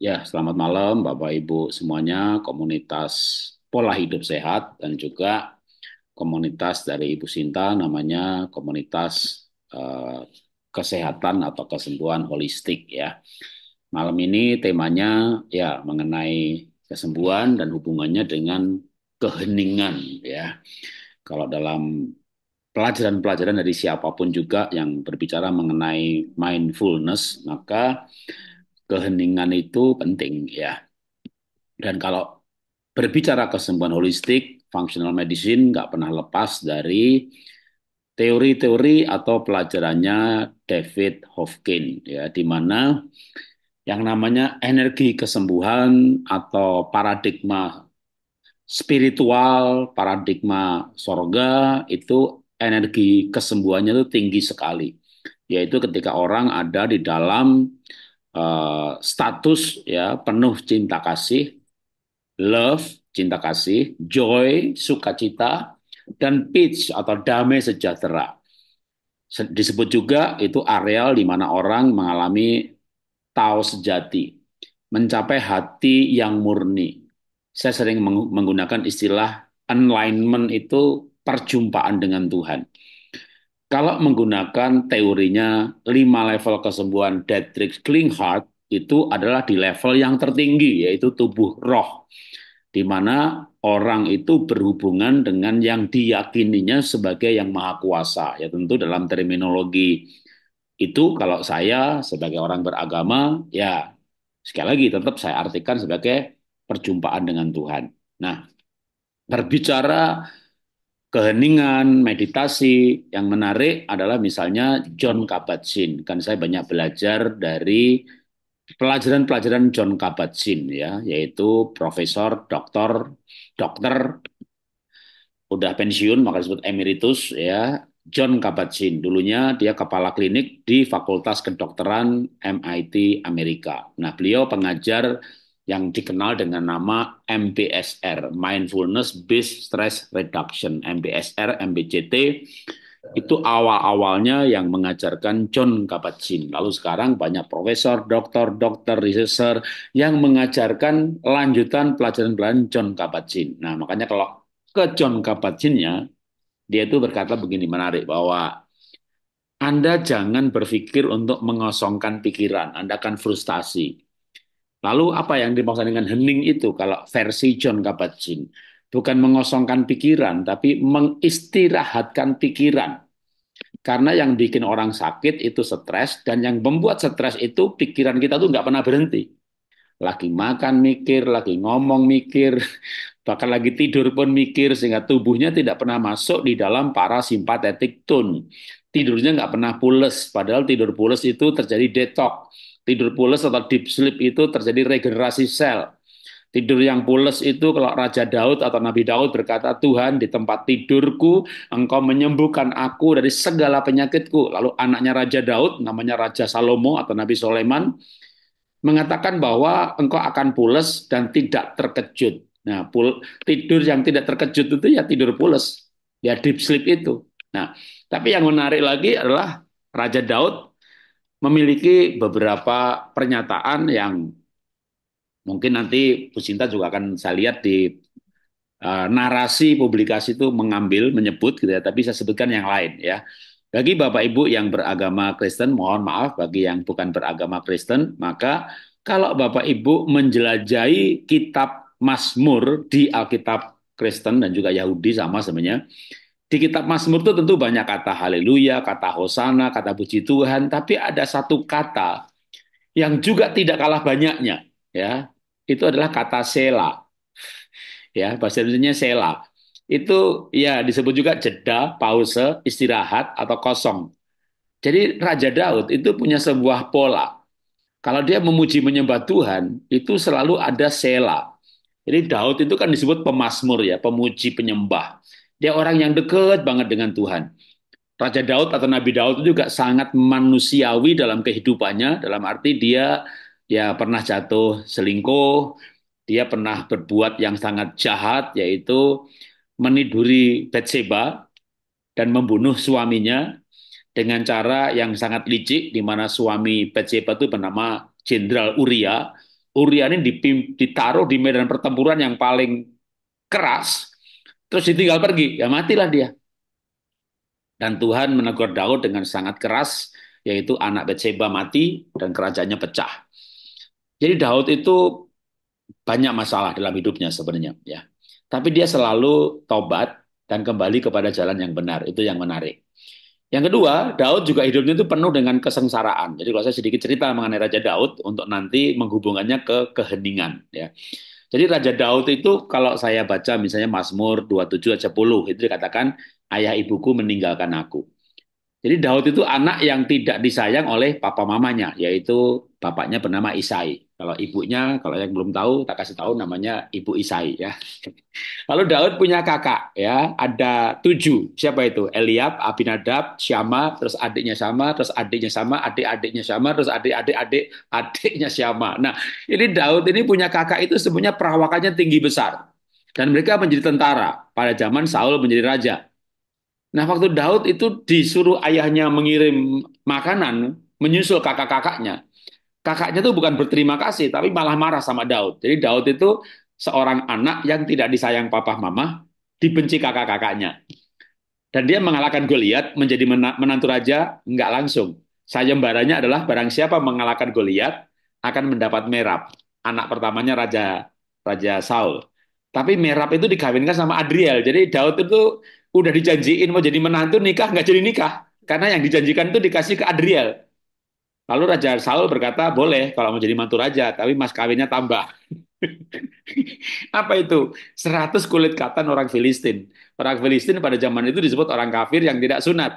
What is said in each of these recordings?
Ya, selamat malam Bapak Ibu semuanya, komunitas pola hidup sehat dan juga komunitas dari Ibu Sinta namanya komunitas eh, kesehatan atau kesembuhan holistik ya. Malam ini temanya ya mengenai kesembuhan dan hubungannya dengan keheningan ya. Kalau dalam pelajaran-pelajaran dari siapapun juga yang berbicara mengenai mindfulness, maka keheningan itu penting ya. Dan kalau berbicara kesembuhan holistik, functional medicine nggak pernah lepas dari teori-teori atau pelajarannya David Hofkin ya, di mana yang namanya energi kesembuhan atau paradigma spiritual, paradigma sorga itu energi kesembuhannya itu tinggi sekali. Yaitu ketika orang ada di dalam Eh, status ya penuh cinta kasih, love cinta kasih, joy sukacita, dan peace atau damai sejahtera. Disebut juga itu areal di mana orang mengalami tao sejati, mencapai hati yang murni. Saya sering menggunakan istilah alignment itu perjumpaan dengan Tuhan. Kalau menggunakan teorinya lima level kesembuhan Dietrich Klinghardt, itu adalah di level yang tertinggi, yaitu tubuh roh. Di mana orang itu berhubungan dengan yang diyakininya sebagai yang maha kuasa. Ya tentu dalam terminologi itu kalau saya sebagai orang beragama, ya sekali lagi tetap saya artikan sebagai perjumpaan dengan Tuhan. Nah, berbicara keheningan, meditasi. Yang menarik adalah misalnya John Kabat-Zinn. Kan saya banyak belajar dari pelajaran-pelajaran John Kabat-Zinn ya, yaitu profesor, doktor, dokter udah pensiun maka disebut emeritus ya. John Kabat-Zinn dulunya dia kepala klinik di Fakultas Kedokteran MIT Amerika. Nah, beliau pengajar yang dikenal dengan nama MBSR, Mindfulness Based Stress Reduction, MBSR, MBCT, itu awal-awalnya yang mengajarkan John Kabat-Zinn. Lalu sekarang banyak profesor, dokter, dokter, researcher yang mengajarkan lanjutan pelajaran-pelajaran John Kabat-Zinn. Nah, makanya kalau ke John Kabat-Zinnnya, dia itu berkata begini menarik bahwa Anda jangan berpikir untuk mengosongkan pikiran, Anda akan frustasi. Lalu apa yang dimaksud dengan hening itu kalau versi John Kabat-Zinn? Bukan mengosongkan pikiran, tapi mengistirahatkan pikiran. Karena yang bikin orang sakit itu stres, dan yang membuat stres itu pikiran kita tuh nggak pernah berhenti. Lagi makan mikir, lagi ngomong mikir, bahkan lagi tidur pun mikir, sehingga tubuhnya tidak pernah masuk di dalam para simpatetik tone. Tidurnya nggak pernah pules, padahal tidur pules itu terjadi detox Tidur pulas atau deep sleep itu terjadi regenerasi sel. Tidur yang pulas itu kalau Raja Daud atau Nabi Daud berkata, Tuhan di tempat tidurku engkau menyembuhkan aku dari segala penyakitku. Lalu anaknya Raja Daud, namanya Raja Salomo atau Nabi Soleman, mengatakan bahwa engkau akan pulas dan tidak terkejut. Nah, pul tidur yang tidak terkejut itu ya tidur pulas, ya deep sleep itu. Nah, tapi yang menarik lagi adalah Raja Daud memiliki beberapa pernyataan yang mungkin nanti Bu Sinta juga akan saya lihat di uh, narasi publikasi itu mengambil menyebut gitu ya, tapi saya sebutkan yang lain ya. Bagi Bapak Ibu yang beragama Kristen, mohon maaf bagi yang bukan beragama Kristen, maka kalau Bapak Ibu menjelajahi kitab Mazmur di Alkitab Kristen dan juga Yahudi sama sebenarnya, di kitab Mazmur itu tentu banyak kata haleluya, kata hosana, kata puji Tuhan, tapi ada satu kata yang juga tidak kalah banyaknya, ya. Itu adalah kata sela. Ya, bahasa Indonesia sela. Itu ya disebut juga jeda, pause, istirahat atau kosong. Jadi Raja Daud itu punya sebuah pola. Kalau dia memuji menyembah Tuhan, itu selalu ada sela. Jadi Daud itu kan disebut pemazmur ya, pemuji penyembah. Dia orang yang dekat banget dengan Tuhan. Raja Daud atau Nabi Daud itu juga sangat manusiawi dalam kehidupannya, dalam arti dia ya pernah jatuh selingkuh, dia pernah berbuat yang sangat jahat, yaitu meniduri Betseba dan membunuh suaminya dengan cara yang sangat licik, di mana suami Betseba itu bernama Jenderal Uria. Uria ini ditaruh di medan pertempuran yang paling keras, Terus ditinggal pergi, ya matilah dia. Dan Tuhan menegur Daud dengan sangat keras, yaitu anak Betseba mati dan kerajaannya pecah. Jadi Daud itu banyak masalah dalam hidupnya sebenarnya, ya. Tapi dia selalu tobat dan kembali kepada jalan yang benar. Itu yang menarik. Yang kedua, Daud juga hidupnya itu penuh dengan kesengsaraan. Jadi kalau saya sedikit cerita mengenai Raja Daud untuk nanti menghubungkannya ke keheningan. Ya. Jadi Raja Daud itu kalau saya baca misalnya Mazmur 27 ayat 10 itu dikatakan ayah ibuku meninggalkan aku. Jadi Daud itu anak yang tidak disayang oleh papa mamanya yaitu bapaknya bernama Isai. Kalau ibunya, kalau yang belum tahu, tak kasih tahu namanya Ibu Isai ya. Lalu Daud punya kakak ya, ada tujuh. Siapa itu? Eliab, Abinadab, Syama, terus adiknya Syama, terus adiknya Syama, adik-adiknya Syama, terus adik-adik-adik adiknya Syama. Nah, ini Daud ini punya kakak itu sebenarnya perawakannya tinggi besar. Dan mereka menjadi tentara. Pada zaman Saul menjadi raja. Nah, waktu Daud itu disuruh ayahnya mengirim makanan, menyusul kakak-kakaknya kakaknya tuh bukan berterima kasih, tapi malah marah sama Daud. Jadi Daud itu seorang anak yang tidak disayang papa mama, dibenci kakak-kakaknya. Dan dia mengalahkan Goliat menjadi menantu raja nggak langsung. Sayembaranya adalah barang siapa mengalahkan Goliat akan mendapat Merab, anak pertamanya raja raja Saul. Tapi Merab itu dikawinkan sama Adriel. Jadi Daud itu udah dijanjiin mau jadi menantu nikah nggak jadi nikah karena yang dijanjikan itu dikasih ke Adriel Lalu Raja Saul berkata, boleh kalau mau jadi mantu raja, tapi mas kawinnya tambah. Apa itu? 100 kulit katan orang Filistin. Orang Filistin pada zaman itu disebut orang kafir yang tidak sunat.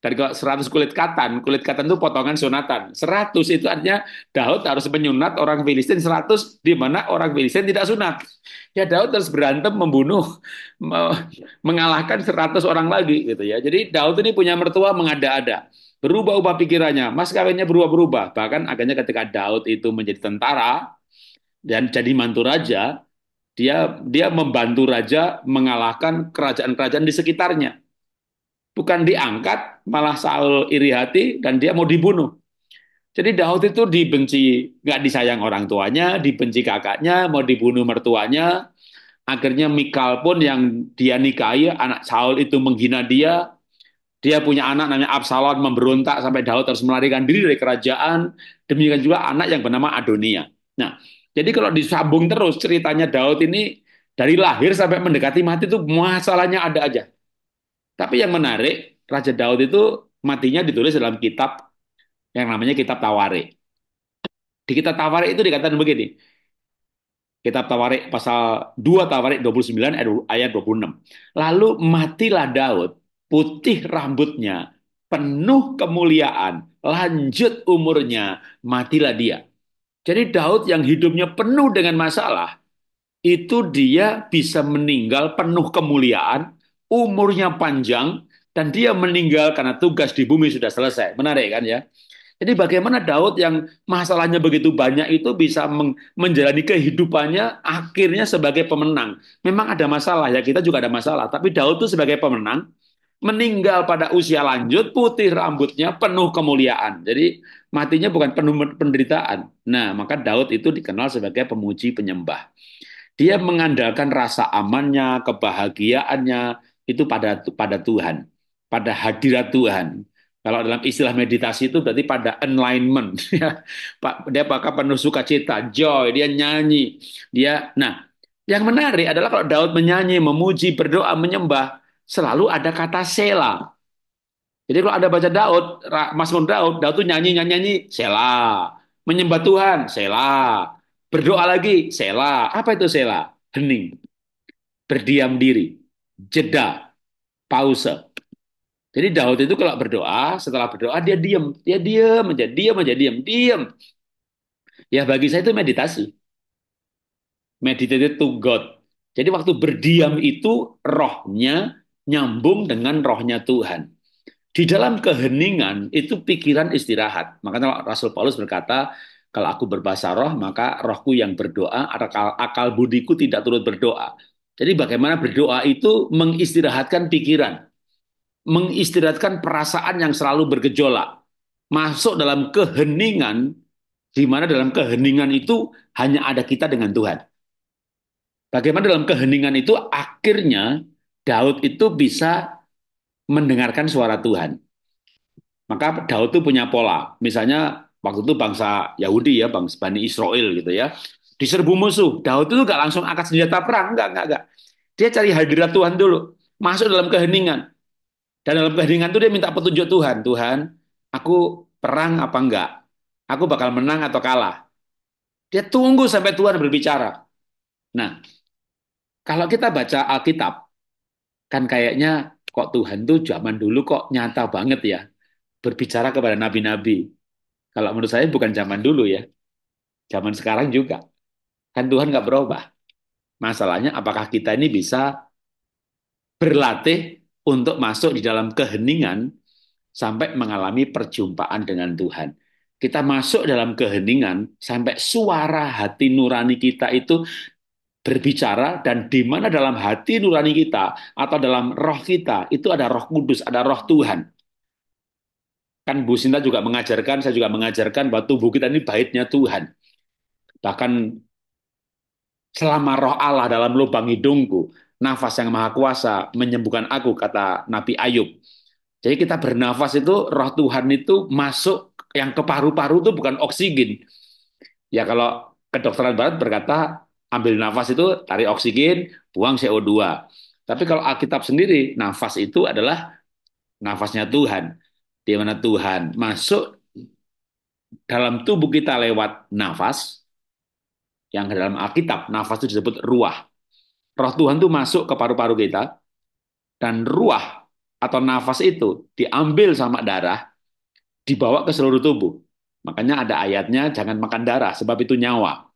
Dan kalau 100 kulit katan, kulit katan itu potongan sunatan. 100 itu artinya Daud harus menyunat orang Filistin 100 di mana orang Filistin tidak sunat. Ya Daud harus berantem membunuh me mengalahkan 100 orang lagi gitu ya. Jadi Daud ini punya mertua mengada-ada. Berubah-ubah pikirannya, mas kawinnya berubah-berubah. Bahkan akhirnya ketika Daud itu menjadi tentara dan jadi mantu raja, dia dia membantu raja mengalahkan kerajaan-kerajaan di sekitarnya bukan diangkat, malah Saul iri hati dan dia mau dibunuh. Jadi Daud itu dibenci, nggak disayang orang tuanya, dibenci kakaknya, mau dibunuh mertuanya. Akhirnya Mikal pun yang dia nikahi, anak Saul itu menghina dia. Dia punya anak namanya Absalom memberontak sampai Daud harus melarikan diri dari kerajaan. Demikian juga anak yang bernama Adonia. Nah, jadi kalau disambung terus ceritanya Daud ini dari lahir sampai mendekati mati itu masalahnya ada aja. Tapi yang menarik, Raja Daud itu matinya ditulis dalam kitab yang namanya Kitab Tawarik. Di Kitab Tawarik itu dikatakan begini. Kitab Tawarik pasal 2 Tawarik 29 ayat 26. Lalu matilah Daud, putih rambutnya, penuh kemuliaan, lanjut umurnya, matilah dia. Jadi Daud yang hidupnya penuh dengan masalah, itu dia bisa meninggal penuh kemuliaan, umurnya panjang, dan dia meninggal karena tugas di bumi sudah selesai. Menarik kan ya? Jadi bagaimana Daud yang masalahnya begitu banyak itu bisa menjalani kehidupannya akhirnya sebagai pemenang. Memang ada masalah ya, kita juga ada masalah. Tapi Daud itu sebagai pemenang, meninggal pada usia lanjut, putih rambutnya, penuh kemuliaan. Jadi matinya bukan penuh penderitaan. Nah, maka Daud itu dikenal sebagai pemuji penyembah. Dia mengandalkan rasa amannya, kebahagiaannya, itu pada pada Tuhan, pada hadirat Tuhan. Kalau dalam istilah meditasi itu berarti pada alignment. Ya. Dia pakai penuh sukacita, joy, dia nyanyi, dia. Nah, yang menarik adalah kalau Daud menyanyi, memuji, berdoa, menyembah, selalu ada kata sela. Jadi kalau ada baca Daud, Mazmur Daud, Daud tuh nyanyi, nyanyi, nyanyi, sela. Menyembah Tuhan, sela. Berdoa lagi, sela. Apa itu sela? Hening. Berdiam diri jeda, pause. Jadi Daud itu kalau berdoa, setelah berdoa dia diam, dia diam aja, diam aja, diam, diam. Ya bagi saya itu meditasi. Meditasi to God. Jadi waktu berdiam itu rohnya nyambung dengan rohnya Tuhan. Di dalam keheningan itu pikiran istirahat. Makanya Rasul Paulus berkata, kalau aku berbahasa roh, maka rohku yang berdoa, akal, akal budiku tidak turut berdoa. Jadi bagaimana berdoa itu mengistirahatkan pikiran, mengistirahatkan perasaan yang selalu bergejolak, masuk dalam keheningan, di mana dalam keheningan itu hanya ada kita dengan Tuhan. Bagaimana dalam keheningan itu akhirnya Daud itu bisa mendengarkan suara Tuhan. Maka Daud itu punya pola. Misalnya waktu itu bangsa Yahudi ya, bangsa Bani Israel gitu ya diserbu musuh. Daud itu gak langsung angkat senjata perang, enggak, enggak, enggak. Dia cari hadirat Tuhan dulu, masuk dalam keheningan. Dan dalam keheningan itu dia minta petunjuk Tuhan. Tuhan, aku perang apa enggak? Aku bakal menang atau kalah? Dia tunggu sampai Tuhan berbicara. Nah, kalau kita baca Alkitab, kan kayaknya kok Tuhan tuh zaman dulu kok nyata banget ya. Berbicara kepada nabi-nabi. Kalau menurut saya bukan zaman dulu ya. Zaman sekarang juga. Kan Tuhan nggak berubah. Masalahnya apakah kita ini bisa berlatih untuk masuk di dalam keheningan sampai mengalami perjumpaan dengan Tuhan. Kita masuk dalam keheningan sampai suara hati nurani kita itu berbicara dan di mana dalam hati nurani kita atau dalam roh kita itu ada roh kudus, ada roh Tuhan. Kan Bu Sinta juga mengajarkan, saya juga mengajarkan bahwa tubuh kita ini baitnya Tuhan. Bahkan selama roh Allah dalam lubang hidungku, nafas yang maha kuasa menyembuhkan aku, kata Nabi Ayub. Jadi kita bernafas itu, roh Tuhan itu masuk yang ke paru-paru itu bukan oksigen. Ya kalau kedokteran barat berkata, ambil nafas itu tarik oksigen, buang CO2. Tapi kalau Alkitab sendiri, nafas itu adalah nafasnya Tuhan. Di mana Tuhan masuk dalam tubuh kita lewat nafas, yang dalam Alkitab nafas itu disebut ruah. Roh Tuhan itu masuk ke paru-paru kita dan ruah atau nafas itu diambil sama darah dibawa ke seluruh tubuh. Makanya ada ayatnya jangan makan darah sebab itu nyawa.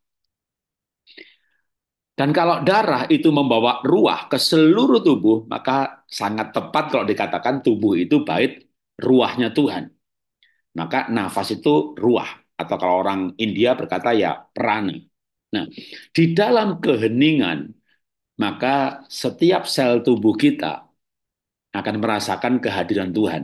Dan kalau darah itu membawa ruah ke seluruh tubuh, maka sangat tepat kalau dikatakan tubuh itu bait ruahnya Tuhan. Maka nafas itu ruah atau kalau orang India berkata ya prana. Nah, di dalam keheningan, maka setiap sel tubuh kita akan merasakan kehadiran Tuhan.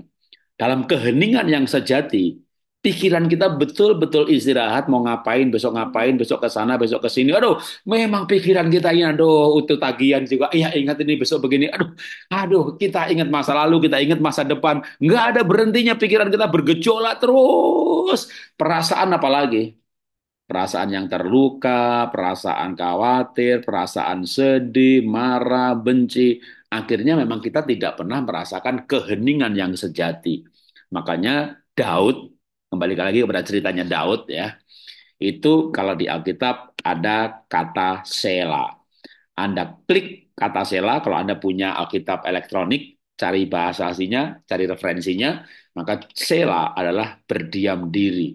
Dalam keheningan yang sejati, pikiran kita betul-betul istirahat mau ngapain besok ngapain besok ke sana besok ke sini aduh memang pikiran kita ini aduh utuh tagihan juga iya ingat ini besok begini aduh aduh kita ingat masa lalu kita ingat masa depan nggak ada berhentinya pikiran kita bergejolak terus perasaan apalagi perasaan yang terluka, perasaan khawatir, perasaan sedih, marah, benci. Akhirnya memang kita tidak pernah merasakan keheningan yang sejati. Makanya Daud, kembali lagi kepada ceritanya Daud ya, itu kalau di Alkitab ada kata sela. Anda klik kata sela, kalau Anda punya Alkitab elektronik, cari bahasa aslinya, cari referensinya, maka sela adalah berdiam diri,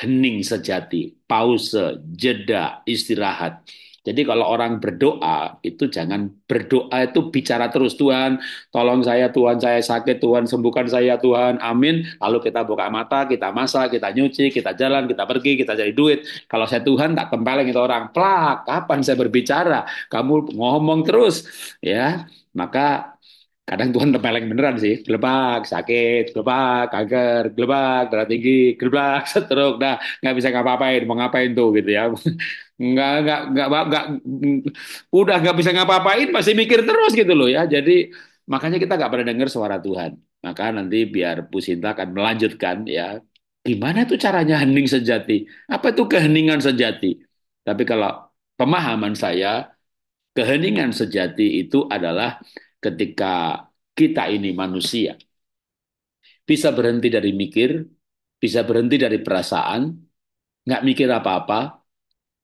hening sejati, pause, jeda, istirahat. Jadi kalau orang berdoa itu jangan berdoa itu bicara terus Tuhan, tolong saya Tuhan, saya sakit Tuhan, sembuhkan saya Tuhan, amin. Lalu kita buka mata, kita masak, kita nyuci, kita jalan, kita pergi, kita cari duit. Kalau saya Tuhan tak tempeleng itu orang, plak, kapan saya berbicara? Kamu ngomong terus, ya. Maka kadang Tuhan tempeleng beneran sih gelebak sakit gelebak kanker gelebak darah tinggi gelebak stroke dah nggak bisa ngapa-ngapain mau ngapain tuh gitu ya nggak nggak nggak nggak mm, udah nggak bisa ngapa-ngapain masih mikir terus gitu loh ya jadi makanya kita nggak pernah dengar suara Tuhan maka nanti biar Bu Sinta akan melanjutkan ya gimana tuh caranya hening sejati apa tuh keheningan sejati tapi kalau pemahaman saya keheningan sejati itu adalah ketika kita ini manusia bisa berhenti dari mikir, bisa berhenti dari perasaan, nggak mikir apa-apa,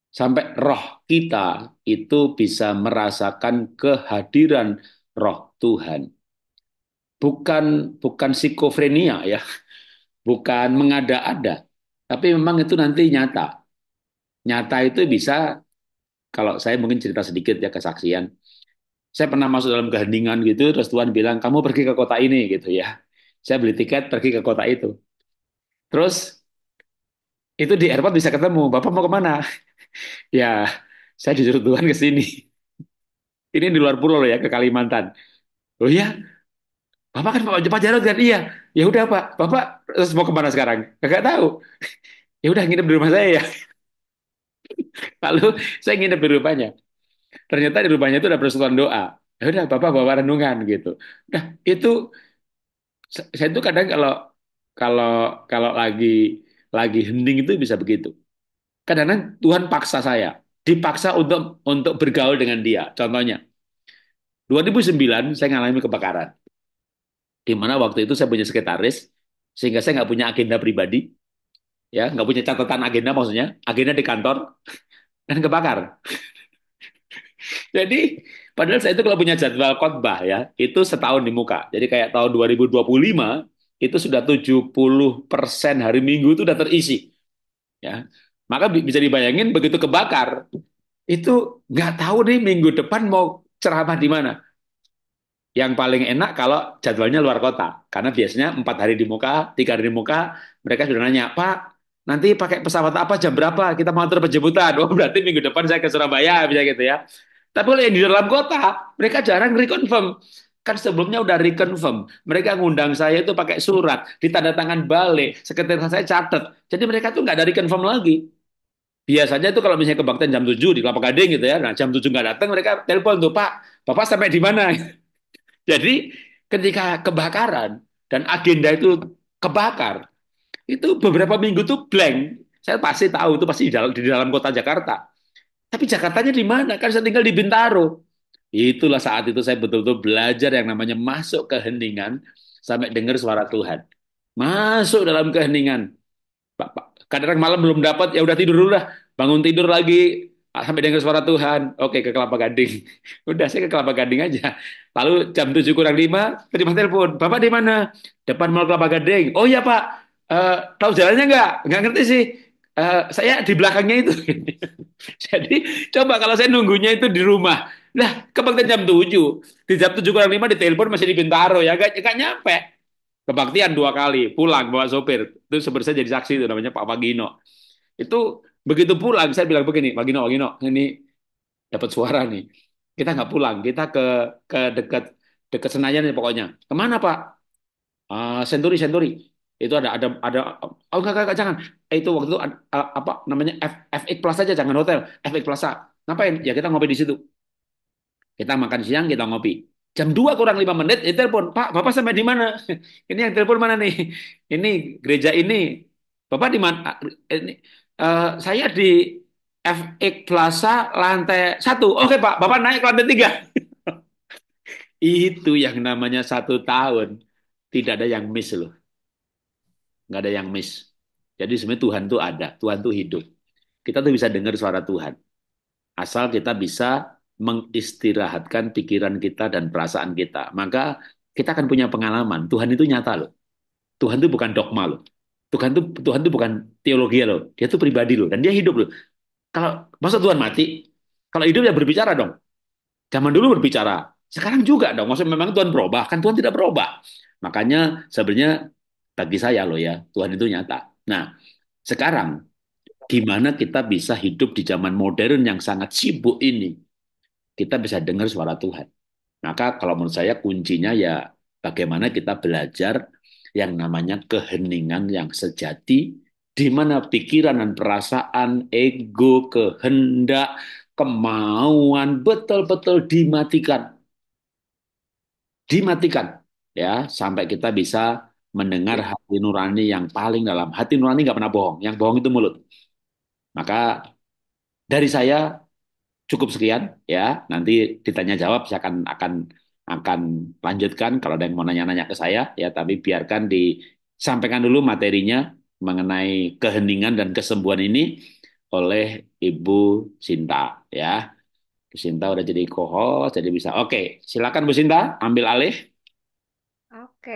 sampai roh kita itu bisa merasakan kehadiran roh Tuhan. Bukan bukan psikofrenia ya, bukan mengada-ada, tapi memang itu nanti nyata. Nyata itu bisa kalau saya mungkin cerita sedikit ya kesaksian saya pernah masuk dalam keheningan gitu, terus Tuhan bilang, kamu pergi ke kota ini gitu ya. Saya beli tiket pergi ke kota itu. Terus, itu di airport bisa ketemu, Bapak mau kemana? ya, saya disuruh Tuhan ke sini. ini di luar pulau ya, ke Kalimantan. Oh iya, Bapak kan Pak, Pak Jarod kan? Iya. Ya udah Pak, Bapak terus mau kemana sekarang? Kakak tahu. ya udah nginep di rumah saya ya. Lalu saya nginep di rumahnya. Ternyata di rumahnya itu ada persatuan doa. Ya udah Bapak bawa renungan gitu. Nah, itu saya itu kadang kalau kalau kalau lagi lagi hening itu bisa begitu. Kadang-kadang Tuhan paksa saya, dipaksa untuk untuk bergaul dengan dia. Contohnya, 2009 saya ngalami kebakaran. Di mana waktu itu saya punya sekretaris, sehingga saya nggak punya agenda pribadi, ya nggak punya catatan agenda maksudnya, agenda di kantor, dan kebakar. Jadi padahal saya itu kalau punya jadwal khotbah ya, itu setahun di muka. Jadi kayak tahun 2025 itu sudah 70% hari Minggu itu sudah terisi. Ya. Maka bisa dibayangin begitu kebakar itu nggak tahu nih minggu depan mau ceramah di mana. Yang paling enak kalau jadwalnya luar kota, karena biasanya empat hari di muka, tiga hari di muka, mereka sudah nanya, Pak, nanti pakai pesawat apa jam berapa kita mau antar penjemputan oh berarti minggu depan saya ke Surabaya bisa gitu ya tapi kalau yang di dalam kota, mereka jarang reconfirm. Kan sebelumnya udah reconfirm. Mereka ngundang saya itu pakai surat, ditandatangan balik, sekretaris saya catat. Jadi mereka tuh nggak ada reconfirm lagi. Biasanya itu kalau misalnya kebaktian jam 7 di Kelapa Gading gitu ya, nah jam 7 nggak datang mereka telepon tuh, Pak, Bapak sampai di mana? Jadi ketika kebakaran dan agenda itu kebakar, itu beberapa minggu tuh blank. Saya pasti tahu itu pasti di dalam, di dalam kota Jakarta. Tapi Jakartanya di mana? Kan saya tinggal di Bintaro. Itulah saat itu saya betul-betul belajar yang namanya masuk ke heningan sampai dengar suara Tuhan. Masuk dalam keheningan. Kadang malam belum dapat, ya udah tidur dulu lah. Bangun tidur lagi, ah, sampai dengar suara Tuhan. Oke, ke Kelapa Gading. Udah, saya ke Kelapa Gading aja. Lalu jam 7 kurang 5, terima telepon. Bapak di mana? Depan Mall Kelapa Gading. Oh iya Pak, uh, tahu jalannya nggak? Nggak ngerti sih uh, saya di belakangnya itu. Jadi coba kalau saya nunggunya itu di rumah. nah kebaktian jam 7. Di jam 7 kurang 5 ditelepon masih di Bintaro ya, gak, gak nyampe. Kebaktian dua kali, pulang bawa sopir. Itu sebenarnya jadi saksi itu namanya Pak Pagino. Itu begitu pulang saya bilang begini, Pagino, Pagino, ini dapat suara nih. Kita nggak pulang, kita ke ke dekat dekat Senayan ya pokoknya. Kemana Pak? Uh, Senturi, Senturi itu ada ada ada oh enggak, enggak, enggak jangan itu waktu itu ada, apa namanya F, F8 Plus aja jangan hotel F8 Plaza ngapain ya kita ngopi di situ kita makan siang kita ngopi jam dua kurang lima menit itu telepon Pak Bapak sampai di mana ini yang telepon mana nih ini gereja ini Bapak di mana ini uh, saya di f Plaza lantai satu oke Pak Bapak naik lantai tiga itu yang namanya satu tahun tidak ada yang miss loh nggak ada yang miss. Jadi sebenarnya Tuhan tuh ada, Tuhan tuh hidup. Kita tuh bisa dengar suara Tuhan. Asal kita bisa mengistirahatkan pikiran kita dan perasaan kita. Maka kita akan punya pengalaman. Tuhan itu nyata loh. Tuhan itu bukan dogma loh. Tuhan itu Tuhan itu bukan teologi loh. Dia tuh pribadi loh dan dia hidup loh. Kalau masa Tuhan mati, kalau hidup ya berbicara dong. Zaman dulu berbicara, sekarang juga dong. Maksudnya memang Tuhan berubah, kan Tuhan tidak berubah. Makanya sebenarnya bagi saya loh ya, Tuhan itu nyata. Nah, sekarang gimana kita bisa hidup di zaman modern yang sangat sibuk ini? Kita bisa dengar suara Tuhan. Maka kalau menurut saya kuncinya ya bagaimana kita belajar yang namanya keheningan yang sejati di mana pikiran dan perasaan, ego, kehendak, kemauan betul-betul dimatikan. Dimatikan ya sampai kita bisa mendengar iya. hati nurani yang paling dalam. Hati nurani nggak pernah bohong, yang bohong itu mulut. Maka dari saya cukup sekian ya. Nanti ditanya jawab saya akan akan akan lanjutkan kalau ada yang mau nanya-nanya ke saya ya, tapi biarkan disampaikan dulu materinya mengenai keheningan dan kesembuhan ini oleh Ibu Sinta ya. Bu Sinta udah jadi kohol, jadi bisa. Oke, silakan Bu Sinta ambil alih. Oke,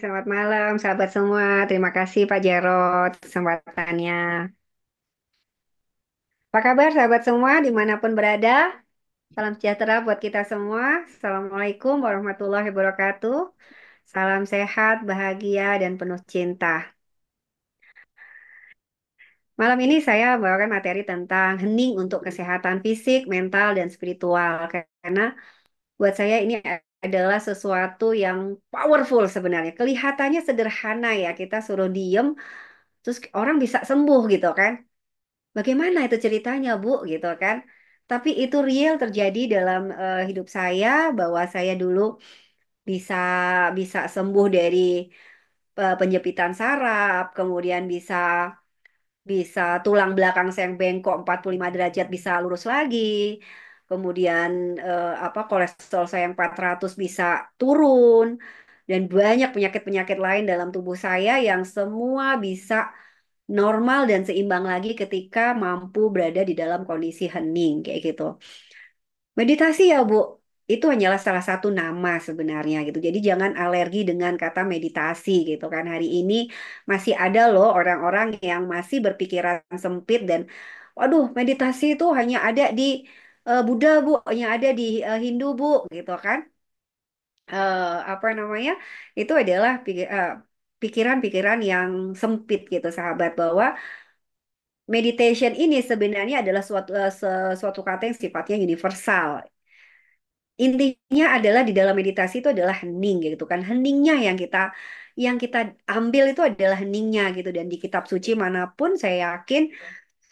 selamat malam sahabat semua. Terima kasih Pak Jarod kesempatannya. Apa kabar sahabat semua dimanapun berada? Salam sejahtera buat kita semua. Assalamualaikum warahmatullahi wabarakatuh. Salam sehat, bahagia, dan penuh cinta. Malam ini saya bawakan materi tentang hening untuk kesehatan fisik, mental, dan spiritual. Karena buat saya ini adalah sesuatu yang powerful sebenarnya. Kelihatannya sederhana ya, kita suruh diem, terus orang bisa sembuh gitu kan. Bagaimana itu ceritanya, Bu? Gitu kan. Tapi itu real terjadi dalam uh, hidup saya bahwa saya dulu bisa bisa sembuh dari uh, penjepitan saraf, kemudian bisa bisa tulang belakang saya yang bengkok 45 derajat bisa lurus lagi kemudian eh, apa kolesterol saya yang 400 bisa turun dan banyak penyakit-penyakit lain dalam tubuh saya yang semua bisa normal dan seimbang lagi ketika mampu berada di dalam kondisi hening kayak gitu. Meditasi ya Bu, itu hanyalah salah satu nama sebenarnya gitu. Jadi jangan alergi dengan kata meditasi gitu kan. Hari ini masih ada loh orang-orang yang masih berpikiran sempit dan waduh meditasi itu hanya ada di uh, Buddha bu yang ada di uh, Hindu bu gitu kan uh, apa namanya itu adalah pikiran-pikiran yang sempit gitu sahabat bahwa meditation ini sebenarnya adalah suatu uh, sesuatu kata yang sifatnya universal intinya adalah di dalam meditasi itu adalah hening gitu kan heningnya yang kita yang kita ambil itu adalah heningnya gitu dan di kitab suci manapun saya yakin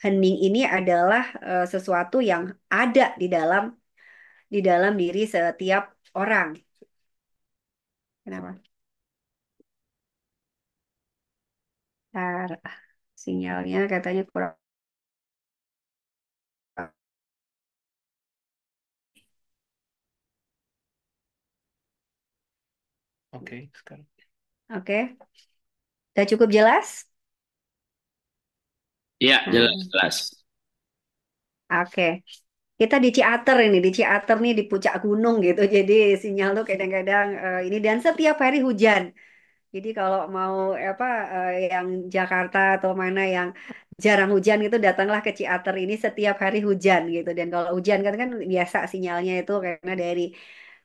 hening ini adalah uh, sesuatu yang ada di dalam di dalam diri setiap orang. Kenapa? Bentar, ah, sinyalnya katanya kurang. Oke, okay, sekarang. Oke. Okay. Sudah cukup jelas? Iya, hmm. jelas, jelas. Oke. Kita di Ciater ini, di Ciater nih di puncak gunung gitu. Jadi sinyal tuh kadang-kadang uh, ini dan setiap hari hujan. Jadi kalau mau apa uh, yang Jakarta atau mana yang jarang hujan gitu datanglah ke Ciater ini setiap hari hujan gitu. Dan kalau hujan kan kan biasa sinyalnya itu karena dari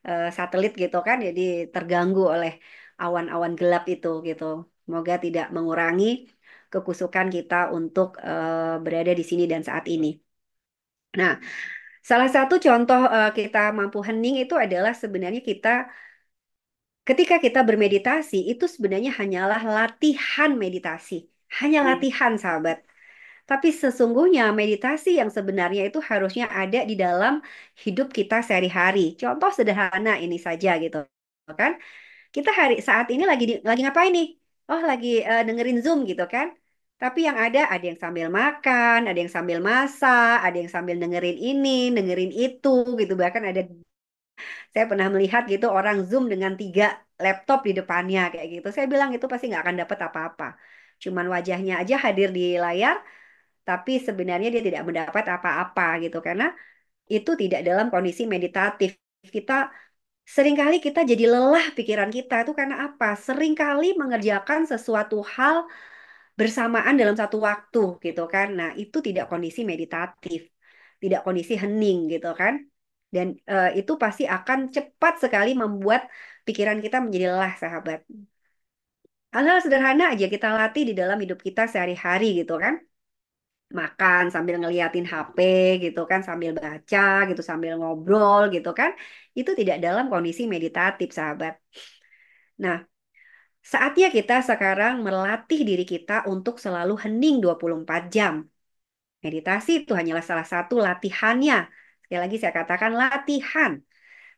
uh, satelit gitu kan jadi terganggu oleh awan-awan gelap itu gitu. Semoga tidak mengurangi kekusukan kita untuk uh, berada di sini dan saat ini. Nah, salah satu contoh uh, kita mampu hening itu adalah sebenarnya kita ketika kita bermeditasi itu sebenarnya hanyalah latihan meditasi, hanya hmm. latihan sahabat. Tapi sesungguhnya meditasi yang sebenarnya itu harusnya ada di dalam hidup kita sehari-hari. Contoh sederhana ini saja gitu, kan? Kita hari saat ini lagi di, lagi ngapain nih? Oh, lagi uh, dengerin Zoom gitu kan? Tapi yang ada, ada yang sambil makan, ada yang sambil masak, ada yang sambil dengerin ini, dengerin itu, gitu. Bahkan ada, saya pernah melihat gitu orang Zoom dengan tiga laptop di depannya kayak gitu. Saya bilang itu pasti nggak akan dapat apa-apa. Cuman wajahnya aja hadir di layar, tapi sebenarnya dia tidak mendapat apa-apa gitu. Karena itu tidak dalam kondisi meditatif. Kita Seringkali kita jadi lelah pikiran kita itu karena apa? Seringkali mengerjakan sesuatu hal bersamaan dalam satu waktu gitu kan. Nah, itu tidak kondisi meditatif, tidak kondisi hening gitu kan. Dan e, itu pasti akan cepat sekali membuat pikiran kita menjadi lelah, sahabat. Hal-hal sederhana aja kita latih di dalam hidup kita sehari-hari gitu kan. Makan sambil ngeliatin HP gitu kan, sambil baca gitu, sambil ngobrol gitu kan. Itu tidak dalam kondisi meditatif, sahabat. Nah, Saatnya kita sekarang melatih diri kita untuk selalu hening 24 jam. Meditasi itu hanyalah salah satu latihannya. Sekali lagi saya katakan latihan.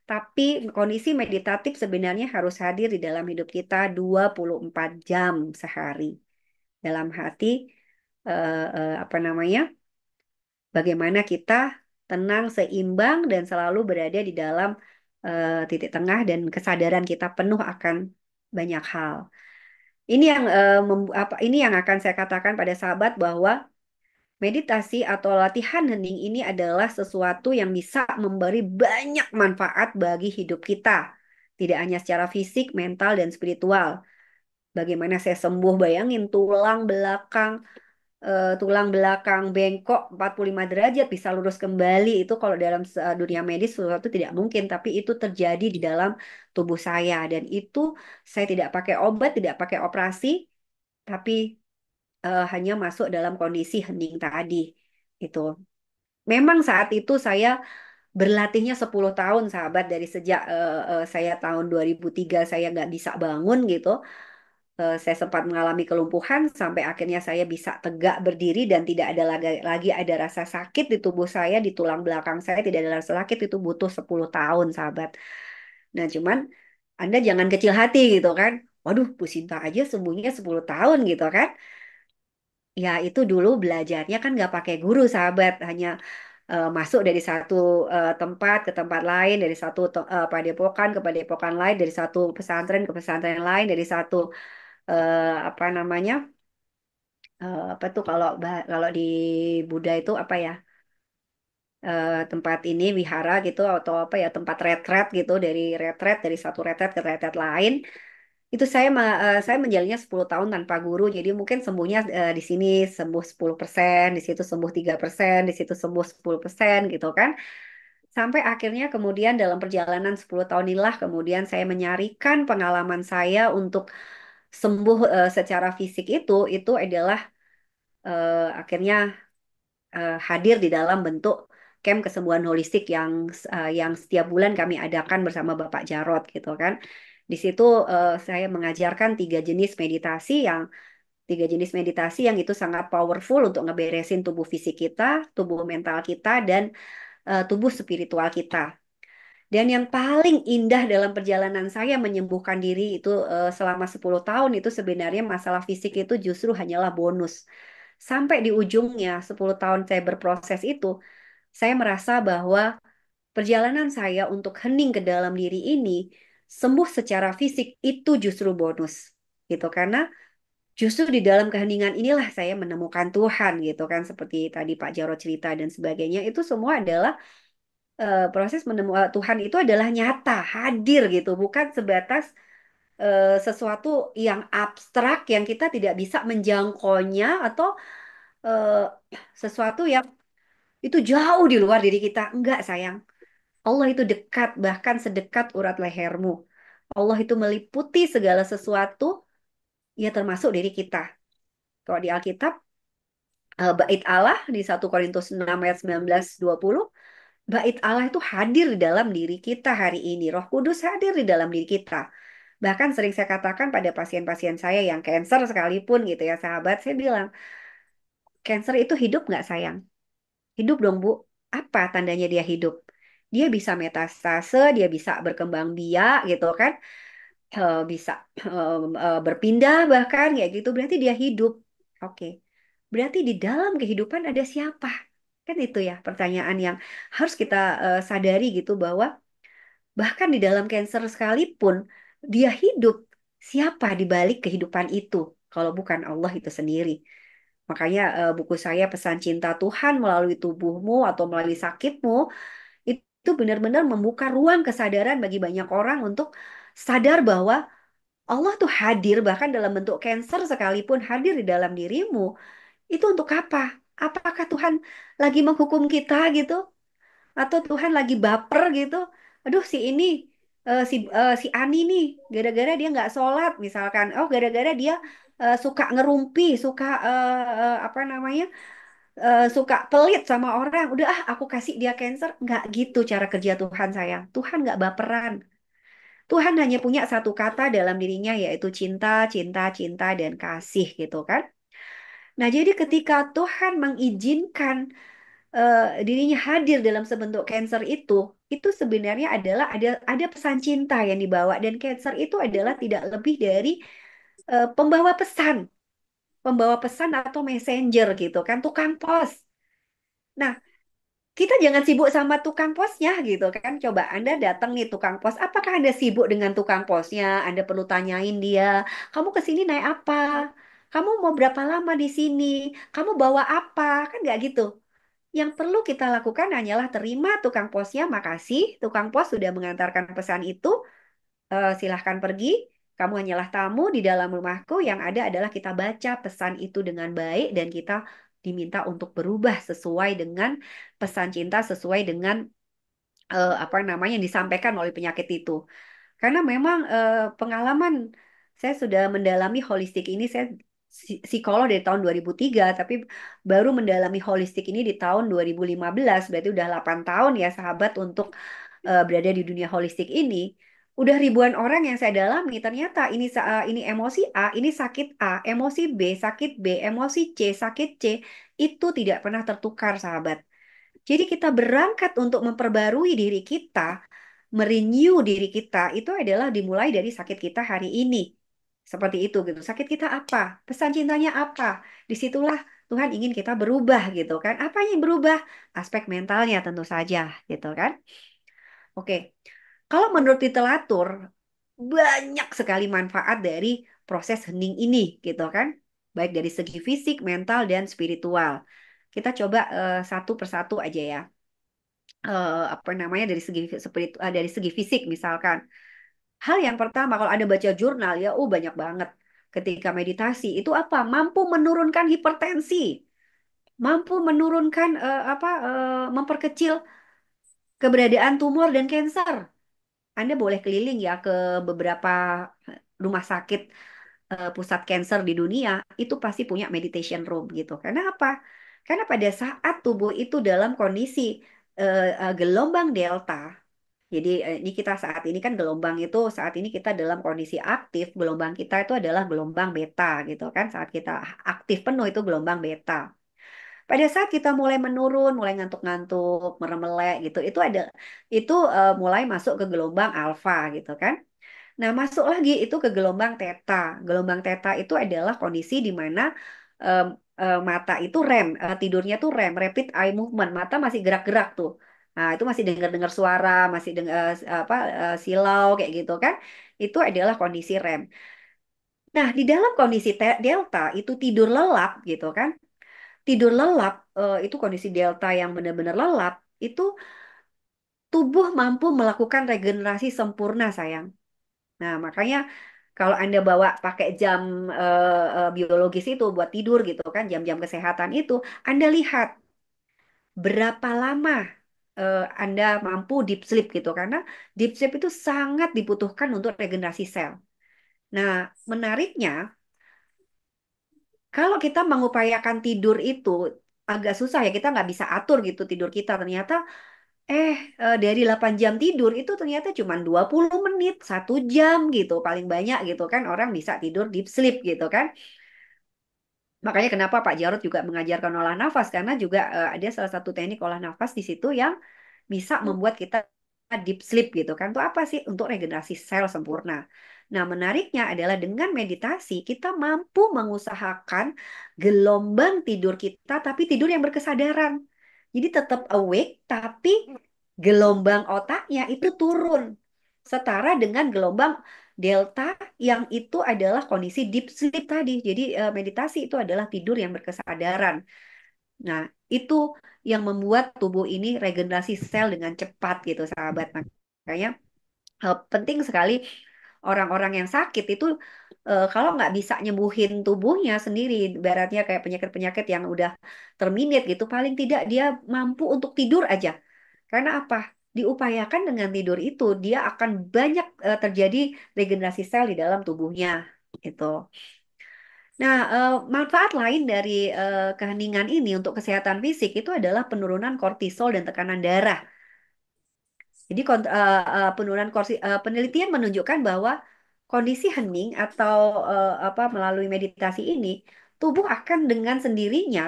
Tapi kondisi meditatif sebenarnya harus hadir di dalam hidup kita 24 jam sehari. Dalam hati eh, eh, apa namanya? Bagaimana kita tenang, seimbang dan selalu berada di dalam eh, titik tengah dan kesadaran kita penuh akan banyak hal. Ini yang uh, mem- apa ini yang akan saya katakan pada sahabat bahwa meditasi atau latihan hening ini adalah sesuatu yang bisa memberi banyak manfaat bagi hidup kita, tidak hanya secara fisik, mental dan spiritual. Bagaimana saya sembuh, bayangin tulang belakang, uh, tulang belakang bengkok 45 derajat bisa lurus kembali itu kalau dalam eh, dunia medis sesuatu tidak mungkin tapi itu terjadi di dalam tubuh saya dan itu saya tidak pakai obat tidak pakai operasi tapi uh, hanya masuk dalam kondisi hening tadi itu memang saat itu saya berlatihnya 10 tahun sahabat dari sejak uh, uh, saya tahun 2003 saya nggak bisa bangun gitu uh, saya sempat mengalami kelumpuhan sampai akhirnya saya bisa tegak berdiri dan tidak ada lagi, lagi ada rasa sakit di tubuh saya, di tulang belakang saya tidak ada rasa sakit itu butuh 10 tahun, sahabat. Nah, cuman Anda jangan kecil hati gitu kan. Waduh, Bu Sinta aja sembuhnya 10 tahun gitu kan. Ya itu dulu belajarnya kan nggak pakai guru sahabat, hanya uh, masuk dari satu uh, tempat ke tempat lain, dari satu uh, padepokan ke padepokan lain, dari satu pesantren ke pesantren lain, dari satu uh, apa namanya uh, apa tuh kalau kalau di Buddha itu apa ya uh, tempat ini wihara gitu atau apa ya tempat retret gitu dari retret dari satu retret ke retret lain itu saya uh, saya menjalannya 10 tahun tanpa guru jadi mungkin sembuhnya uh, di sini sembuh 10% di situ sembuh 3% di situ sembuh 10% gitu kan sampai akhirnya kemudian dalam perjalanan 10 tahun inilah kemudian saya menyarikan pengalaman saya untuk sembuh eh, secara fisik itu itu adalah eh, akhirnya eh, hadir di dalam bentuk camp kesembuhan holistik yang yang setiap bulan kami adakan bersama Bapak Jarot gitu kan. Di situ saya mengajarkan tiga jenis meditasi yang tiga jenis meditasi yang itu sangat powerful untuk ngeberesin tubuh fisik kita, tubuh mental kita dan tubuh spiritual kita dan yang paling indah dalam perjalanan saya menyembuhkan diri itu uh, selama 10 tahun itu sebenarnya masalah fisik itu justru hanyalah bonus. Sampai di ujungnya 10 tahun saya berproses itu, saya merasa bahwa perjalanan saya untuk hening ke dalam diri ini sembuh secara fisik itu justru bonus gitu karena justru di dalam keheningan inilah saya menemukan Tuhan gitu kan seperti tadi Pak Jarod cerita dan sebagainya itu semua adalah uh, proses menemukan eh, Tuhan itu adalah nyata, hadir gitu, bukan sebatas uh, sesuatu yang abstrak yang kita tidak bisa menjangkonya atau uh, sesuatu yang itu jauh di luar diri kita. Enggak, sayang. Allah itu dekat, bahkan sedekat urat lehermu. Allah itu meliputi segala sesuatu, ya termasuk diri kita. Kalau di Alkitab, bait Allah di 1 Korintus 6 ayat 19 20 bait Allah itu hadir di dalam diri kita hari ini. Roh Kudus hadir di dalam diri kita. Bahkan sering saya katakan pada pasien-pasien saya yang cancer sekalipun gitu ya sahabat, saya bilang, cancer itu hidup nggak sayang? Hidup dong bu. Apa tandanya dia hidup? Dia bisa metastase, dia bisa berkembang biak gitu kan, eh, bisa eh, eh, berpindah bahkan ya gitu. Berarti dia hidup. Oke. Berarti di dalam kehidupan ada siapa? Kan itu ya pertanyaan yang harus kita uh, sadari gitu bahwa bahkan di dalam cancer sekalipun dia hidup siapa di balik kehidupan itu kalau bukan Allah itu sendiri. Makanya uh, buku saya Pesan Cinta Tuhan melalui tubuhmu atau melalui sakitmu itu benar-benar membuka ruang kesadaran bagi banyak orang untuk sadar bahwa Allah tuh hadir bahkan dalam bentuk cancer sekalipun hadir di dalam dirimu. Itu untuk apa? Apakah Tuhan lagi menghukum kita gitu? Atau Tuhan lagi baper gitu? Aduh si ini uh, si uh, si Ani nih gara-gara dia nggak sholat misalkan. Oh gara-gara dia uh, suka ngerumpi, suka uh, apa namanya? Uh, suka pelit sama orang. Udah ah aku kasih dia cancer. Nggak gitu cara kerja Tuhan sayang. Tuhan nggak baperan. Tuhan hanya punya satu kata dalam dirinya yaitu cinta, cinta, cinta dan kasih gitu kan. Nah, jadi ketika Tuhan mengizinkan uh, dirinya hadir dalam sebentuk cancer itu, itu sebenarnya adalah ada ada pesan cinta yang dibawa dan cancer itu adalah tidak lebih dari uh, pembawa pesan, pembawa pesan atau messenger gitu kan, tukang pos. Nah, kita jangan sibuk sama tukang posnya gitu kan. Coba Anda datang nih tukang pos, apakah Anda sibuk dengan tukang posnya? Anda perlu tanyain dia, kamu ke sini naik apa? kamu mau berapa lama di sini, kamu bawa apa, kan nggak gitu. Yang perlu kita lakukan hanyalah terima tukang posnya, makasih, tukang pos sudah mengantarkan pesan itu, eh, silahkan pergi, kamu hanyalah tamu di dalam rumahku, yang ada adalah kita baca pesan itu dengan baik dan kita diminta untuk berubah sesuai dengan pesan cinta, sesuai dengan eh, apa namanya yang disampaikan oleh penyakit itu. Karena memang eh, pengalaman saya sudah mendalami holistik ini, saya psikolog dari tahun 2003 tapi baru mendalami holistik ini di tahun 2015 berarti udah 8 tahun ya sahabat untuk uh, berada di dunia holistik ini udah ribuan orang yang saya dalami ternyata ini uh, ini emosi A ini sakit A emosi B sakit B emosi C sakit C itu tidak pernah tertukar sahabat jadi kita berangkat untuk memperbarui diri kita merenew diri kita itu adalah dimulai dari sakit kita hari ini seperti itu gitu. Sakit kita apa? Pesan cintanya apa? Disitulah Tuhan ingin kita berubah gitu kan. Apa yang berubah? Aspek mentalnya tentu saja gitu kan. Oke. Kalau menurut literatur banyak sekali manfaat dari proses hening ini gitu kan. Baik dari segi fisik, mental dan spiritual. Kita coba uh, satu persatu aja ya. Uh, apa namanya dari segi spiritual eh, dari segi fisik misalkan Hal yang pertama, kalau Anda baca jurnal ya, oh banyak banget. Ketika meditasi itu apa? Mampu menurunkan hipertensi, mampu menurunkan eh, apa? Eh, memperkecil keberadaan tumor dan kanker. Anda boleh keliling ya ke beberapa rumah sakit eh, pusat kanker di dunia, itu pasti punya meditation room gitu. Karena apa? Karena pada saat tubuh itu dalam kondisi eh, eh, gelombang delta jadi ini eh, kita saat ini kan gelombang itu saat ini kita dalam kondisi aktif, gelombang kita itu adalah gelombang beta gitu kan. Saat kita aktif penuh itu gelombang beta. Pada saat kita mulai menurun, mulai ngantuk-ngantuk, meremelek gitu, itu ada itu uh, mulai masuk ke gelombang alfa gitu kan. Nah, masuk lagi itu ke gelombang teta. Gelombang teta itu adalah kondisi di mana um, uh, mata itu rem, uh, tidurnya tuh rem, rapid eye movement, mata masih gerak-gerak tuh. Nah, itu masih dengar-dengar suara, masih dengar eh, apa eh, silau kayak gitu kan. Itu adalah kondisi REM. Nah, di dalam kondisi delta itu tidur lelap gitu kan. Tidur lelap eh, itu kondisi delta yang benar-benar lelap itu tubuh mampu melakukan regenerasi sempurna, sayang. Nah, makanya kalau Anda bawa pakai jam uh, biologis itu buat tidur gitu kan, jam-jam kesehatan itu, Anda lihat berapa lama uh, Anda mampu deep sleep gitu karena deep sleep itu sangat dibutuhkan untuk regenerasi sel. Nah, menariknya kalau kita mengupayakan tidur itu agak susah ya kita nggak bisa atur gitu tidur kita ternyata eh, eh dari 8 jam tidur itu ternyata cuma 20 menit, satu jam gitu paling banyak gitu kan orang bisa tidur deep sleep gitu kan. Makanya kenapa Pak Jarod juga mengajarkan olah nafas karena juga uh, ada salah satu teknik olah nafas di situ yang bisa membuat kita deep sleep gitu kan. Itu apa sih untuk regenerasi sel sempurna. Nah, menariknya adalah dengan meditasi kita mampu mengusahakan gelombang tidur kita tapi tidur yang berkesadaran. Jadi tetap awake tapi gelombang otaknya itu turun setara dengan gelombang Delta yang itu adalah kondisi deep sleep tadi. Jadi uh, meditasi itu adalah tidur yang berkesadaran. Nah, itu yang membuat tubuh ini regenerasi sel dengan cepat gitu, sahabat. Makanya uh, penting sekali orang-orang yang sakit itu uh, kalau nggak bisa nyembuhin tubuhnya sendiri, baratnya kayak penyakit-penyakit yang udah terminit gitu, paling tidak dia mampu untuk tidur aja. Karena apa? diupayakan dengan tidur itu dia akan banyak uh, terjadi regenerasi sel di dalam tubuhnya itu. Nah, uh, manfaat lain dari uh, keheningan ini untuk kesehatan fisik itu adalah penurunan kortisol dan tekanan darah. Jadi uh, uh, penurunan korsi- uh, penelitian menunjukkan bahwa kondisi hening atau uh, apa melalui meditasi ini tubuh akan dengan sendirinya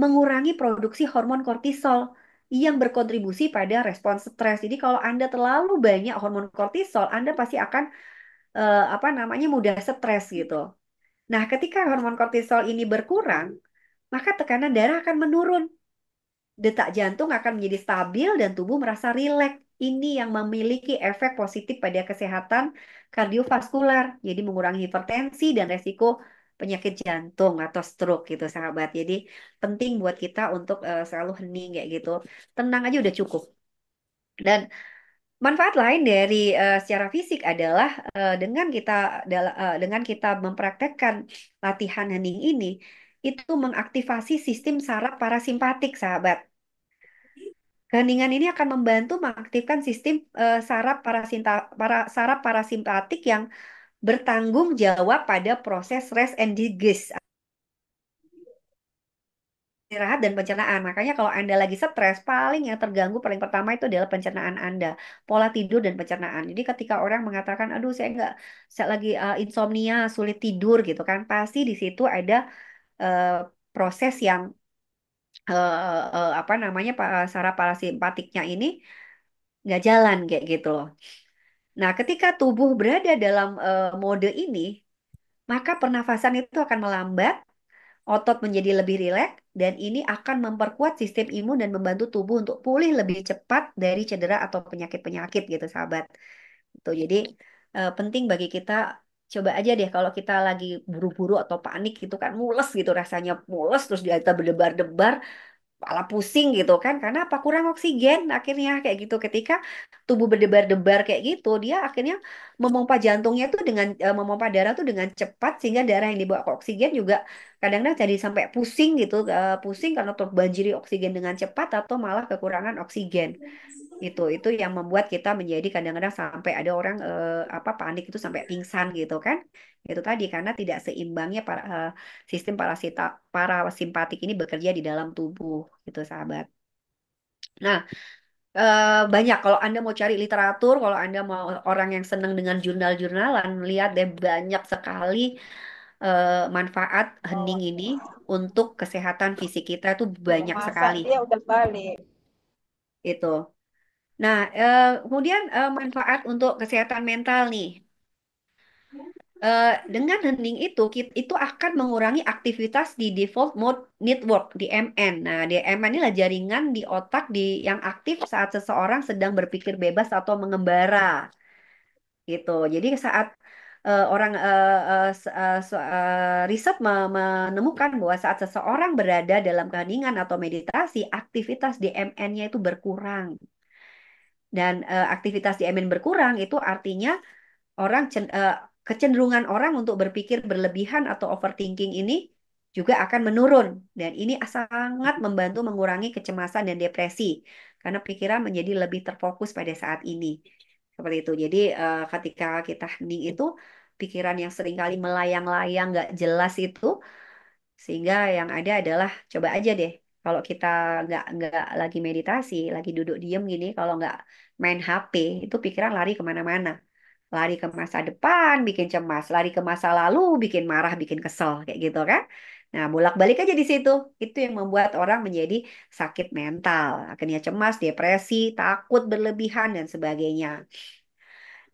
mengurangi produksi hormon kortisol yang berkontribusi pada respon stres. Jadi kalau Anda terlalu banyak hormon kortisol, Anda pasti akan eh, apa namanya mudah stres gitu. Nah, ketika hormon kortisol ini berkurang, maka tekanan darah akan menurun. Detak jantung akan menjadi stabil dan tubuh merasa rileks. Ini yang memiliki efek positif pada kesehatan kardiovaskular, jadi mengurangi hipertensi dan resiko penyakit jantung atau stroke gitu sahabat. Jadi penting buat kita untuk uh, selalu hening kayak gitu. Tenang aja udah cukup. Dan manfaat lain dari uh, secara fisik adalah uh, dengan kita uh, dengan kita mempraktekkan latihan hening ini itu mengaktifasi sistem saraf parasimpatik sahabat. Keheningan ini akan membantu mengaktifkan sistem uh, saraf parasimpatik para parasimpatik yang bertanggung jawab pada proses rest and digest istirahat dan pencernaan. Makanya kalau Anda lagi stres, paling yang terganggu paling pertama itu adalah pencernaan Anda, pola tidur dan pencernaan. Jadi ketika orang mengatakan, aduh saya nggak, saya lagi uh, insomnia, sulit tidur gitu kan, pasti di situ ada uh, proses yang uh, uh, apa namanya para, saraf parasimpatiknya ini nggak jalan kayak gitu loh. Nah, ketika tubuh berada dalam eh, mode ini, maka pernafasan itu akan melambat, otot menjadi lebih rileks, dan ini akan memperkuat sistem imun dan membantu tubuh untuk pulih lebih cepat dari cedera atau penyakit-penyakit gitu, sahabat. tuh gitu. jadi eh, penting bagi kita coba aja deh kalau kita lagi buru-buru atau panik gitu kan mules gitu rasanya mules terus kita berdebar-debar kepala pusing gitu kan karena apa kurang oksigen akhirnya kayak gitu ketika tubuh berdebar-debar kayak gitu dia akhirnya memompa jantungnya tuh dengan eh, memompa darah tuh dengan cepat sehingga darah yang dibawa ke oksigen juga kadang-kadang jadi sampai pusing gitu eh, pusing karena terbanjiri oksigen dengan cepat atau malah kekurangan oksigen itu itu yang membuat kita menjadi kadang-kadang sampai ada orang eh, apa panik itu sampai pingsan gitu kan itu tadi karena tidak seimbangnya para, uh, sistem parasita parasimpatik ini bekerja di dalam tubuh gitu sahabat. Nah, uh, banyak kalau Anda mau cari literatur, kalau Anda mau orang yang senang dengan jurnal-jurnalan, lihat deh banyak sekali uh, manfaat hening ini untuk kesehatan fisik kita itu oh, banyak Masa sekali. dia udah balik. Itu. Nah, uh, kemudian uh, manfaat untuk kesehatan mental nih. Uh, dengan hening itu kita, itu akan mengurangi aktivitas di default mode network DMN. Nah, DMN inilah jaringan di otak di yang aktif saat seseorang sedang berpikir bebas atau mengembara. Gitu. Jadi saat uh, orang uh, uh, uh, uh, riset menemukan bahwa saat seseorang berada dalam keheningan atau meditasi, aktivitas DMN-nya itu berkurang. Dan uh, aktivitas DMN berkurang itu artinya orang uh, kecenderungan orang untuk berpikir berlebihan atau overthinking ini juga akan menurun dan ini sangat membantu mengurangi kecemasan dan depresi karena pikiran menjadi lebih terfokus pada saat ini seperti itu jadi uh, ketika kita hening itu pikiran yang seringkali melayang-layang nggak jelas itu sehingga yang ada adalah coba aja deh kalau kita nggak nggak lagi meditasi lagi duduk diem gini kalau nggak main HP itu pikiran lari kemana-mana lari ke masa depan bikin cemas, lari ke masa lalu bikin marah, bikin kesel kayak gitu kan. Nah, bolak-balik aja di situ. Itu yang membuat orang menjadi sakit mental, akhirnya cemas, depresi, takut berlebihan dan sebagainya.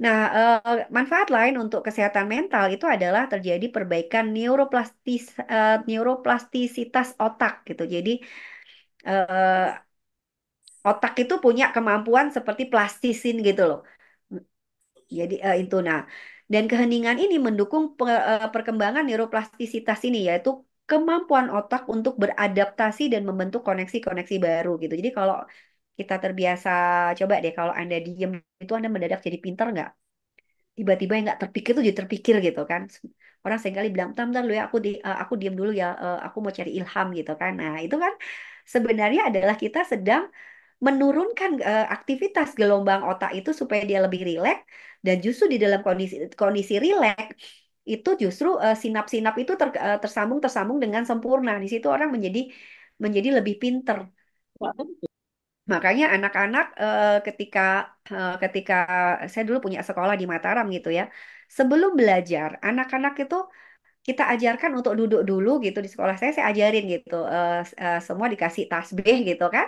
Nah, eh, manfaat lain untuk kesehatan mental itu adalah terjadi perbaikan neuroplastis eh, neuroplastisitas otak gitu. Jadi eh, otak itu punya kemampuan seperti plastisin gitu loh. Jadi uh, nah Dan keheningan ini mendukung eh, perkembangan neuroplastisitas ini yaitu kemampuan otak untuk beradaptasi dan membentuk koneksi-koneksi baru gitu. Jadi kalau kita terbiasa coba deh kalau Anda diem itu Anda mendadak jadi pinter nggak? Tiba-tiba yang nggak terpikir tuh jadi terpikir gitu kan. Orang seringkali bilang, "Bentar, bentar lu ya, aku di, eh, aku diem dulu ya, aku mau cari ilham gitu kan." Nah, itu kan sebenarnya adalah kita sedang menurunkan uh, aktivitas gelombang otak itu supaya dia lebih rileks dan justru di dalam kondisi kondisi rileks itu justru eh, sinap-sinap itu ter, uh, eh, tersambung tersambung dengan sempurna di situ orang menjadi menjadi lebih pinter makanya anak-anak uh, ketika uh, ketika saya dulu punya sekolah di Mataram gitu ya sebelum belajar anak-anak itu kita ajarkan untuk duduk dulu gitu di sekolah saya saya ajarin gitu uh, uh, semua dikasih tasbih gitu kan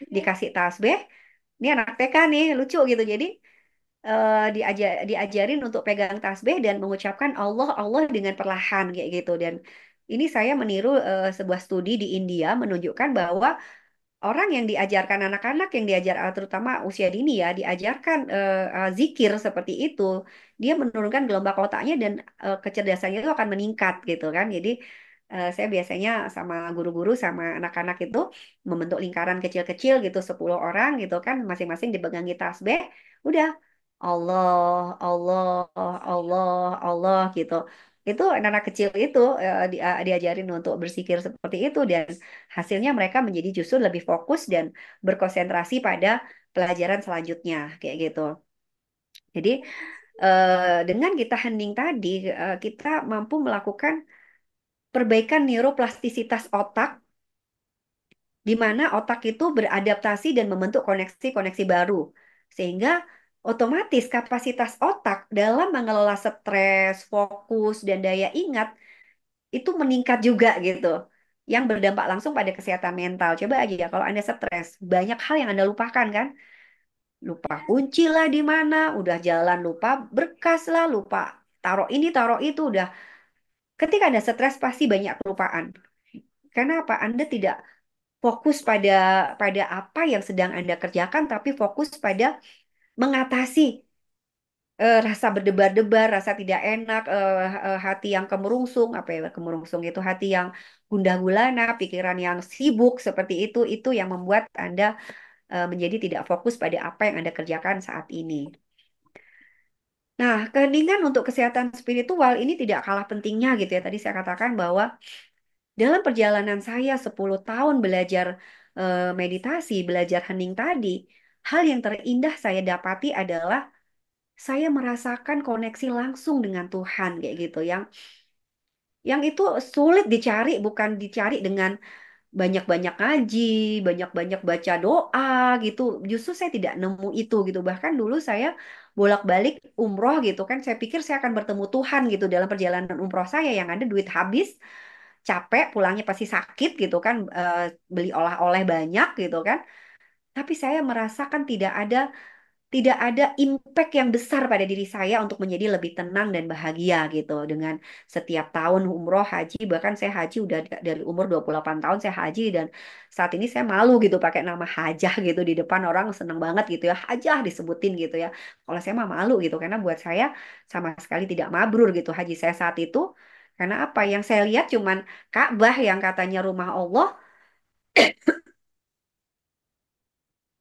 Iya. dikasih tasbih ini anak TK nih lucu gitu jadi uh, eh, diajar diajarin untuk pegang tasbih dan mengucapkan Allah Allah dengan perlahan kayak gitu dan ini saya meniru uh, sebuah studi di India menunjukkan bahwa orang yang diajarkan anak-anak yang diajar eh, terutama usia dini ya diajarkan uh, zikir seperti itu dia menurunkan gelombang otaknya dan uh, kecerdasannya itu akan meningkat gitu kan jadi uh, saya biasanya sama guru-guru sama anak-anak itu membentuk lingkaran kecil-kecil gitu 10 orang gitu kan masing-masing dipegangi tasbih udah Allah Allah Allah Allah gitu itu anak-anak kecil itu uh, di, eh, diajarin untuk bersikir seperti itu dan hasilnya mereka menjadi justru lebih fokus dan berkonsentrasi pada pelajaran selanjutnya kayak gitu jadi uh, dengan kita hening tadi uh, kita mampu melakukan perbaikan neuroplastisitas otak di mana otak itu beradaptasi dan membentuk koneksi-koneksi baru. Sehingga otomatis kapasitas otak dalam mengelola stres, fokus, dan daya ingat itu meningkat juga gitu. Yang berdampak langsung pada kesehatan mental. Coba aja ya kalau Anda stres, banyak hal yang Anda lupakan kan? Lupa kunci lah di mana, udah jalan lupa berkas lah, lupa taruh ini, taruh itu, udah Ketika Anda stres pasti banyak kelupaan. Karena apa? Anda tidak fokus pada pada apa yang sedang Anda kerjakan tapi fokus pada mengatasi eh, rasa berdebar-debar, rasa tidak enak, eh, eh, hati yang kemerungsung, apa ya kemerungsung itu hati yang gundah gulana, pikiran yang sibuk seperti itu itu yang membuat Anda menjadi tidak fokus pada apa yang Anda kerjakan saat ini. Nah, keheningan untuk kesehatan spiritual ini tidak kalah pentingnya gitu ya. Tadi saya katakan bahwa dalam perjalanan saya 10 tahun belajar e, meditasi, belajar hening tadi, hal yang terindah saya dapati adalah saya merasakan koneksi langsung dengan Tuhan kayak gitu yang yang itu sulit dicari bukan dicari dengan banyak-banyak ngaji, banyak-banyak baca doa gitu. Justru saya tidak nemu itu gitu. Bahkan dulu saya bolak-balik umroh gitu kan. Saya pikir saya akan bertemu Tuhan gitu dalam perjalanan umroh saya yang ada duit habis, capek, pulangnya pasti sakit gitu kan, eh, beli olah-oleh banyak gitu kan. Tapi saya merasakan tidak ada tidak ada impact yang besar pada diri saya untuk menjadi lebih tenang dan bahagia gitu dengan setiap tahun umroh haji bahkan saya haji udah dari umur 28 tahun saya haji dan saat ini saya malu gitu pakai nama hajah gitu di depan orang seneng banget gitu ya hajah disebutin gitu ya kalau saya mah malu gitu karena buat saya sama sekali tidak mabrur gitu haji saya saat itu karena apa yang saya lihat cuman Ka'bah yang katanya rumah Allah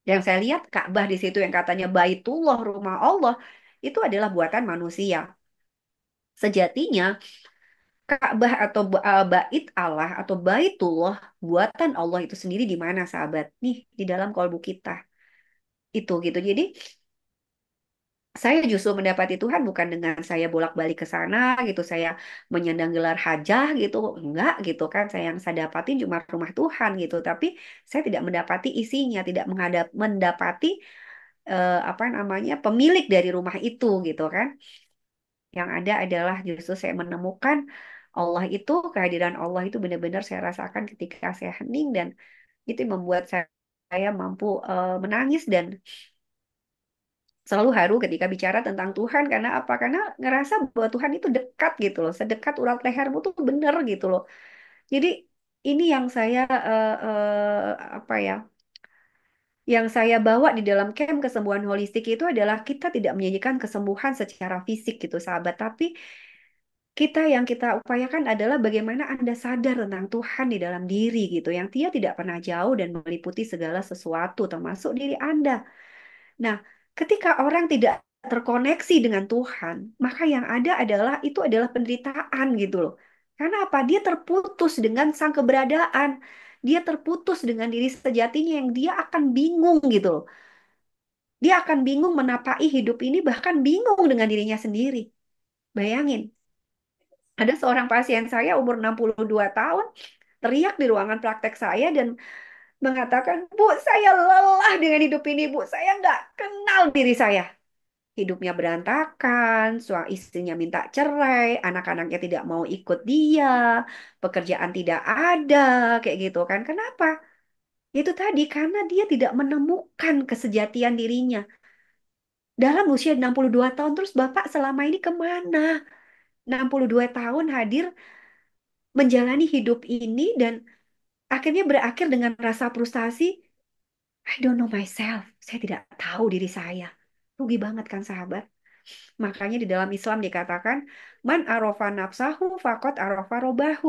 yang saya lihat Ka'bah di situ yang katanya Baitullah, rumah Allah, itu adalah buatan manusia. Sejatinya Ka'bah atau eh, bait Allah atau Baitullah buatan Allah itu sendiri di mana sahabat? Nih, di dalam kalbu kita. Itu gitu. Jadi saya justru mendapati Tuhan bukan dengan saya bolak-balik ke sana gitu, saya menyandang gelar hajah gitu, enggak gitu kan. Saya yang saya dapati cuma rumah Tuhan gitu, tapi saya tidak mendapati isinya, tidak menghadap mendapati eh, apa namanya pemilik dari rumah itu gitu kan. Yang ada adalah justru saya menemukan Allah itu kehadiran Allah itu benar-benar saya rasakan ketika saya hening dan itu membuat saya, saya mampu uh, menangis dan selalu haru ketika bicara tentang Tuhan karena apa? Karena ngerasa bahwa Tuhan itu dekat gitu loh, sedekat urat lehermu tuh bener gitu loh. Jadi ini yang saya uh, uh, apa ya? Yang saya bawa di dalam camp kesembuhan holistik itu adalah kita tidak menyajikan kesembuhan secara fisik gitu sahabat, tapi kita yang kita upayakan adalah bagaimana Anda sadar tentang Tuhan di dalam diri gitu, yang dia tidak pernah jauh dan meliputi segala sesuatu termasuk diri Anda. Nah, ketika orang tidak terkoneksi dengan Tuhan, maka yang ada adalah itu adalah penderitaan gitu loh. Karena apa? Dia terputus dengan sang keberadaan. Dia terputus dengan diri sejatinya yang dia akan bingung gitu loh. Dia akan bingung menapai hidup ini bahkan bingung dengan dirinya sendiri. Bayangin. Ada seorang pasien saya umur 62 tahun teriak di ruangan praktek saya dan mengatakan, Bu, saya lelah dengan hidup ini, Bu, saya nggak kenal diri saya. Hidupnya berantakan, suami istrinya minta cerai, anak-anaknya tidak mau ikut dia, pekerjaan tidak ada, kayak gitu kan. Kenapa? Itu tadi karena dia tidak menemukan kesejatian dirinya. Dalam usia 62 tahun, terus Bapak selama ini kemana? 62 tahun hadir menjalani hidup ini dan akhirnya berakhir dengan rasa frustasi, I don't know myself. Saya tidak tahu diri saya. Rugi banget kan sahabat. Makanya di dalam Islam dikatakan, man arofa nafsahu fakot arofa robahu.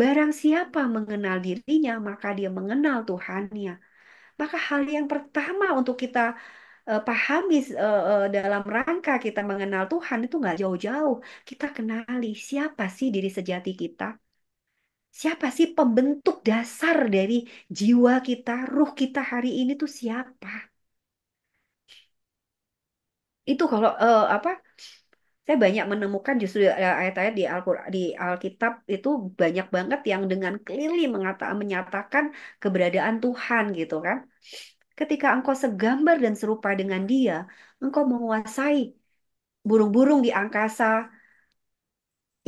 Barang siapa mengenal dirinya, maka dia mengenal Tuhannya. Maka hal yang pertama untuk kita uh, pahami uh, uh, dalam rangka kita mengenal Tuhan itu nggak jauh-jauh. Kita kenali siapa sih diri sejati kita. Siapa sih pembentuk dasar dari jiwa kita, ruh kita hari ini tuh siapa? Itu kalau uh, apa? Saya banyak menemukan justru eh, ayat-ayat di al di Alkitab itu banyak banget yang dengan clearly mengatakan menyatakan keberadaan Tuhan gitu kan. Ketika engkau segambar dan serupa dengan Dia, engkau menguasai burung-burung di angkasa,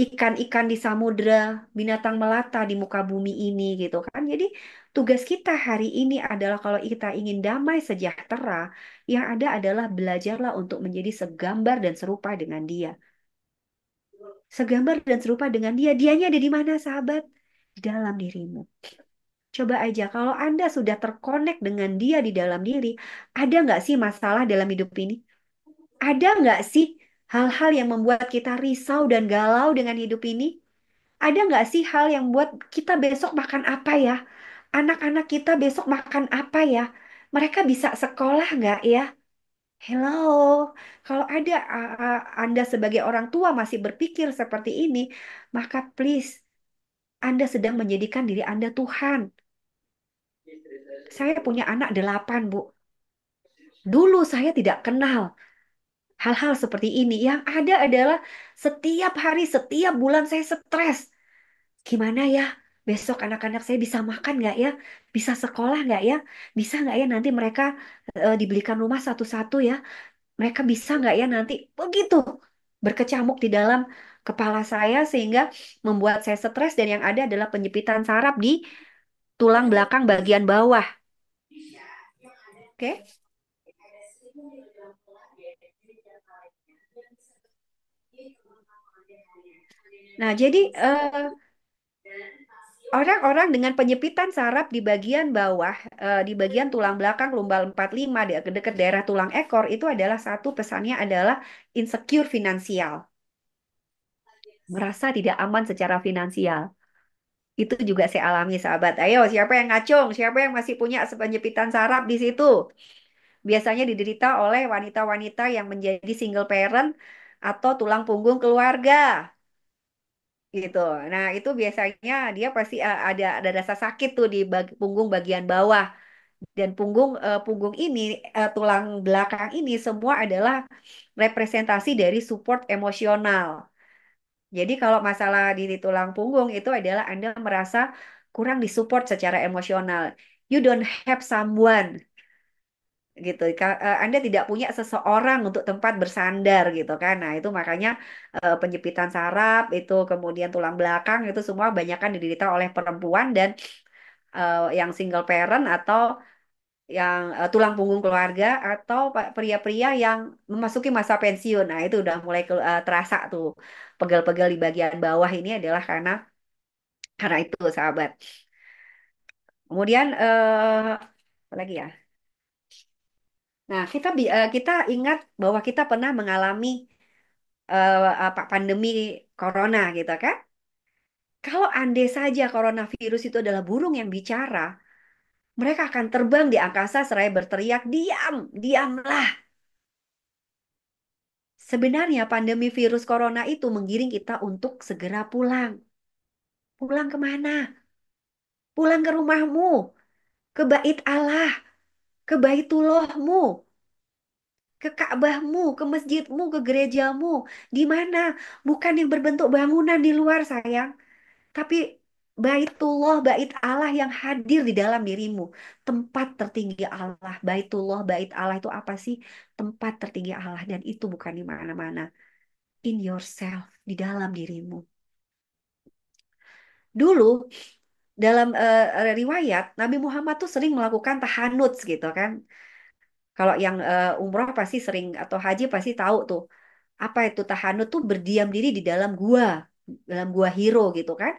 ikan-ikan di samudra, binatang melata di muka bumi ini gitu kan. Jadi tugas kita hari ini adalah kalau kita ingin damai sejahtera, yang ada adalah belajarlah untuk menjadi segambar dan serupa dengan dia. Segambar dan serupa dengan dia. Dianya ada di mana sahabat? Di dalam dirimu. Coba aja, kalau Anda sudah terkonek dengan dia di dalam diri, ada nggak sih masalah dalam hidup ini? Ada nggak sih hal-hal yang membuat kita risau dan galau dengan hidup ini? Ada nggak sih hal yang buat kita besok makan apa ya? Anak-anak kita besok makan apa ya? Mereka bisa sekolah nggak ya? Hello, kalau ada uh, Anda sebagai orang tua masih berpikir seperti ini, maka please, Anda sedang menjadikan diri Anda Tuhan. Saya punya anak delapan, Bu. Dulu saya tidak kenal hal-hal seperti ini. Yang ada adalah setiap hari, setiap bulan saya stres. Gimana ya besok anak-anak saya bisa makan nggak ya? Bisa sekolah nggak ya? Bisa nggak ya nanti mereka e, dibelikan rumah satu-satu ya? Mereka bisa nggak ya nanti? Begitu berkecamuk di dalam kepala saya sehingga membuat saya stres dan yang ada adalah penyepitan saraf di tulang belakang bagian bawah. Oke. Okay? Nah, jadi orang eh, Orang-orang dengan penyepitan saraf di bagian bawah, uh, di bagian tulang belakang lumbar 45, de dekat daerah tulang ekor, itu adalah satu pesannya adalah insecure finansial. Merasa tidak aman secara finansial. Itu juga saya alami, sahabat. Ayo, siapa yang ngacung? Siapa yang masih punya penyepitan saraf di situ? Biasanya diderita oleh wanita-wanita yang menjadi single parent atau tulang punggung keluarga gitu. Nah, itu biasanya dia pasti eh, ada ada rasa sakit tuh di bag- punggung bagian bawah. Dan punggung uh, punggung ini uh, tulang belakang ini semua adalah representasi dari support emosional. Jadi kalau masalah di tulang punggung itu adalah Anda merasa kurang disupport secara emosional. You don't have someone gitu. Eh, Anda tidak punya seseorang untuk tempat bersandar gitu kan. Nah, itu makanya eh, penjepitan saraf itu kemudian tulang belakang itu semua banyak kan diderita oleh perempuan dan eh, yang single parent atau yang tulang punggung keluarga atau pria-pria yang memasuki masa pensiun. Nah, itu udah mulai terasa tuh pegal-pegal di bagian bawah ini adalah karena karena itu sahabat. Kemudian eh apa lagi ya? Nah, kita eh, kita ingat bahwa kita pernah mengalami eh, uh, pandemi corona gitu kan? Kalau andai saja coronavirus itu adalah burung yang bicara, mereka akan terbang di angkasa seraya berteriak, "Diam, diamlah." Sebenarnya pandemi virus corona itu menggiring kita untuk segera pulang. Pulang kemana? Pulang ke rumahmu, ke bait Allah, ke Baitullahmu, ke Ka'bahmu, ke masjidmu, ke gerejamu, di mana bukan yang berbentuk bangunan di luar sayang, tapi Baitullah, bait Allah yang hadir di dalam dirimu. Tempat tertinggi Allah, Baitullah, bait Allah itu apa sih? Tempat tertinggi Allah dan itu bukan di mana-mana. In yourself, di dalam dirimu. Dulu dalam uh, riwayat Nabi Muhammad tuh sering melakukan tahanut gitu kan. Kalau yang uh, umroh pasti sering atau haji pasti tahu tuh apa itu tahanut tuh berdiam diri di dalam gua, dalam gua hero gitu kan.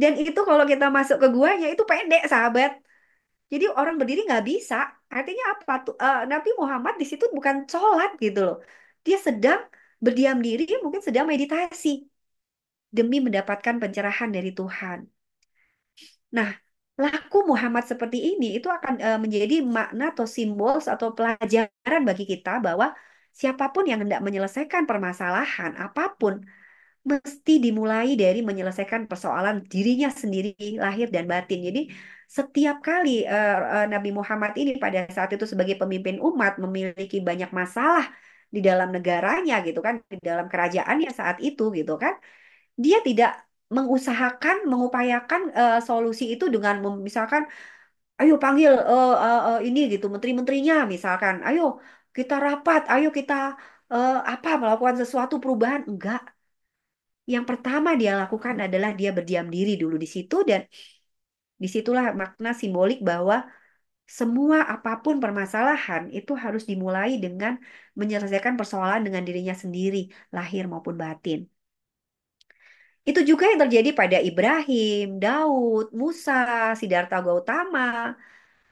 Dan itu kalau kita masuk ke guanya itu pendek sahabat. Jadi orang berdiri nggak bisa. Artinya apa? Tuh, uh, Nabi Muhammad di situ bukan sholat gitu loh. Dia sedang berdiam diri, mungkin sedang meditasi demi mendapatkan pencerahan dari Tuhan. Nah, laku Muhammad seperti ini itu akan eh, menjadi makna atau simbol atau pelajaran bagi kita bahwa siapapun yang hendak menyelesaikan permasalahan apapun mesti dimulai dari menyelesaikan persoalan dirinya sendiri lahir dan batin. Jadi setiap kali eh, eh, Nabi Muhammad ini pada saat itu sebagai pemimpin umat memiliki banyak masalah di dalam negaranya gitu kan, di dalam kerajaannya saat itu gitu kan. Dia tidak mengusahakan, mengupayakan uh, solusi itu dengan misalkan, ayo panggil uh, uh, uh, ini gitu, menteri-menterinya misalkan, ayo kita rapat, ayo kita uh, apa melakukan sesuatu perubahan. Enggak. Yang pertama dia lakukan adalah dia berdiam diri dulu di situ dan disitulah makna simbolik bahwa semua apapun permasalahan itu harus dimulai dengan menyelesaikan persoalan dengan dirinya sendiri, lahir maupun batin. Itu juga yang terjadi pada Ibrahim, Daud, Musa, Siddhartha Gautama.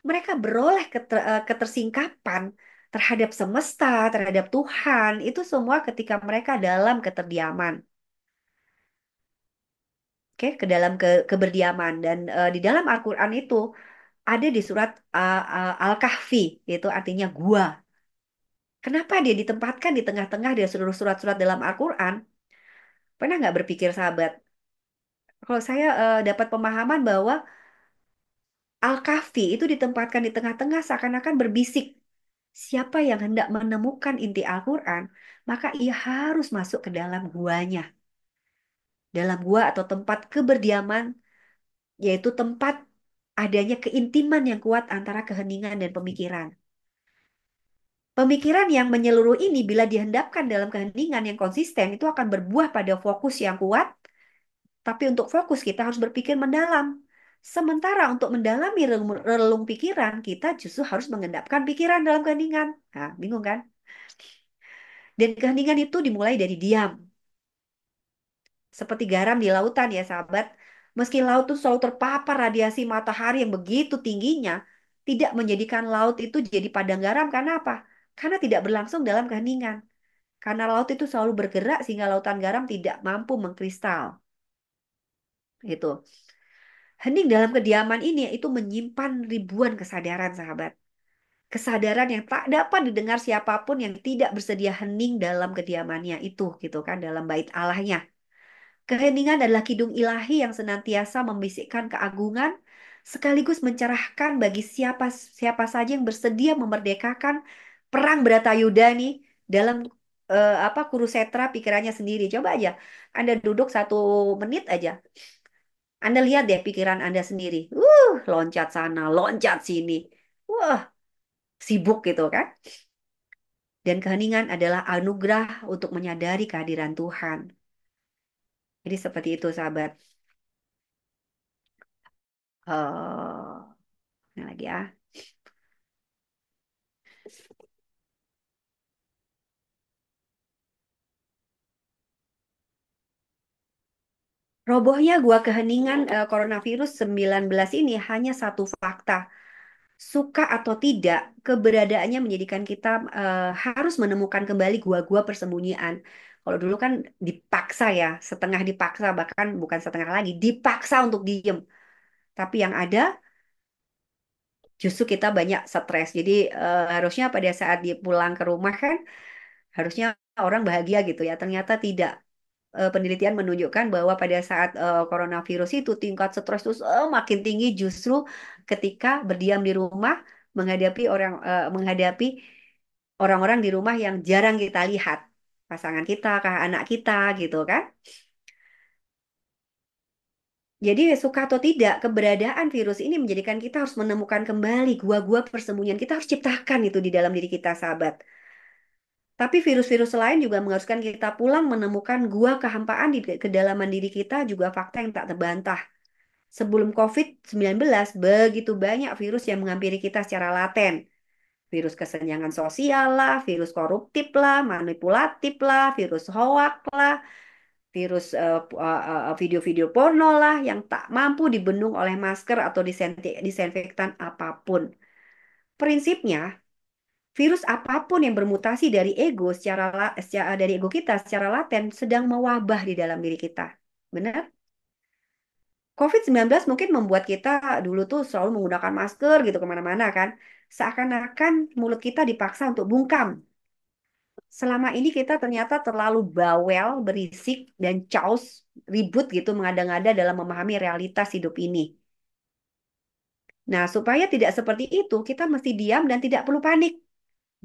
Mereka beroleh keter- eh, ketersingkapan terhadap semesta, terhadap Tuhan. Itu semua ketika mereka dalam keterdiaman. Oke, ke dalam ke keberdiaman dan uh, di dalam Al-Qur'an itu ada di surat uh, uh, Al-Kahfi, yaitu artinya gua. Kenapa dia ditempatkan di tengah-tengah dari seluruh surat-surat dalam Al-Qur'an? Pernah nggak berpikir sahabat? Kalau saya eh, dapat pemahaman bahwa Al-Kahfi itu ditempatkan di tengah-tengah seakan-akan berbisik. Siapa yang hendak menemukan inti Al-Quran, maka ia harus masuk ke dalam guanya. Dalam gua atau tempat keberdiaman, yaitu tempat adanya keintiman yang kuat antara keheningan dan pemikiran. Pemikiran yang menyeluruh ini bila dihendapkan dalam keheningan yang konsisten itu akan berbuah pada fokus yang kuat. Tapi untuk fokus kita harus berpikir mendalam. Sementara untuk mendalami relung, pikiran, kita justru harus mengendapkan pikiran dalam keheningan. Nah, bingung kan? Dan keheningan itu dimulai dari diam. Seperti garam di lautan ya sahabat. Meski laut itu selalu terpapar radiasi matahari yang begitu tingginya, tidak menjadikan laut itu jadi padang garam karena apa? karena tidak berlangsung dalam keheningan. Karena laut itu selalu bergerak sehingga lautan garam tidak mampu mengkristal. Gitu. Hening dalam kediaman ini itu menyimpan ribuan kesadaran sahabat. Kesadaran yang tak dapat didengar siapapun yang tidak bersedia hening dalam kediamannya itu gitu kan dalam bait Allahnya. Keheningan adalah kidung ilahi yang senantiasa membisikkan keagungan sekaligus mencerahkan bagi siapa siapa saja yang bersedia memerdekakan perang Bratayuda nih dalam uh, apa Kurusetra pikirannya sendiri. Coba aja Anda duduk satu menit aja. Anda lihat deh pikiran Anda sendiri. Uh, loncat sana, loncat sini. Wah, sibuk gitu kan. Dan keheningan adalah anugerah untuk menyadari kehadiran Tuhan. Jadi seperti itu sahabat. Uh, ini lagi ya. Robohnya gua keheningan eh, coronavirus 19 ini hanya satu fakta. Suka atau tidak, keberadaannya menjadikan kita eh, harus menemukan kembali gua-gua persembunyian. Kalau dulu kan dipaksa ya, setengah dipaksa, bahkan bukan setengah lagi, dipaksa untuk diem. Tapi yang ada, justru kita banyak stres. Jadi eh, harusnya pada saat dia pulang ke rumah kan, harusnya orang bahagia gitu ya. Ternyata tidak Eh, penelitian menunjukkan bahwa pada saat uh, coronavirus itu tingkat stres itu semakin eh, tinggi justru ketika berdiam di rumah menghadapi orang uh, menghadapi orang-orang di rumah yang jarang kita lihat pasangan kita kah anak kita gitu kan jadi suka atau tidak keberadaan virus ini menjadikan kita harus menemukan kembali gua-gua persembunyian kita harus ciptakan itu di dalam diri kita sahabat tapi virus-virus lain juga mengharuskan kita pulang menemukan gua kehampaan di kedalaman diri kita juga fakta yang tak terbantah. Sebelum COVID-19, begitu banyak virus yang menghampiri kita secara laten. Virus kesenjangan sosial lah, virus koruptif lah, manipulatif lah, virus hoak lah, virus eh, eh, eh, video-video uh, uh, porno lah yang tak mampu dibendung oleh masker atau disinfektan apapun. Prinsipnya, virus apapun yang bermutasi dari ego secara, dari ego kita secara laten sedang mewabah di dalam diri kita. Benar? COVID-19 mungkin membuat kita dulu tuh selalu menggunakan masker gitu kemana-mana kan. Seakan-akan mulut kita dipaksa untuk bungkam. Selama ini kita ternyata terlalu bawel, berisik, dan caos, ribut gitu mengada-ngada dalam memahami realitas hidup ini. Nah, supaya tidak seperti itu, kita mesti diam dan tidak perlu panik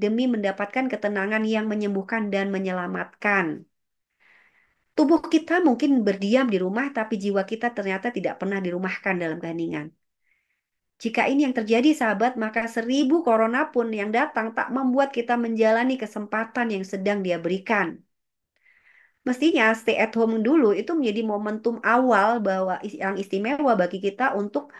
demi mendapatkan ketenangan yang menyembuhkan dan menyelamatkan. Tubuh kita mungkin berdiam di rumah, tapi jiwa kita ternyata tidak pernah dirumahkan dalam keheningan. Jika ini yang terjadi, sahabat, maka seribu corona pun yang datang tak membuat kita menjalani kesempatan yang sedang dia berikan mestinya stay at home dulu itu menjadi momentum awal bahwa yang istimewa bagi kita untuk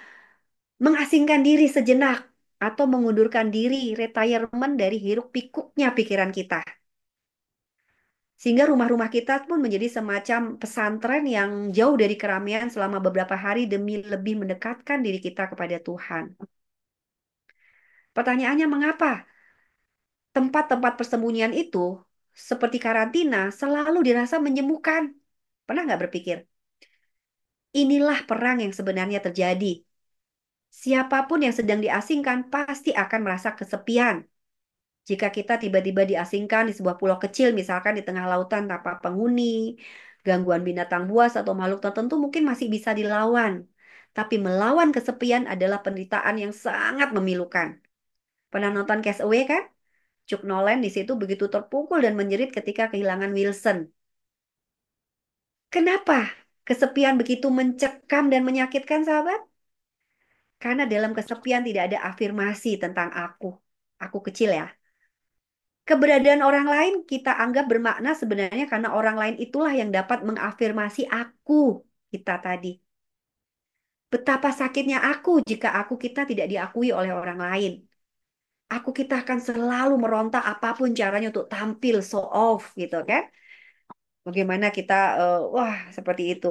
mengasingkan diri sejenak atau mengundurkan diri, retirement dari hiruk pikuknya pikiran kita. Sehingga rumah-rumah kita pun menjadi semacam pesantren yang jauh dari keramaian selama beberapa hari demi lebih mendekatkan diri kita kepada Tuhan. Pertanyaannya mengapa tempat-tempat persembunyian itu seperti karantina selalu dirasa menyembuhkan Pernah nggak berpikir? Inilah perang yang sebenarnya terjadi Siapapun yang sedang diasingkan pasti akan merasa kesepian. Jika kita tiba-tiba diasingkan di sebuah pulau kecil, misalkan di tengah lautan tanpa penghuni, gangguan binatang buas atau makhluk tertentu mungkin masih bisa dilawan. Tapi melawan kesepian adalah penderitaan yang sangat memilukan. Pernah nonton Cast Away kan? Chuck Nolan di situ begitu terpukul dan menjerit ketika kehilangan Wilson. Kenapa kesepian begitu mencekam dan menyakitkan sahabat? Karena dalam kesepian tidak ada afirmasi tentang aku. Aku kecil ya. Keberadaan orang lain kita anggap bermakna sebenarnya karena orang lain itulah yang dapat mengafirmasi aku kita tadi. Betapa sakitnya aku jika aku kita tidak diakui oleh orang lain. Aku kita akan selalu meronta apapun caranya untuk tampil so off gitu kan. Bagaimana kita uh, wah seperti itu.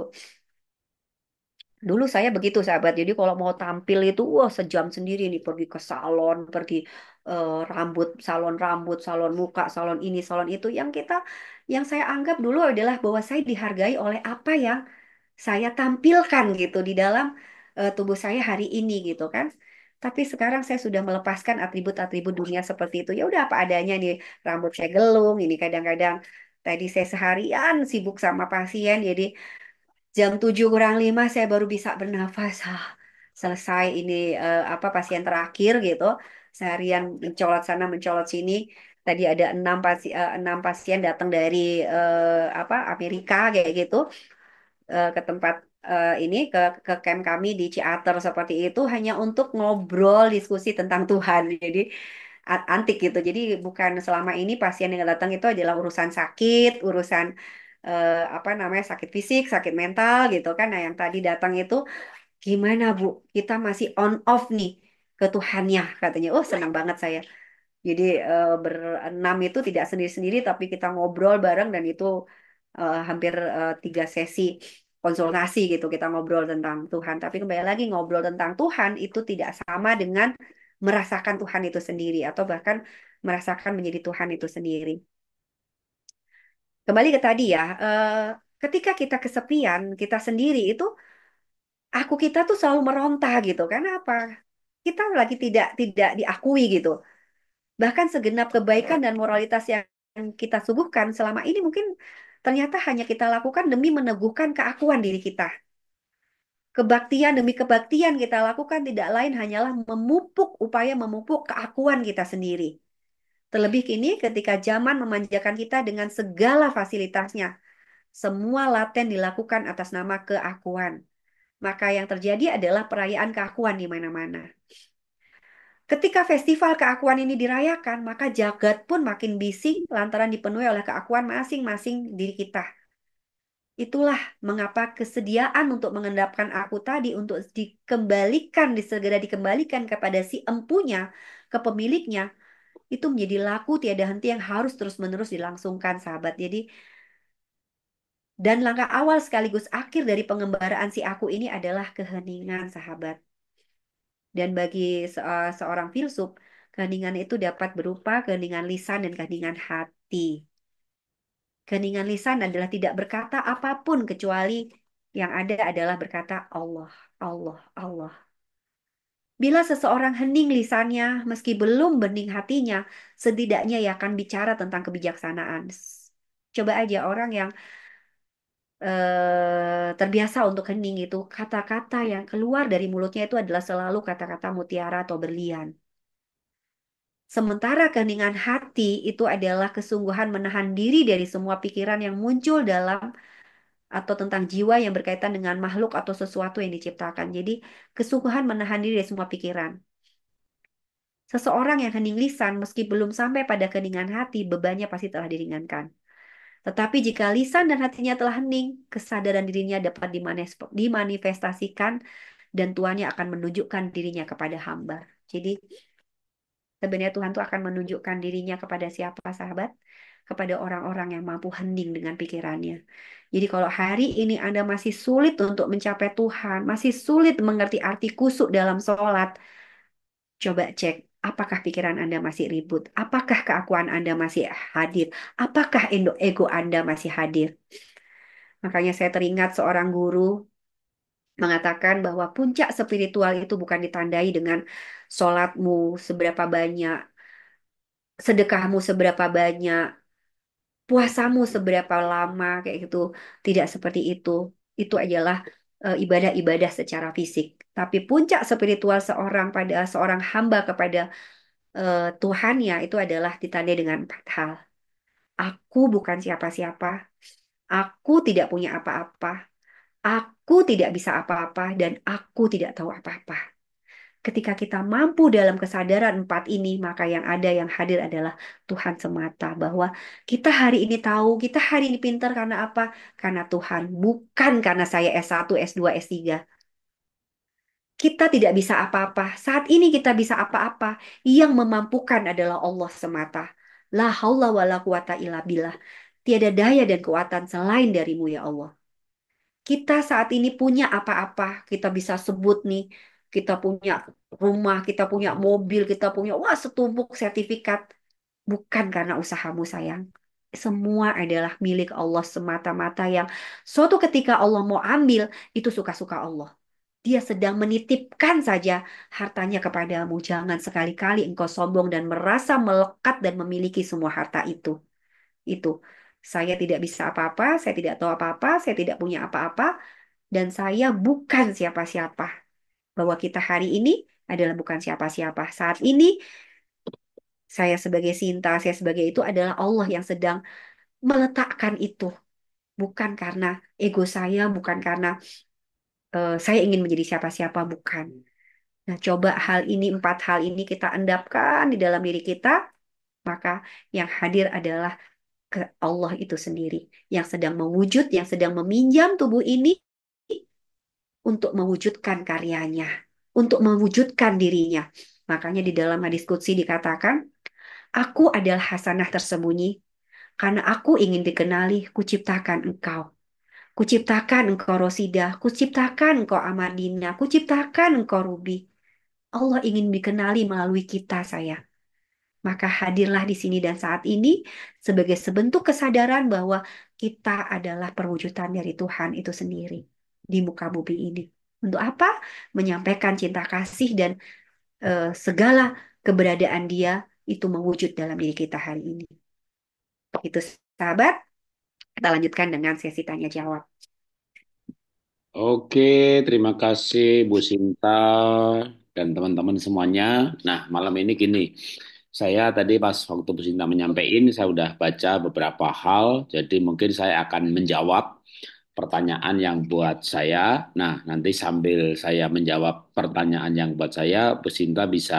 Dulu saya begitu sahabat, jadi kalau mau tampil itu wah sejam sendiri nih pergi ke salon, pergi uh, rambut, salon rambut, salon muka, salon ini, salon itu yang kita yang saya anggap dulu adalah bahwa saya dihargai oleh apa yang saya tampilkan gitu di dalam uh, tubuh saya hari ini gitu kan. Tapi sekarang saya sudah melepaskan atribut-atribut dunia seperti itu. Ya udah apa adanya nih, rambut saya gelung, ini kadang-kadang tadi saya seharian sibuk sama pasien jadi Jam 7 kurang 5 saya baru bisa bernafas. Ah, selesai ini uh, apa pasien terakhir gitu. Seharian mencolot sana mencolot sini. Tadi ada enam pasien, eh, enam pasien datang dari uh, apa Amerika kayak gitu uh, ke tempat uh, ini ke ke camp kami di Ciater seperti itu hanya untuk ngobrol diskusi tentang Tuhan. Jadi antik gitu. Jadi bukan selama ini pasien yang datang itu adalah urusan sakit, urusan eh, apa namanya sakit fisik, sakit mental gitu kan. Nah, yang tadi datang itu gimana Bu? Kita masih on off nih ke Tuhannya katanya. Oh, senang banget saya. Jadi eh, berenam itu tidak sendiri-sendiri tapi kita ngobrol bareng dan itu eh, hampir eh, tiga sesi konsultasi gitu kita ngobrol tentang Tuhan. Tapi kembali lagi ngobrol tentang Tuhan itu tidak sama dengan merasakan Tuhan itu sendiri atau bahkan merasakan menjadi Tuhan itu sendiri. Kembali ke tadi ya, uh, ketika kita kesepian, kita sendiri itu aku kita tuh selalu meronta gitu. Karena apa? Kita lagi tidak tidak diakui gitu. Bahkan segenap kebaikan dan moralitas yang kita suguhkan selama ini mungkin ternyata hanya kita lakukan demi meneguhkan keakuan diri kita. Kebaktian demi kebaktian kita lakukan tidak lain hanyalah memupuk upaya memupuk keakuan kita sendiri. Terlebih kini ketika zaman memanjakan kita dengan segala fasilitasnya. Semua laten dilakukan atas nama keakuan. Maka yang terjadi adalah perayaan keakuan di mana-mana. Ketika festival keakuan ini dirayakan, maka jagat pun makin bising lantaran dipenuhi oleh keakuan masing-masing diri kita. Itulah mengapa kesediaan untuk mengendapkan aku tadi untuk dikembalikan, disegera dikembalikan kepada si empunya, kepemiliknya, itu menjadi laku tiada henti yang harus terus-menerus dilangsungkan, sahabat. Jadi dan langkah awal sekaligus akhir dari pengembaraan si aku ini adalah keheningan, sahabat. Dan bagi se eh, seorang filsuf, keheningan itu dapat berupa keheningan lisan dan keheningan hati. Keheningan lisan adalah tidak berkata apapun kecuali yang ada adalah berkata Allah, Allah, Allah. Bila seseorang hening lisannya, meski belum bening hatinya, setidaknya ia akan bicara tentang kebijaksanaan. Coba aja orang yang eh, terbiasa untuk hening itu, kata-kata yang keluar dari mulutnya itu adalah selalu kata-kata mutiara atau berlian. Sementara keheningan hati itu adalah kesungguhan menahan diri dari semua pikiran yang muncul dalam atau tentang jiwa yang berkaitan dengan makhluk atau sesuatu yang diciptakan. Jadi, kesungguhan menahan diri dari semua pikiran. Seseorang yang hening lisan, meski belum sampai pada keningan hati, bebannya pasti telah diringankan. Tetapi jika lisan dan hatinya telah hening, kesadaran dirinya dapat dimanifestasikan dan Tuhannya akan menunjukkan dirinya kepada hamba. Jadi sebenarnya Tuhan tuh akan menunjukkan dirinya kepada siapa sahabat? Kepada orang-orang yang mampu hening dengan pikirannya. Jadi kalau hari ini Anda masih sulit untuk mencapai Tuhan, masih sulit mengerti arti kusuk dalam sholat, coba cek apakah pikiran Anda masih ribut, apakah keakuan Anda masih hadir, apakah ego Anda masih hadir. Makanya saya teringat seorang guru mengatakan bahwa puncak spiritual itu bukan ditandai dengan sholatmu seberapa banyak, sedekahmu seberapa banyak, puasamu seberapa lama kayak gitu. Tidak seperti itu. Itu adalah eh, ibadah-ibadah secara fisik. Tapi puncak spiritual seorang pada seorang hamba kepada uh, eh, Tuhannya itu adalah ditandai dengan empat hal. Aku bukan siapa-siapa. Aku tidak punya apa-apa. Aku tidak bisa apa-apa dan aku tidak tahu apa-apa. Ketika kita mampu dalam kesadaran empat ini, maka yang ada yang hadir adalah Tuhan semata. Bahwa kita hari ini tahu, kita hari ini pintar karena apa? Karena Tuhan, bukan karena saya S1, S2, S3 kita tidak bisa apa-apa. Saat ini kita bisa apa-apa. Yang memampukan adalah Allah semata. La haula wa la quwata illa billah. Tiada daya dan kekuatan selain darimu ya Allah. Kita saat ini punya apa-apa. Kita bisa sebut nih kita punya rumah, kita punya mobil, kita punya wah setumpuk sertifikat. Bukan karena usahamu sayang. Semua adalah milik Allah semata-mata yang suatu ketika Allah mau ambil itu suka-suka Allah. Dia sedang menitipkan saja hartanya kepadamu. Jangan sekali-kali engkau sombong dan merasa melekat dan memiliki semua harta itu. Itu saya tidak bisa apa-apa, saya tidak tahu apa-apa, saya tidak punya apa-apa, dan saya bukan siapa-siapa bahwa kita hari ini adalah bukan siapa-siapa. Saat ini saya sebagai Sinta, saya sebagai itu adalah Allah yang sedang meletakkan itu. Bukan karena ego saya, bukan karena uh, saya ingin menjadi siapa-siapa, bukan. Nah, coba hal ini, empat hal ini kita endapkan di dalam diri kita, maka yang hadir adalah ke Allah itu sendiri yang sedang mewujud, yang sedang meminjam tubuh ini untuk mewujudkan karyanya, untuk mewujudkan dirinya. Makanya di dalam hadis Qudsi dikatakan, Aku adalah hasanah tersembunyi, karena aku ingin dikenali, kuciptakan engkau. Kuciptakan engkau Rosida, kuciptakan engkau Amadina, kuciptakan engkau Rubi. Allah ingin dikenali melalui kita, saya. Maka hadirlah di sini dan saat ini sebagai sebentuk kesadaran bahwa kita adalah perwujudan dari Tuhan itu sendiri di muka bumi ini. Untuk apa? Menyampaikan cinta kasih dan eh, segala keberadaan dia itu mewujud dalam diri kita hari ini. Itu sahabat, kita lanjutkan dengan sesi tanya jawab. Oke, terima kasih Bu Sinta dan teman-teman semuanya. Nah, malam ini gini, saya tadi pas waktu Bu Sinta menyampaikan, saya sudah baca beberapa hal, jadi mungkin saya akan menjawab pertanyaan yang buat saya. Nah, nanti sambil saya menjawab pertanyaan yang buat saya, Bu Sinta bisa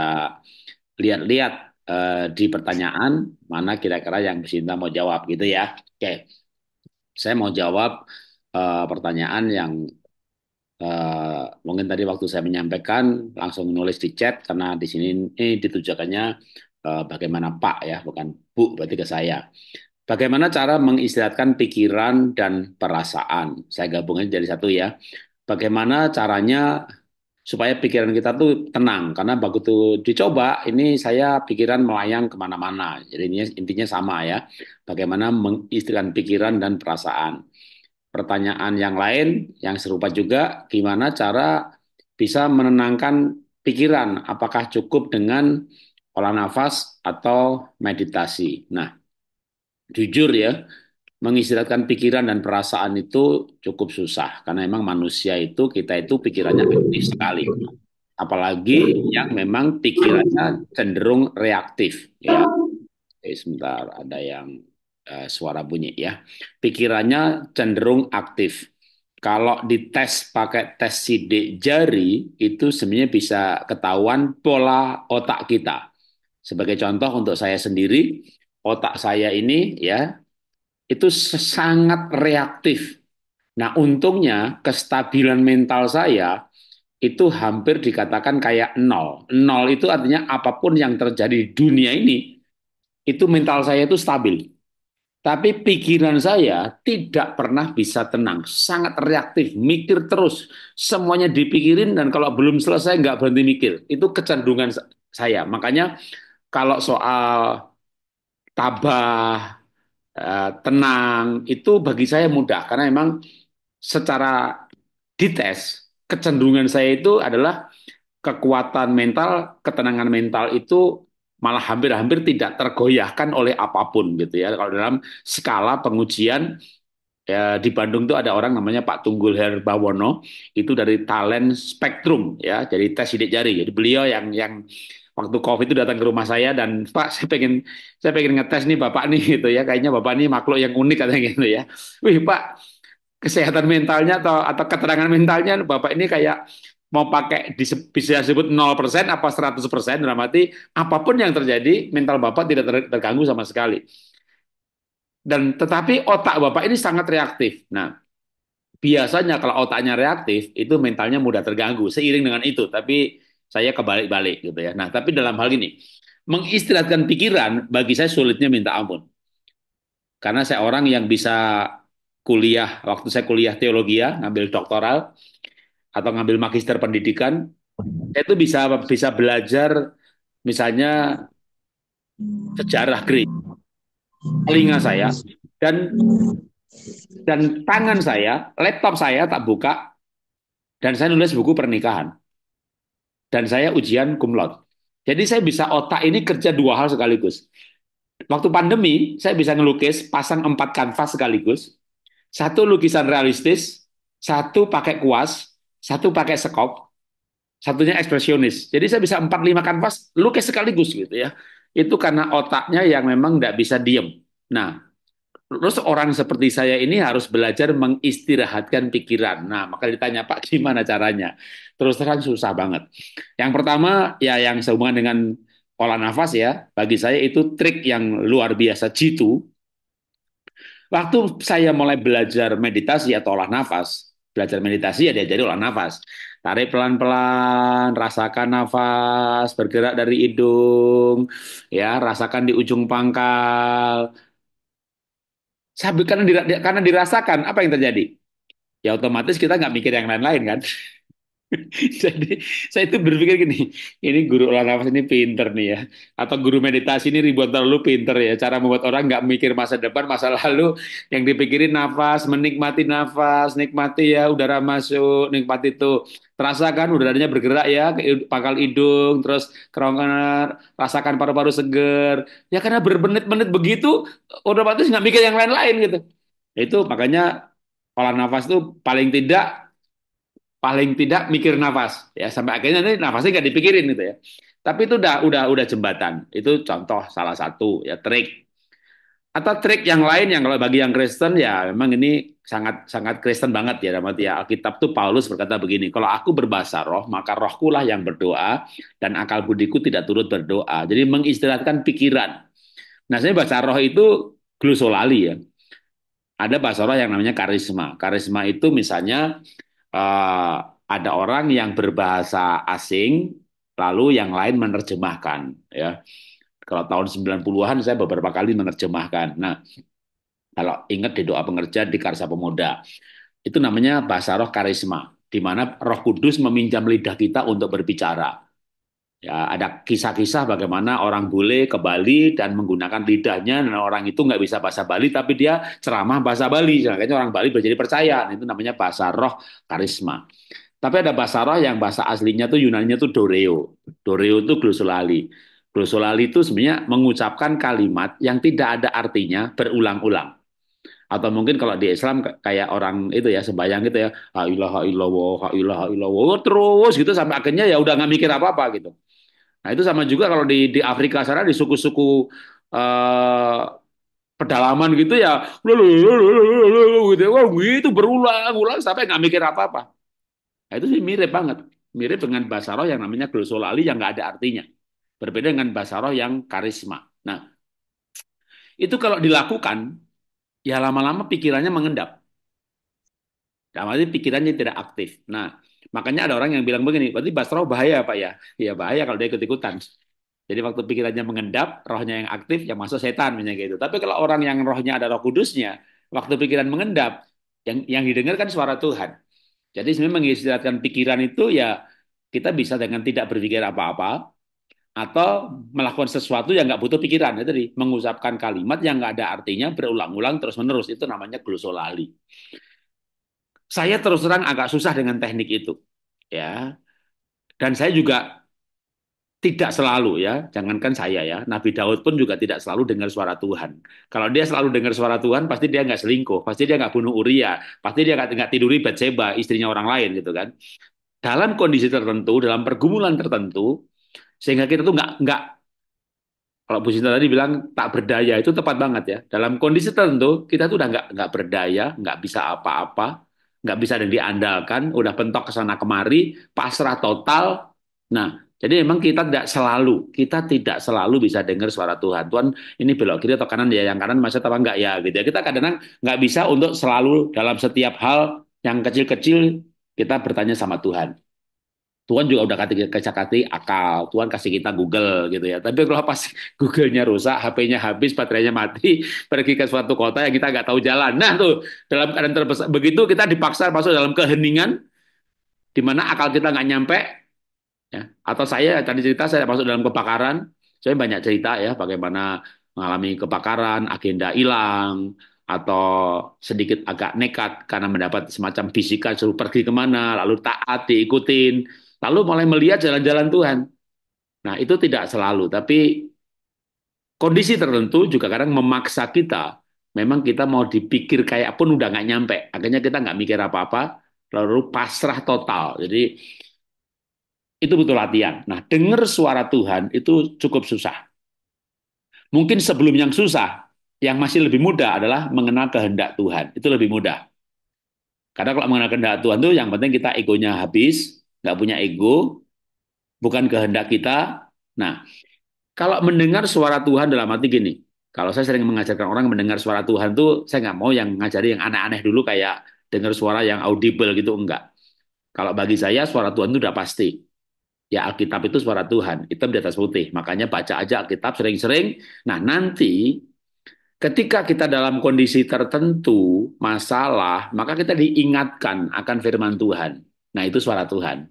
lihat-lihat eh, di pertanyaan mana kira-kira yang Bu Sinta mau jawab gitu ya. Oke. Saya mau jawab eh, pertanyaan yang Uh, mungkin tadi waktu saya menyampaikan langsung nulis di chat karena di sini ini ditujukannya uh, bagaimana Pak ya, bukan Bu berarti ke saya. Bagaimana cara mengistirahatkan pikiran dan perasaan? Saya gabungin jadi satu ya. Bagaimana caranya supaya pikiran kita tuh tenang? Karena begitu dicoba, ini saya pikiran melayang kemana-mana. Jadi intinya, intinya sama ya. Bagaimana mengistirahatkan pikiran dan perasaan? Pertanyaan yang lain yang serupa juga, gimana cara bisa menenangkan pikiran? Apakah cukup dengan olah nafas atau meditasi? Nah, jujur ya, mengistirahatkan pikiran dan perasaan itu cukup susah karena memang manusia itu kita itu pikirannya aktif sekali apalagi yang memang pikirannya cenderung reaktif ya Oke, eh, sebentar ada yang uh, suara bunyi ya pikirannya cenderung aktif kalau dites pakai tes sidik jari itu sebenarnya bisa ketahuan pola otak kita sebagai contoh untuk saya sendiri otak saya ini ya itu sangat reaktif. Nah, untungnya kestabilan mental saya itu hampir dikatakan kayak nol. Nol itu artinya apapun yang terjadi di dunia ini itu mental saya itu stabil. Tapi pikiran saya tidak pernah bisa tenang, sangat reaktif, mikir terus, semuanya dipikirin dan kalau belum selesai nggak berhenti mikir. Itu kecenderungan saya. Makanya kalau soal tabah, eh, tenang itu bagi saya mudah karena memang secara dites kecenderungan saya itu adalah kekuatan mental, ketenangan mental itu malah hampir-hampir tidak tergoyahkan oleh apapun gitu ya. Kalau dalam skala pengujian ya, di Bandung itu ada orang namanya Pak Tunggul Herbawono itu dari talent spektrum ya, jadi tes sidik jari. Jadi beliau yang yang waktu COVID itu datang ke rumah saya dan Pak saya pengen saya pengen ngetes nih bapak nih gitu ya kayaknya bapak nih makhluk yang unik katanya gitu ya. Wih Pak kesehatan mentalnya atau atau keterangan mentalnya bapak ini kayak mau pakai bisa disebut 0% apa 100% dalam arti apapun yang terjadi mental bapak tidak ter, terganggu sama sekali. Dan tetapi otak bapak ini sangat reaktif. Nah, biasanya kalau otaknya reaktif itu mentalnya mudah terganggu seiring dengan itu. Tapi saya kebalik-balik gitu ya. Nah, tapi dalam hal ini mengistirahatkan pikiran bagi saya sulitnya minta ampun. Karena saya orang yang bisa kuliah, waktu saya kuliah teologi ya, ngambil doktoral atau ngambil magister pendidikan, itu bisa bisa belajar misalnya sejarah greek telinga saya dan dan tangan saya, laptop saya tak buka dan saya nulis buku pernikahan dan saya ujian kumlot. Jadi saya bisa otak ini kerja dua hal sekaligus. Waktu pandemi, saya bisa ngelukis, pasang empat kanvas sekaligus. Satu lukisan realistis, satu pakai kuas, satu pakai sekop, satunya ekspresionis. Jadi saya bisa empat lima kanvas, lukis sekaligus gitu ya. Itu karena otaknya yang memang tidak bisa diem. Nah, terus orang seperti saya ini harus belajar mengistirahatkan pikiran. Nah, maka ditanya Pak, gimana caranya? terus terang susah banget. Yang pertama ya yang sehubungan dengan pola nafas ya, bagi saya itu trik yang luar biasa jitu. Waktu saya mulai belajar meditasi atau olah nafas, belajar meditasi ya diajari olah nafas. Tarik pelan-pelan, rasakan nafas bergerak dari hidung, ya rasakan di ujung pangkal. Sambil karena, dirasakan, apa yang terjadi? Ya otomatis kita nggak mikir yang lain-lain kan. Jadi saya itu berpikir gini, ini guru olah nafas ini pinter nih ya, atau guru meditasi ini ribuan terlalu pinter ya, cara membuat orang nggak mikir masa depan, masa lalu, yang dipikirin nafas, menikmati nafas, nikmati ya udara masuk, nikmati itu, terasa kan udaranya bergerak ya, pangkal hidung, terus kerongkongan, rasakan paru-paru seger, ya karena berbenit-benit begitu, udah otomatis nggak mikir yang lain-lain gitu. Itu makanya olah nafas itu paling tidak paling tidak mikir nafas ya sampai akhirnya nanti nafasnya nggak dipikirin gitu ya tapi itu udah udah udah jembatan itu contoh salah satu ya trik atau trik yang lain yang kalau bagi yang Kristen ya memang ini sangat sangat Kristen banget ya dalam ya Alkitab tuh Paulus berkata begini kalau aku berbahasa roh maka rohku lah yang berdoa dan akal budiku tidak turut berdoa jadi mengistirahatkan pikiran nah saya bahasa roh itu glusolali ya ada bahasa roh yang namanya karisma karisma itu misalnya Eh, ada orang yang berbahasa asing lalu yang lain menerjemahkan ya. Kalau tahun 90-an saya beberapa kali menerjemahkan. Nah, kalau ingat di doa pengerjaan di Karsa Pemuda, itu namanya bahasa roh karisma, di mana roh kudus meminjam lidah kita untuk berbicara. Ya, ada kisah-kisah bagaimana orang bule ke Bali dan menggunakan lidahnya dan orang itu nggak bisa bahasa Bali tapi dia ceramah bahasa Bali. Makanya nah, orang Bali menjadi percaya. Nah, itu namanya bahasa roh karisma. Tapi ada bahasa roh yang bahasa aslinya tuh Yunani-nya tuh doreo. Doreo itu glosolali. Glosolali itu sebenarnya mengucapkan kalimat yang tidak ada artinya berulang-ulang atau mungkin kalau di Islam kayak orang itu ya sembahyang gitu ya ha ilaha illallah ha ilaha illallah terus gitu sampai akhirnya ya udah nggak mikir apa apa gitu Nah itu sama juga kalau di di Afrika sana di suku-suku uh, pedalaman gitu ya, gitu, ya. wah gitu berulang-ulang sampai nggak mikir apa-apa. Nah, itu sih mirip banget, mirip dengan bahasa roh yang namanya glosolali yang nggak ada artinya. Berbeda dengan bahasa roh yang karisma. Nah, itu kalau dilakukan, ya lama-lama pikirannya mengendap. Dalam pikirannya tidak aktif. Nah, Makanya ada orang yang bilang begini, berarti Basroh bahaya Pak ya? Iya bahaya kalau dia ikut-ikutan. Jadi waktu pikirannya mengendap, rohnya yang aktif, ya masuk setan misalnya gitu. Tapi kalau orang yang rohnya ada roh kudusnya, waktu pikiran mengendap, yang yang didengar kan suara Tuhan. Jadi sebenarnya mengistirahatkan pikiran itu ya kita bisa dengan tidak berpikir apa-apa, atau melakukan sesuatu yang nggak butuh pikiran itu tadi mengusapkan kalimat yang nggak ada artinya berulang-ulang terus-menerus itu namanya glosolali saya ya. terus terang agak susah dengan teknik itu, ya. Dan saya juga tidak selalu ya, jangankan saya ya, Nabi Daud pun juga tidak selalu dengar suara Tuhan. Kalau dia selalu dengar suara Tuhan, pasti dia nggak selingkuh, pasti dia nggak bunuh Uria, pasti dia nggak tiduri Batseba, istrinya orang lain gitu kan. Dalam kondisi tertentu, dalam pergumulan tertentu, sehingga kita tuh nggak nggak kalau Bu Sinta tadi bilang tak berdaya itu tepat banget ya. Dalam kondisi tertentu kita tuh udah nggak nggak berdaya, nggak bisa apa-apa, nggak bisa ada diandalkan, udah pentok ke sana kemari, pasrah total. Nah, jadi memang kita tidak selalu, kita tidak selalu bisa dengar suara Tuhan. Tuhan ini belok kiri atau kanan ya, yang kanan masih apa enggak ya gitu ya. Kita kadang nggak bisa untuk selalu dalam setiap hal yang kecil-kecil kita bertanya sama Tuhan. Tuhan juga udah kasih kita kati akal, Tuhan kasih kita Google gitu ya. Tapi kalau pas Google-nya rusak, HP-nya habis, baterainya mati, pergi ke suatu kota yang kita nggak tahu jalan. Nah tuh dalam keadaan terbesar begitu kita dipaksa masuk dalam keheningan, di mana akal kita nggak nyampe. Ya. Atau saya tadi cerita saya masuk dalam kebakaran, saya banyak cerita ya bagaimana mengalami kebakaran, agenda hilang, atau sedikit agak nekat karena mendapat semacam bisikan suruh pergi kemana, lalu taat diikutin lalu mulai melihat jalan-jalan Tuhan. Nah, itu tidak selalu, tapi kondisi tertentu juga kadang memaksa kita. Memang kita mau dipikir kayak pun udah nggak nyampe. Akhirnya kita nggak mikir apa-apa, lalu pasrah total. Jadi itu butuh latihan. Nah, dengar suara Tuhan itu cukup susah. Mungkin sebelum yang susah, yang masih lebih mudah adalah mengenal kehendak Tuhan. Itu lebih mudah. Karena kalau mengenal kehendak Tuhan itu yang penting kita egonya habis, nggak punya ego, bukan kehendak kita. Nah, kalau mendengar suara Tuhan dalam hati gini, kalau saya sering mengajarkan orang mendengar suara Tuhan tuh, saya nggak mau yang ngajari yang aneh-aneh dulu kayak dengar suara yang audible gitu, enggak. Kalau bagi saya suara Tuhan itu udah pasti. Ya Alkitab itu suara Tuhan, hitam di atas putih. Makanya baca aja Alkitab sering-sering. Nah nanti ketika kita dalam kondisi tertentu, masalah, maka kita diingatkan akan firman Tuhan. Nah itu suara Tuhan.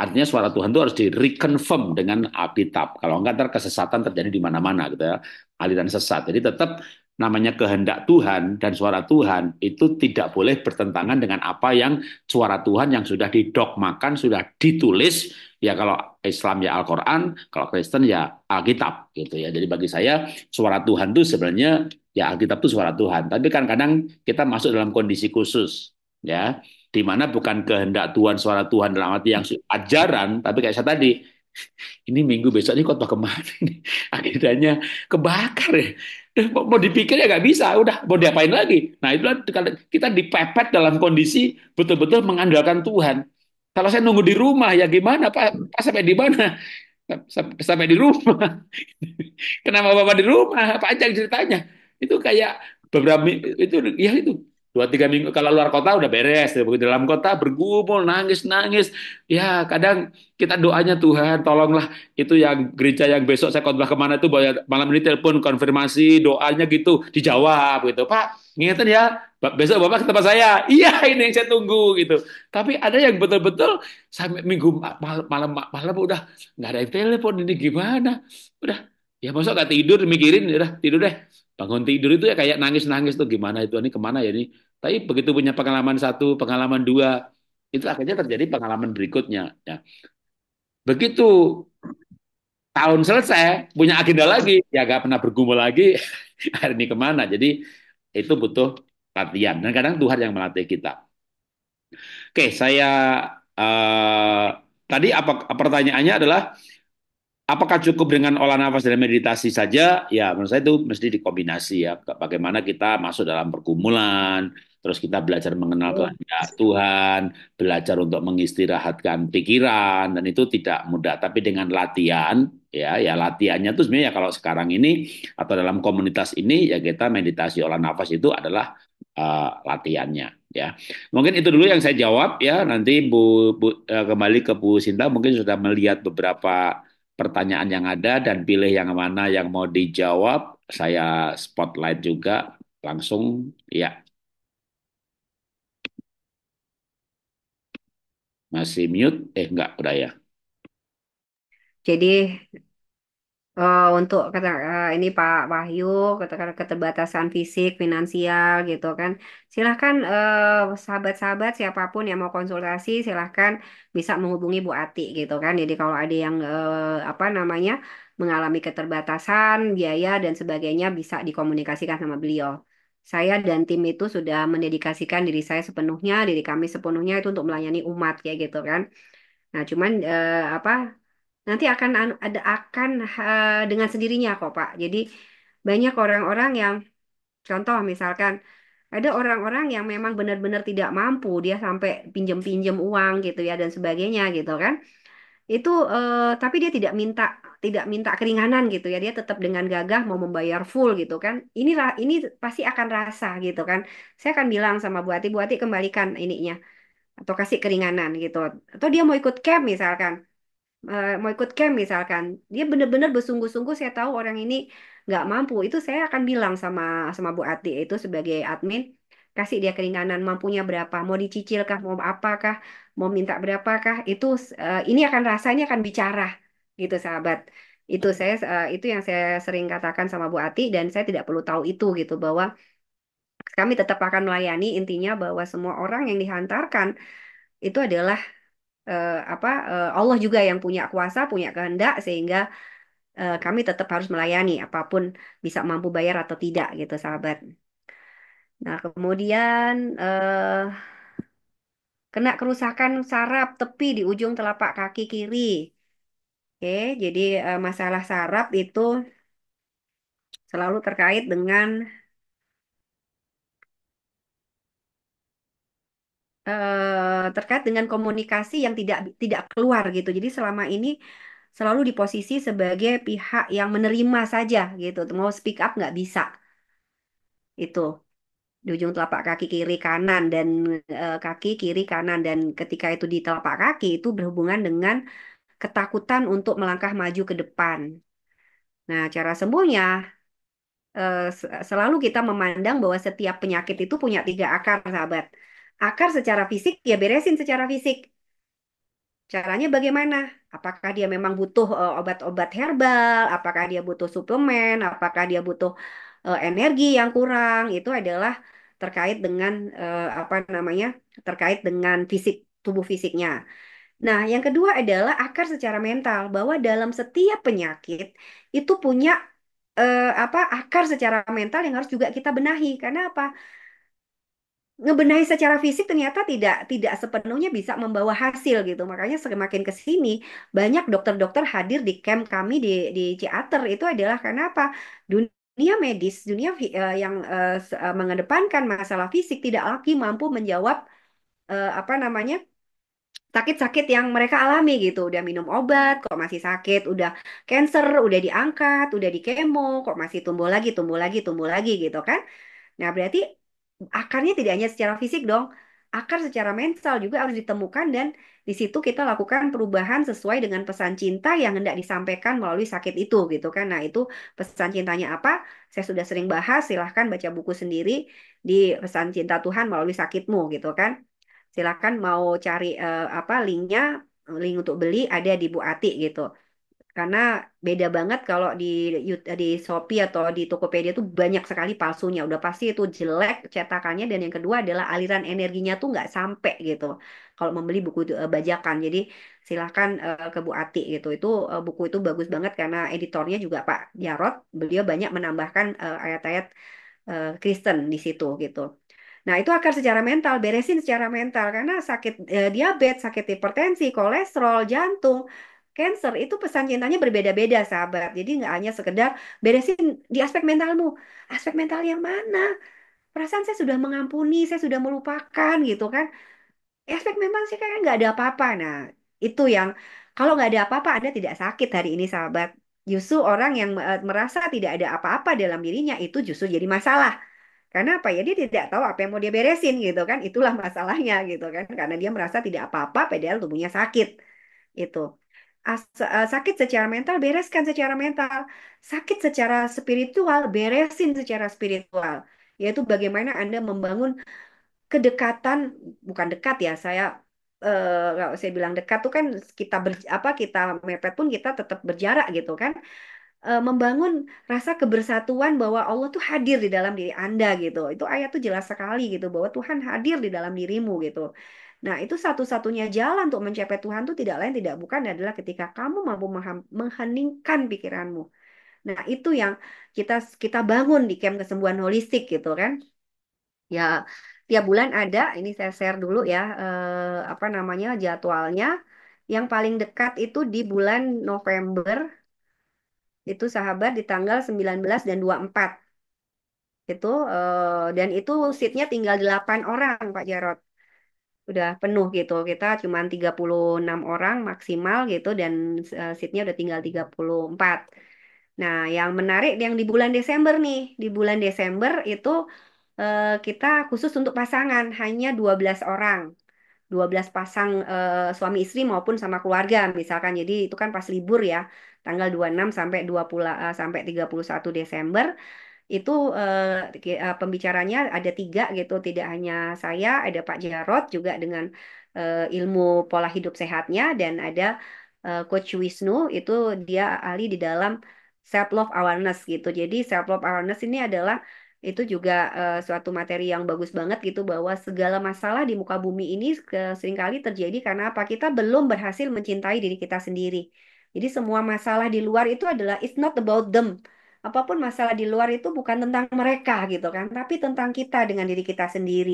Artinya suara Tuhan itu harus di reconfirm dengan Alkitab. Kalau enggak ntar kesesatan terjadi di mana-mana gitu ya. Aliran sesat. Jadi tetap namanya kehendak Tuhan dan suara Tuhan itu tidak boleh bertentangan dengan apa yang suara Tuhan yang sudah didokmakan sudah ditulis. Ya kalau Islam ya Al-Quran, kalau Kristen ya Alkitab gitu ya. Jadi bagi saya suara Tuhan itu sebenarnya ya Alkitab itu suara Tuhan. Tapi kadang-kadang kita masuk dalam kondisi khusus ya di mana bukan kehendak Tuhan suara Tuhan dalam arti yang ajaran tapi kayak saya tadi ini minggu besok ini kota kemana ini akhirnya kebakar ya eh, mau dipikir ya nggak bisa udah mau diapain lagi nah itulah kita dipepet dalam kondisi betul-betul mengandalkan Tuhan kalau saya nunggu di rumah ya gimana pak, pak sampai di mana sampai di rumah kenapa bapak di rumah panjang ceritanya itu kayak beberapa itu ya itu dua tiga minggu kalau luar kota udah beres ya dalam kota bergumul nangis nangis ya kadang kita doanya Tuhan tolonglah itu yang gereja yang besok saya khotbah kemana itu malam ini telepon konfirmasi doanya gitu dijawab gitu Pak ngingetin ya besok bapak ke tempat saya iya ini yang saya tunggu gitu tapi ada yang betul-betul sampai minggu malam malam, udah nggak ada yang telepon ini gimana udah ya masuk nggak tidur mikirin udah tidur deh bangun tidur itu ya kayak nangis-nangis tuh gimana itu ini kemana ya ini. Tapi begitu punya pengalaman satu, pengalaman dua, itu akhirnya terjadi pengalaman berikutnya. Ya. Begitu tahun selesai, punya agenda lagi, ya gak pernah bergumul lagi, hari ini kemana. Jadi itu butuh latihan. Dan kadang Tuhan yang melatih kita. Oke, saya uh, tadi apa pertanyaannya adalah Apakah cukup dengan olah nafas dan meditasi saja? Ya, menurut saya itu mesti dikombinasi ya. Bagaimana kita masuk dalam pergumulan, terus kita belajar mengenal kehendak Tuhan, belajar untuk mengistirahatkan pikiran, dan itu tidak mudah. Tapi dengan latihan, ya, ya latihannya itu sebenarnya ya kalau sekarang ini atau dalam komunitas ini ya kita meditasi olah nafas itu adalah uh, latihannya ya. Mungkin itu dulu yang saya jawab ya. Nanti Bu, Bu eh, kembali ke Bu Sinta mungkin sudah melihat beberapa pertanyaan yang ada dan pilih yang mana yang mau dijawab. Saya spotlight juga langsung ya. Masih mute? Eh enggak udah ya. Jadi Uh, untuk kata uh, ini Pak Wahyu katakan keterbatasan fisik finansial gitu kan silahkan sahabat eh, sahabat-sahabat siapapun yang mau konsultasi silahkan bisa menghubungi Bu Ati gitu kan jadi kalau ada yang uh, apa namanya mengalami keterbatasan biaya dan sebagainya bisa dikomunikasikan sama beliau saya dan tim itu sudah mendedikasikan diri saya sepenuhnya diri kami sepenuhnya itu untuk melayani umat ya gitu kan Nah, cuman eh, apa nanti akan anu, ada akan uh, dengan sendirinya kok Pak. Jadi banyak orang-orang yang contoh misalkan ada orang-orang yang memang benar-benar tidak mampu dia sampai pinjam-pinjam uang gitu ya dan sebagainya gitu kan. Itu uh, tapi dia tidak minta tidak minta keringanan gitu ya dia tetap dengan gagah mau membayar full gitu kan inilah ini pasti akan rasa gitu kan saya akan bilang sama Bu Ati Bu Ati kembalikan ininya atau kasih keringanan gitu atau dia mau ikut camp misalkan Eh, mau ikut camp misalkan dia benar-benar bersungguh-sungguh saya tahu orang ini nggak mampu itu saya akan bilang sama sama Bu Ati itu sebagai admin kasih dia keringanan mampunya berapa mau dicicilkah mau apakah mau minta berapakah itu uh, ini akan rasanya akan bicara gitu sahabat itu saya uh, itu yang saya sering katakan sama Bu Ati dan saya tidak perlu tahu itu gitu bahwa kami tetap akan melayani intinya bahwa semua orang yang dihantarkan itu adalah uh, apa uh, Allah juga yang punya kuasa, punya kehendak sehingga uh, kami tetap harus melayani apapun bisa mampu bayar atau tidak gitu sahabat. Nah, kemudian uh, kena kerusakan saraf tepi di ujung telapak kaki kiri. Oke, jadi uh, masalah saraf itu selalu terkait dengan Eh, terkait dengan komunikasi yang tidak tidak keluar gitu. Jadi selama ini selalu di posisi sebagai pihak yang menerima saja gitu. Mau speak up nggak bisa itu di ujung telapak kaki kiri kanan dan e, kaki kiri kanan dan ketika itu di telapak kaki itu berhubungan dengan ketakutan untuk melangkah maju ke depan. Nah, cara sembuhnya eh, selalu kita memandang bahwa setiap penyakit itu punya tiga akar, sahabat akar secara fisik ya beresin secara fisik. Caranya bagaimana? Apakah dia memang butuh eh, obat-obat herbal? Apakah dia butuh suplemen? Apakah dia butuh uh, energi yang kurang? Itu adalah terkait dengan uh, apa namanya? Terkait dengan fisik tubuh fisiknya. Nah, yang kedua adalah akar secara mental bahwa dalam setiap penyakit itu punya uh, apa akar secara mental yang harus juga kita benahi. Karena apa? ngebenahi secara fisik ternyata tidak tidak sepenuhnya bisa membawa hasil gitu. Makanya semakin ke sini banyak dokter-dokter hadir di camp kami di di Ciater itu adalah karena apa? Dunia medis, dunia uh, yang uh, mengedepankan masalah fisik tidak lagi mampu menjawab uh, apa namanya? sakit-sakit yang mereka alami gitu. Udah minum obat kok masih sakit, udah cancer, udah diangkat, udah di kemo kok masih tumbuh lagi, tumbuh lagi, tumbuh lagi gitu kan. Nah, berarti akarnya tidak hanya secara fisik dong, akar secara mental juga harus ditemukan dan di situ kita lakukan perubahan sesuai dengan pesan cinta yang hendak disampaikan melalui sakit itu gitu kan. Nah, itu pesan cintanya apa? Saya sudah sering bahas, silahkan baca buku sendiri di pesan cinta Tuhan melalui sakitmu gitu kan. Silahkan mau cari eh, apa linknya, link untuk beli ada di Bu Ati gitu karena beda banget kalau di di Shopee atau di Tokopedia tuh banyak sekali palsunya udah pasti itu jelek cetakannya dan yang kedua adalah aliran energinya tuh nggak sampai gitu kalau membeli buku itu, uh, bajakan jadi silahkan uh, eh, ke Bu Ati gitu itu uh, buku itu bagus banget karena editornya juga Pak Jarot beliau banyak menambahkan ayat-ayat Kristen di situ gitu Nah, itu akar secara mental, beresin secara mental karena sakit uh, diabetes, sakit hipertensi, kolesterol, jantung, Cancer itu pesan cintanya berbeda-beda sahabat. Jadi nggak hanya sekedar beresin di aspek mentalmu. Aspek mental yang mana? Perasaan saya sudah mengampuni, saya sudah melupakan gitu kan. Eh, aspek memang sih kayaknya nggak ada apa-apa. Nah itu yang kalau nggak ada apa-apa Anda tidak sakit hari ini sahabat. Justru orang yang eh, merasa tidak ada apa-apa dalam dirinya itu justru jadi masalah. Karena apa ya dia tidak tahu apa yang mau dia beresin gitu kan. Itulah masalahnya gitu kan. Karena dia merasa tidak apa-apa padahal tubuhnya sakit. Itu. As, uh, sakit secara mental bereskan secara mental, sakit secara spiritual beresin secara spiritual. Yaitu bagaimana Anda membangun kedekatan bukan dekat ya, saya eh, kalau saya bilang dekat tuh kan kita ber, apa kita mepet pun kita tetap berjarak gitu kan uh, membangun rasa kebersatuan bahwa Allah tuh hadir di dalam diri anda gitu itu ayat tuh jelas sekali gitu bahwa Tuhan hadir di dalam dirimu gitu Nah, itu satu-satunya jalan untuk mencapai Tuhan itu tidak lain tidak bukan adalah ketika kamu mampu mengheningkan pikiranmu. Nah, itu yang kita kita bangun di camp kesembuhan holistik gitu kan. Ya, tiap bulan ada ini saya share dulu ya eh, apa namanya jadwalnya. Yang paling dekat itu di bulan November itu sahabat di tanggal 19 dan 24 itu eh, dan itu seatnya tinggal 8 orang Pak Jarot udah penuh gitu. Kita cuma 36 orang maksimal gitu dan eh, seatnya udah tinggal 34. Nah, yang menarik yang di bulan Desember nih. Di bulan Desember itu eh, kita khusus untuk pasangan hanya 12 orang. 12 pasang eh, suami istri maupun sama keluarga misalkan. Jadi itu kan pas libur ya, tanggal 26 sampai 20 eh, sampai 31 Desember itu uh, pembicaranya ada tiga gitu, tidak hanya saya, ada Pak Jarot juga dengan uh, ilmu pola hidup sehatnya dan ada uh, Coach Wisnu itu dia ahli di dalam self love awareness gitu. Jadi self love awareness ini adalah itu juga uh, suatu materi yang bagus banget gitu bahwa segala masalah di muka bumi ini seringkali terjadi karena apa? Kita belum berhasil mencintai diri kita sendiri. Jadi semua masalah di luar itu adalah it's not about them apapun masalah di luar itu bukan tentang mereka gitu kan, tapi tentang kita dengan diri kita sendiri.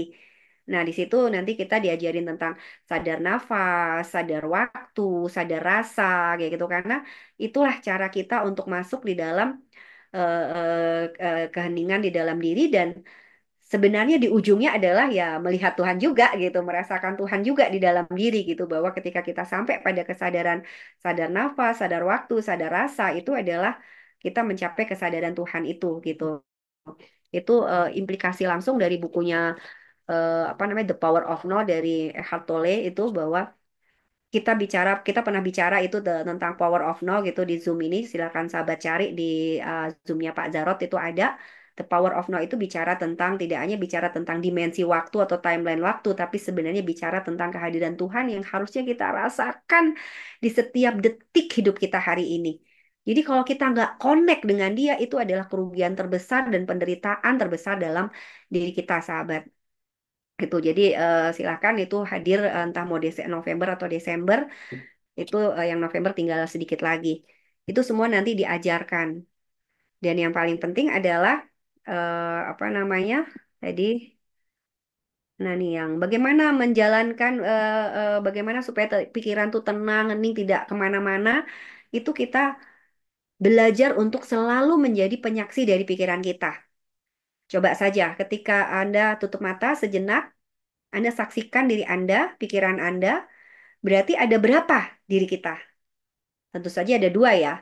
Nah, di situ nanti kita diajarin tentang sadar nafas, sadar waktu, sadar rasa kayak gitu karena itulah cara kita untuk masuk di dalam uh, uh, keheningan di dalam diri dan sebenarnya di ujungnya adalah ya melihat Tuhan juga gitu, merasakan Tuhan juga di dalam diri gitu bahwa ketika kita sampai pada kesadaran sadar nafas, sadar waktu, sadar rasa itu adalah kita mencapai kesadaran Tuhan itu gitu. Itu uh, implikasi langsung dari bukunya uh, apa namanya The Power of Now dari Eckhart Tolle itu bahwa kita bicara kita pernah bicara itu the, tentang Power of Now gitu di Zoom ini silakan sahabat cari di uh, Zoomnya Pak Jarot itu ada The Power of Now itu bicara tentang tidak hanya bicara tentang dimensi waktu atau timeline waktu, tapi sebenarnya bicara tentang kehadiran Tuhan yang harusnya kita rasakan di setiap detik hidup kita hari ini. Jadi kalau kita nggak connect dengan dia, itu adalah kerugian terbesar dan penderitaan terbesar dalam diri kita, sahabat. Itu jadi uh, silakan itu hadir eh, entah mau Dese November atau Desember, itu uh, yang November tinggal sedikit lagi. Itu semua nanti diajarkan. Dan yang paling penting adalah apa namanya tadi Nah nih yang bagaimana menjalankan uh, uh, bagaimana supaya pikiran tuh tenang, nih tidak kemana-mana itu kita Belajar untuk selalu menjadi penyaksi dari pikiran kita. Coba saja ketika Anda tutup mata sejenak, Anda saksikan diri Anda, pikiran Anda, berarti ada berapa diri kita? Tentu saja ada dua ya.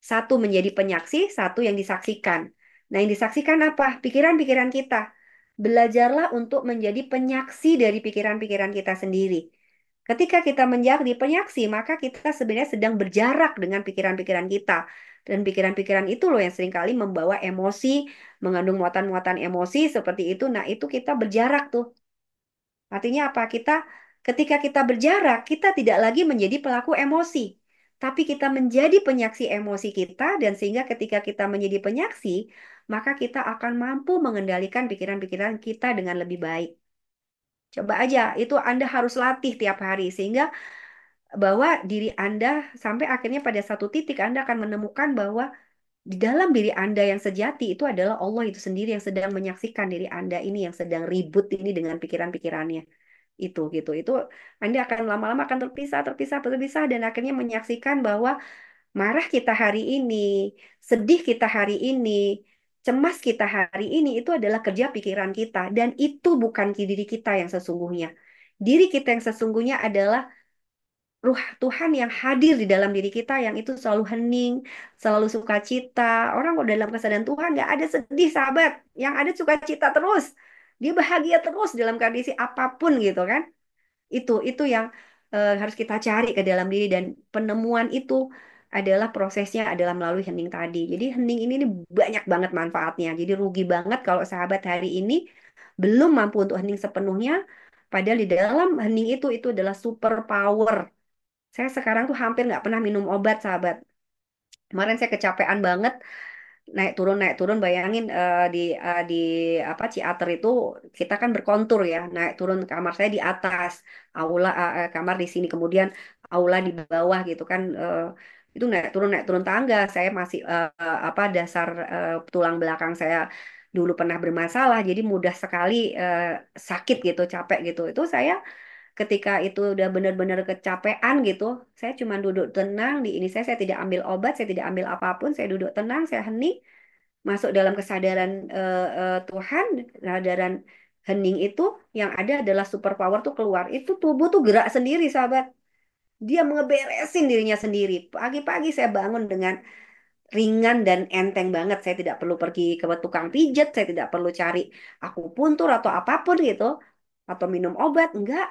Satu menjadi penyaksi, satu yang disaksikan. Nah, yang disaksikan apa? Pikiran-pikiran kita. Belajarlah untuk menjadi penyaksi dari pikiran-pikiran kita sendiri. Ketika kita menjadi penyaksi, maka kita sebenarnya sedang berjarak dengan pikiran-pikiran kita. Dan pikiran-pikiran itu loh yang seringkali membawa emosi, mengandung muatan-muatan emosi seperti itu. Nah, itu kita berjarak tuh. Artinya apa? Kita ketika kita berjarak, kita tidak lagi menjadi pelaku emosi. Tapi kita menjadi penyaksi emosi kita dan sehingga ketika kita menjadi penyaksi, maka kita akan mampu mengendalikan pikiran-pikiran kita dengan lebih baik. Coba aja, itu Anda harus latih tiap hari sehingga bahwa diri Anda sampai akhirnya pada satu titik Anda akan menemukan bahwa di dalam diri Anda yang sejati itu adalah Allah itu sendiri yang sedang menyaksikan diri Anda ini yang sedang ribut ini dengan pikiran-pikirannya itu gitu itu Anda akan lama-lama akan terpisah terpisah terpisah dan akhirnya menyaksikan bahwa marah kita hari ini sedih kita hari ini cemas kita hari ini itu adalah kerja pikiran kita dan itu bukan diri kita yang sesungguhnya diri kita yang sesungguhnya adalah ruh Tuhan yang hadir di dalam diri kita yang itu selalu hening, selalu sukacita. Orang kalau dalam kesadaran Tuhan nggak ada sedih sahabat, yang ada sukacita terus. Dia bahagia terus dalam kondisi apapun gitu kan. Itu itu yang e, harus kita cari ke dalam diri dan penemuan itu adalah prosesnya adalah melalui hening tadi. Jadi hening ini, ini banyak banget manfaatnya. Jadi rugi banget kalau sahabat hari ini belum mampu untuk hening sepenuhnya. Padahal di dalam hening itu itu adalah super power saya sekarang tuh hampir nggak pernah minum obat, sahabat. Kemarin saya kecapean banget, naik turun naik turun. Bayangin uh, di uh, di apa Ciater itu kita kan berkontur ya, naik turun kamar saya di atas, aula uh, kamar di sini, kemudian aula di bawah gitu kan. Uh, itu naik turun naik turun tangga. Saya masih uh, apa dasar uh, tulang belakang saya dulu pernah bermasalah, jadi mudah sekali uh, sakit gitu, capek gitu. Itu saya ketika itu udah benar-benar kecapean gitu, saya cuma duduk tenang di ini saya saya tidak ambil obat, saya tidak ambil apapun, saya duduk tenang, saya hening, masuk dalam kesadaran uh, uh, Tuhan, kesadaran hening itu yang ada adalah superpower tuh keluar. Itu tubuh tuh gerak sendiri, sahabat. Dia ngeberesin dirinya sendiri. Pagi-pagi saya bangun dengan ringan dan enteng banget. Saya tidak perlu pergi ke tukang pijat, saya tidak perlu cari aku puntur atau apapun gitu atau minum obat, enggak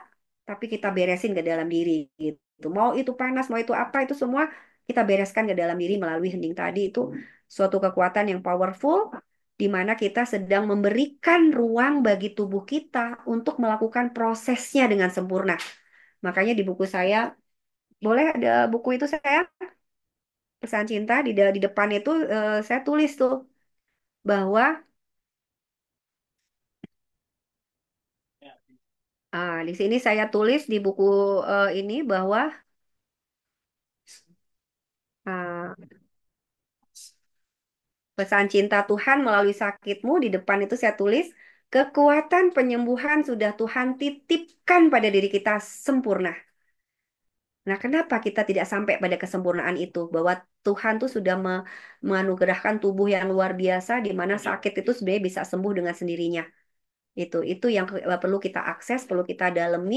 tapi kita beresin ke dalam diri gitu. Mau itu panas, mau itu apa, itu semua kita bereskan ke dalam diri melalui hening tadi itu suatu kekuatan yang powerful di mana kita sedang memberikan ruang bagi tubuh kita untuk melakukan prosesnya dengan sempurna. Makanya di buku saya boleh ada buku itu saya pesan cinta di di depan itu eh, saya tulis tuh bahwa Ah, di sini saya tulis di buku uh, ini bahwa uh, pesan cinta Tuhan melalui sakitmu di depan itu saya tulis kekuatan penyembuhan sudah Tuhan titipkan pada diri kita sempurna. Nah, kenapa kita tidak sampai pada kesempurnaan itu? Bahwa Tuhan tuh sudah menganugerahkan tubuh yang luar biasa, di mana iya. sakit itu sebenarnya bisa sembuh dengan sendirinya itu itu yang eh, perlu kita akses perlu kita dalami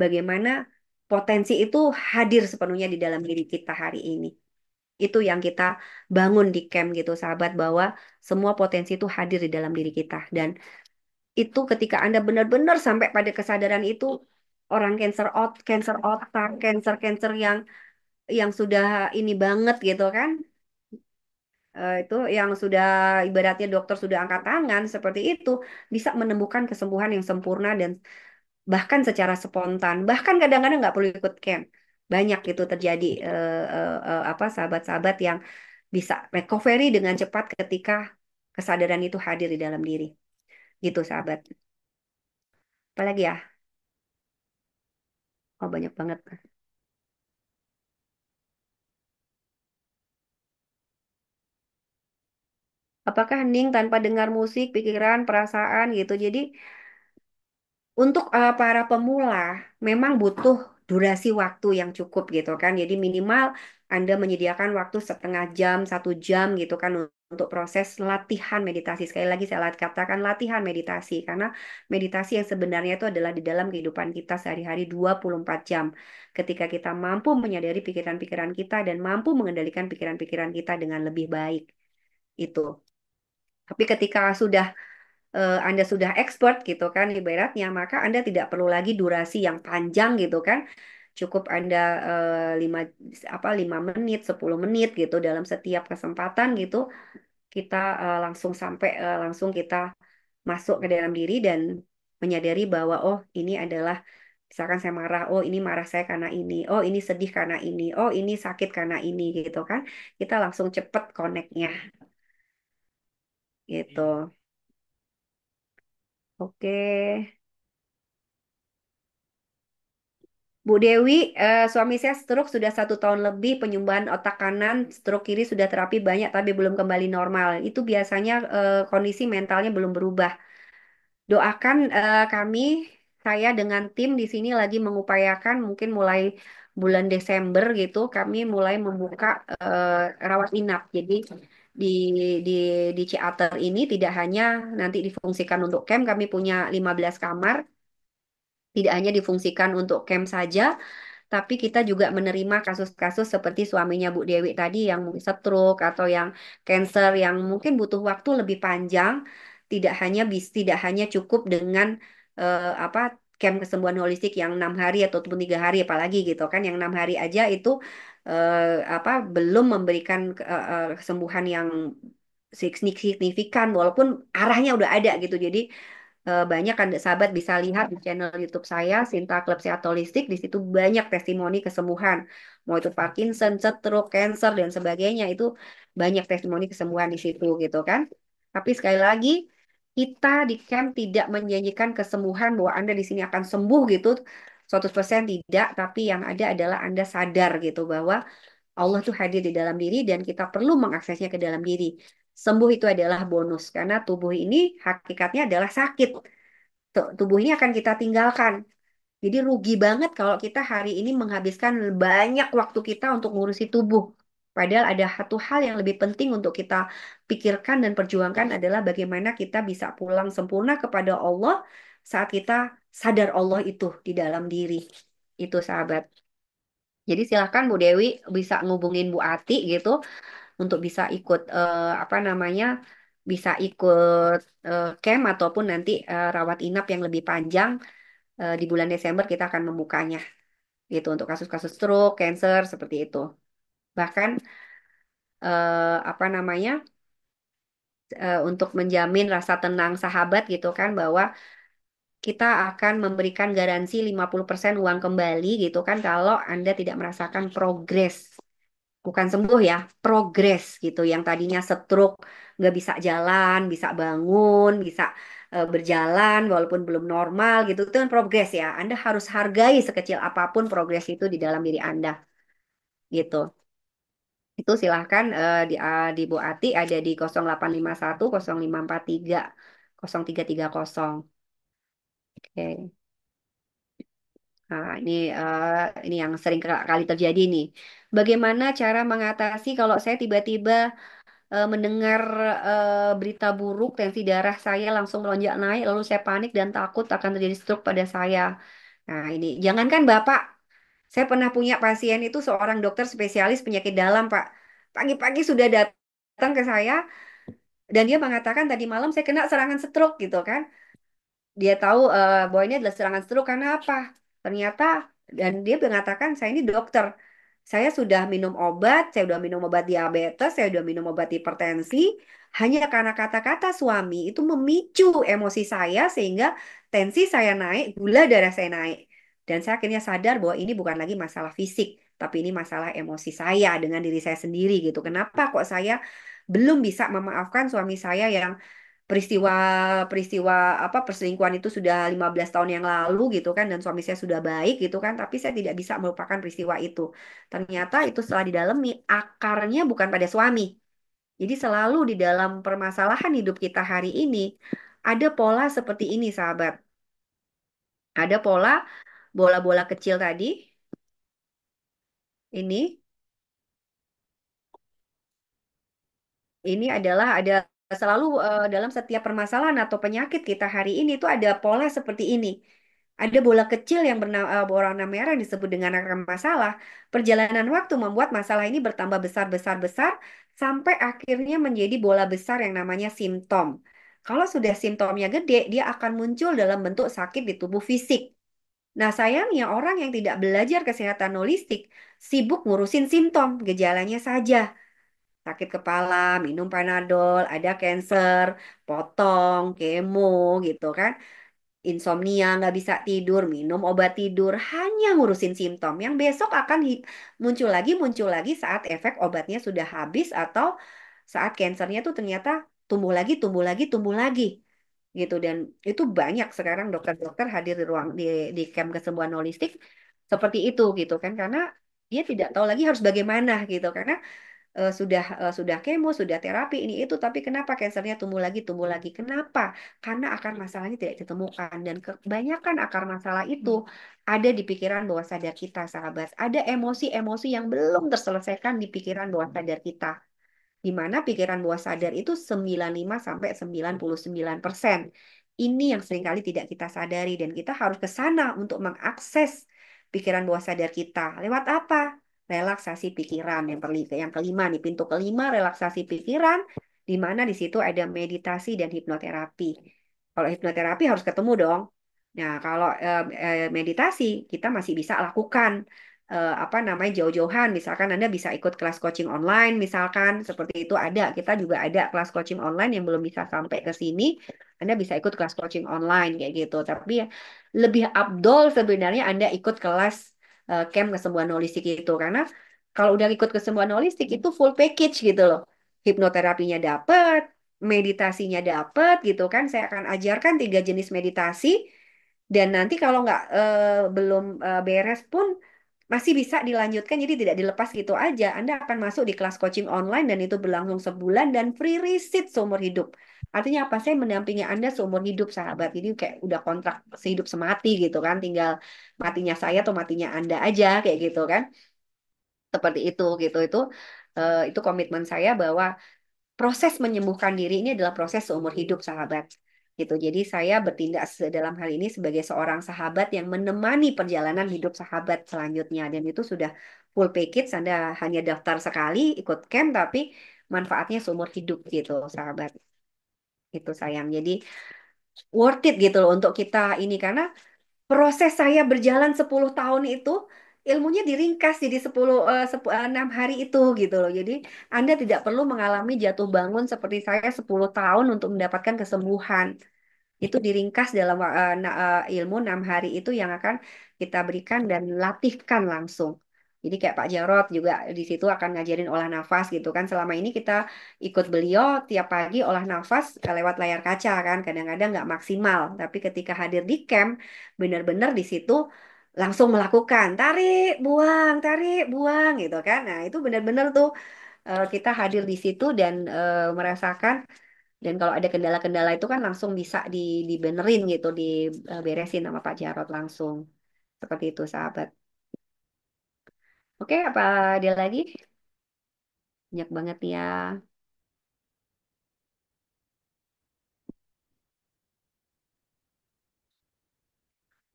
bagaimana potensi itu hadir sepenuhnya di dalam diri kita hari ini itu yang kita bangun di camp gitu sahabat bahwa semua potensi itu hadir di dalam diri kita dan itu ketika Anda benar-benar sampai pada kesadaran itu orang cancer ot cancer otak cancer cancer yang yang sudah ini banget gitu kan Eh, itu yang sudah ibaratnya dokter sudah angkat tangan seperti itu bisa menemukan kesembuhan yang sempurna dan bahkan secara spontan bahkan kadang-kadang nggak perlu ikut camp banyak itu terjadi uh, uh, apa sahabat-sahabat yang bisa recovery dengan cepat ketika kesadaran itu hadir di dalam diri gitu sahabat apalagi ya oh banyak banget apakah hening tanpa dengar musik, pikiran, perasaan gitu. Jadi untuk uh, para pemula memang butuh durasi waktu yang cukup gitu kan. Jadi minimal Anda menyediakan waktu setengah jam, satu jam gitu kan untuk proses latihan meditasi. Sekali lagi saya lat- katakan latihan meditasi karena meditasi yang sebenarnya itu adalah di dalam kehidupan kita sehari-hari 24 jam. Ketika kita mampu menyadari pikiran-pikiran kita dan mampu mengendalikan pikiran-pikiran kita dengan lebih baik. Itu. Tapi ketika sudah uh, Anda sudah expert gitu kan ibaratnya, maka Anda tidak perlu lagi durasi yang panjang gitu kan. Cukup Anda eh, lima apa lima menit, 10 menit gitu dalam setiap kesempatan gitu kita uh, langsung sampai langsung kita masuk ke dalam diri dan menyadari bahwa oh ini adalah misalkan saya marah, oh ini marah saya karena ini, oh ini sedih karena ini, oh ini sakit karena ini gitu kan. Kita langsung cepet koneknya gitu. Iya. Oke. Bu Dewi, eh, suami saya stroke sudah satu tahun lebih, penyumbatan otak kanan, stroke kiri sudah terapi banyak tapi belum kembali normal. Itu biasanya eh, kondisi mentalnya belum berubah. Doakan eh, kami, saya dengan tim di sini lagi mengupayakan mungkin mulai bulan Desember gitu, kami mulai membuka eh, rawat inap. Jadi di di di Ciater ini tidak hanya nanti difungsikan untuk camp, kami punya 15 kamar. Tidak hanya difungsikan untuk camp saja, tapi kita juga menerima kasus-kasus seperti suaminya Bu Dewi tadi yang mungkin stroke atau yang cancer yang mungkin butuh waktu lebih panjang, tidak hanya bis, tidak hanya cukup dengan eh, apa camp kesembuhan holistik yang enam hari ataupun tiga hari apalagi gitu kan yang enam hari aja itu uh, apa belum memberikan uh, kesembuhan yang signifikan walaupun arahnya udah ada gitu. Jadi uh, banyak kan sahabat bisa lihat di channel YouTube saya Sinta Klub Sehat Holistik di situ banyak testimoni kesembuhan mau itu Parkinson, stroke, cancer dan sebagainya itu banyak testimoni kesembuhan di situ gitu kan. Tapi sekali lagi kita di camp tidak menjanjikan kesembuhan bahwa Anda di sini akan sembuh gitu 100% tidak, tapi yang ada adalah Anda sadar gitu bahwa Allah tuh hadir di dalam diri dan kita perlu mengaksesnya ke dalam diri. Sembuh itu adalah bonus karena tubuh ini hakikatnya adalah sakit. Tubuh ini akan kita tinggalkan. Jadi rugi banget kalau kita hari ini menghabiskan banyak waktu kita untuk ngurusi tubuh. Padahal ada satu hal yang lebih penting untuk kita pikirkan dan perjuangkan adalah bagaimana kita bisa pulang sempurna kepada Allah saat kita sadar Allah itu di dalam diri itu sahabat jadi silahkan Bu Dewi bisa ngubungin Bu Ati gitu untuk bisa ikut uh, apa namanya bisa ikut uh, camp ataupun nanti uh, rawat inap yang lebih panjang uh, di bulan Desember kita akan membukanya gitu untuk kasus-kasus stroke, cancer seperti itu. Bahkan uh, apa namanya uh, untuk menjamin rasa tenang sahabat gitu kan bahwa kita akan memberikan garansi 50% uang kembali gitu kan kalau Anda tidak merasakan progres. Bukan sembuh ya, progres gitu. Yang tadinya stroke, nggak bisa jalan, bisa bangun, bisa e, berjalan walaupun belum normal gitu. Itu kan progres ya. Anda harus hargai sekecil apapun progres itu di dalam diri Anda. Gitu. Itu silahkan e, di, a, ah, di Bu Ati ada di 0851 0543 0330. Oke. Nah, ini uh, ini yang sering kali terjadi nih. Bagaimana cara mengatasi kalau saya tiba-tiba uh, mendengar uh, berita buruk, tensi darah saya langsung melonjak naik, lalu saya panik dan takut akan terjadi stroke pada saya. Nah, ini jangankan Bapak, saya pernah punya pasien itu seorang dokter spesialis penyakit dalam, Pak. Pagi-pagi sudah datang ke saya dan dia mengatakan tadi malam saya kena serangan stroke gitu kan dia tahu uh, bahwa ini adalah serangan stroke karena apa? Ternyata dan dia mengatakan saya ini dokter. Saya sudah minum obat, saya sudah minum obat diabetes, saya sudah minum obat hipertensi. Hanya karena kata-kata suami itu memicu emosi saya sehingga tensi saya naik, gula darah saya naik. Dan saya akhirnya sadar bahwa ini bukan lagi masalah fisik, tapi ini masalah emosi saya dengan diri saya sendiri gitu. Kenapa kok saya belum bisa memaafkan suami saya yang peristiwa-peristiwa apa perselingkuhan itu sudah 15 tahun yang lalu gitu kan dan suami saya sudah baik gitu kan tapi saya tidak bisa melupakan peristiwa itu. Ternyata itu setelah didalami akarnya bukan pada suami. Jadi selalu di dalam permasalahan hidup kita hari ini ada pola seperti ini sahabat. Ada pola bola-bola kecil tadi. Ini ini adalah ada selalu uh, dalam setiap permasalahan atau penyakit kita hari ini itu ada pola seperti ini. Ada bola kecil yang bernama eh, warna merah disebut dengan akar masalah. Perjalanan waktu membuat masalah ini bertambah besar-besar-besar sampai akhirnya menjadi bola besar yang namanya simptom. Kalau sudah simptomnya gede, dia akan muncul dalam bentuk sakit di tubuh fisik. Nah, sayangnya orang yang tidak belajar kesehatan holistik sibuk ngurusin simptom, gejalanya saja sakit kepala, minum panadol, ada cancer, potong, kemo gitu kan. Insomnia, nggak bisa tidur, minum obat tidur, hanya ngurusin simptom yang besok akan muncul lagi, muncul lagi saat efek obatnya sudah habis atau saat cancernya tuh ternyata tumbuh lagi, tumbuh lagi, tumbuh lagi gitu dan itu banyak sekarang dokter-dokter hadir di ruang di di camp kesembuhan holistik seperti itu gitu kan karena dia tidak tahu lagi harus bagaimana gitu karena uh, sudah uh, sudah kemo, sudah terapi ini itu, tapi kenapa kansernya tumbuh lagi, tumbuh lagi? Kenapa? Karena akar hmm. masalahnya tidak ditemukan dan kebanyakan akar masalah itu hmm. ada di pikiran bawah sadar kita, sahabat. Ada emosi-emosi yang belum terselesaikan di pikiran bawah hmm. sadar kita. Di mana pikiran bawah sadar itu 95 sampai 99%. Ini yang seringkali tidak kita sadari dan kita harus ke sana untuk mengakses pikiran bawah sadar kita. Lewat apa? relaksasi pikiran yang yang kelima nih pintu kelima relaksasi pikiran di mana di situ ada meditasi dan hipnoterapi. Kalau hipnoterapi harus ketemu dong. Nah, kalau eh, eh, meditasi kita masih bisa lakukan eh, apa namanya jauh-jauhan misalkan Anda bisa ikut kelas coaching online misalkan seperti itu ada. Kita juga ada kelas coaching online yang belum bisa sampai ke sini. Anda bisa ikut kelas coaching online kayak gitu. Tapi lebih abdol sebenarnya Anda ikut kelas uh, camp kesembuhan holistik itu karena kalau udah ikut kesembuhan holistik itu full package gitu loh hipnoterapinya dapat meditasinya dapat gitu kan saya akan ajarkan tiga jenis meditasi dan nanti kalau nggak uh, belum uh, beres pun masih bisa dilanjutkan jadi tidak dilepas gitu aja. Anda akan masuk di kelas coaching online dan itu berlangsung sebulan dan free receipt seumur hidup. Artinya apa? Saya mendampingi Anda seumur hidup sahabat. Jadi kayak udah kontrak sehidup semati gitu kan. Tinggal matinya saya atau matinya Anda aja kayak gitu kan. Seperti itu gitu. Itu eh, itu komitmen saya bahwa proses menyembuhkan diri ini adalah proses seumur hidup sahabat gitu. Jadi saya bertindak dalam hal ini sebagai seorang sahabat yang menemani perjalanan hidup sahabat selanjutnya dan itu sudah full package Anda hanya daftar sekali ikut camp tapi manfaatnya seumur hidup gitu sahabat. Itu sayang. Jadi worth it gitu loh untuk kita ini karena proses saya berjalan 10 tahun itu ilmunya diringkas jadi 10 uh, 6 hari itu gitu loh. Jadi Anda tidak perlu mengalami jatuh bangun seperti saya 10 tahun untuk mendapatkan kesembuhan itu diringkas dalam uh, uh, ilmu enam hari itu yang akan kita berikan dan latihkan langsung. Jadi kayak Pak Jarot juga di situ akan ngajarin olah nafas gitu kan. Selama ini kita ikut beliau tiap pagi olah nafas eh, lewat layar kaca kan. Kadang-kadang nggak maksimal. Tapi ketika hadir di camp, benar-benar di situ langsung melakukan. Tarik, buang, tarik, buang gitu kan. Nah itu benar-benar tuh kita hadir di situ dan merasakan dan kalau ada kendala-kendala itu kan langsung bisa di dibenerin gitu diberesin eh, sama Pak Jarot langsung seperti itu sahabat oke apa dia lagi banyak banget ya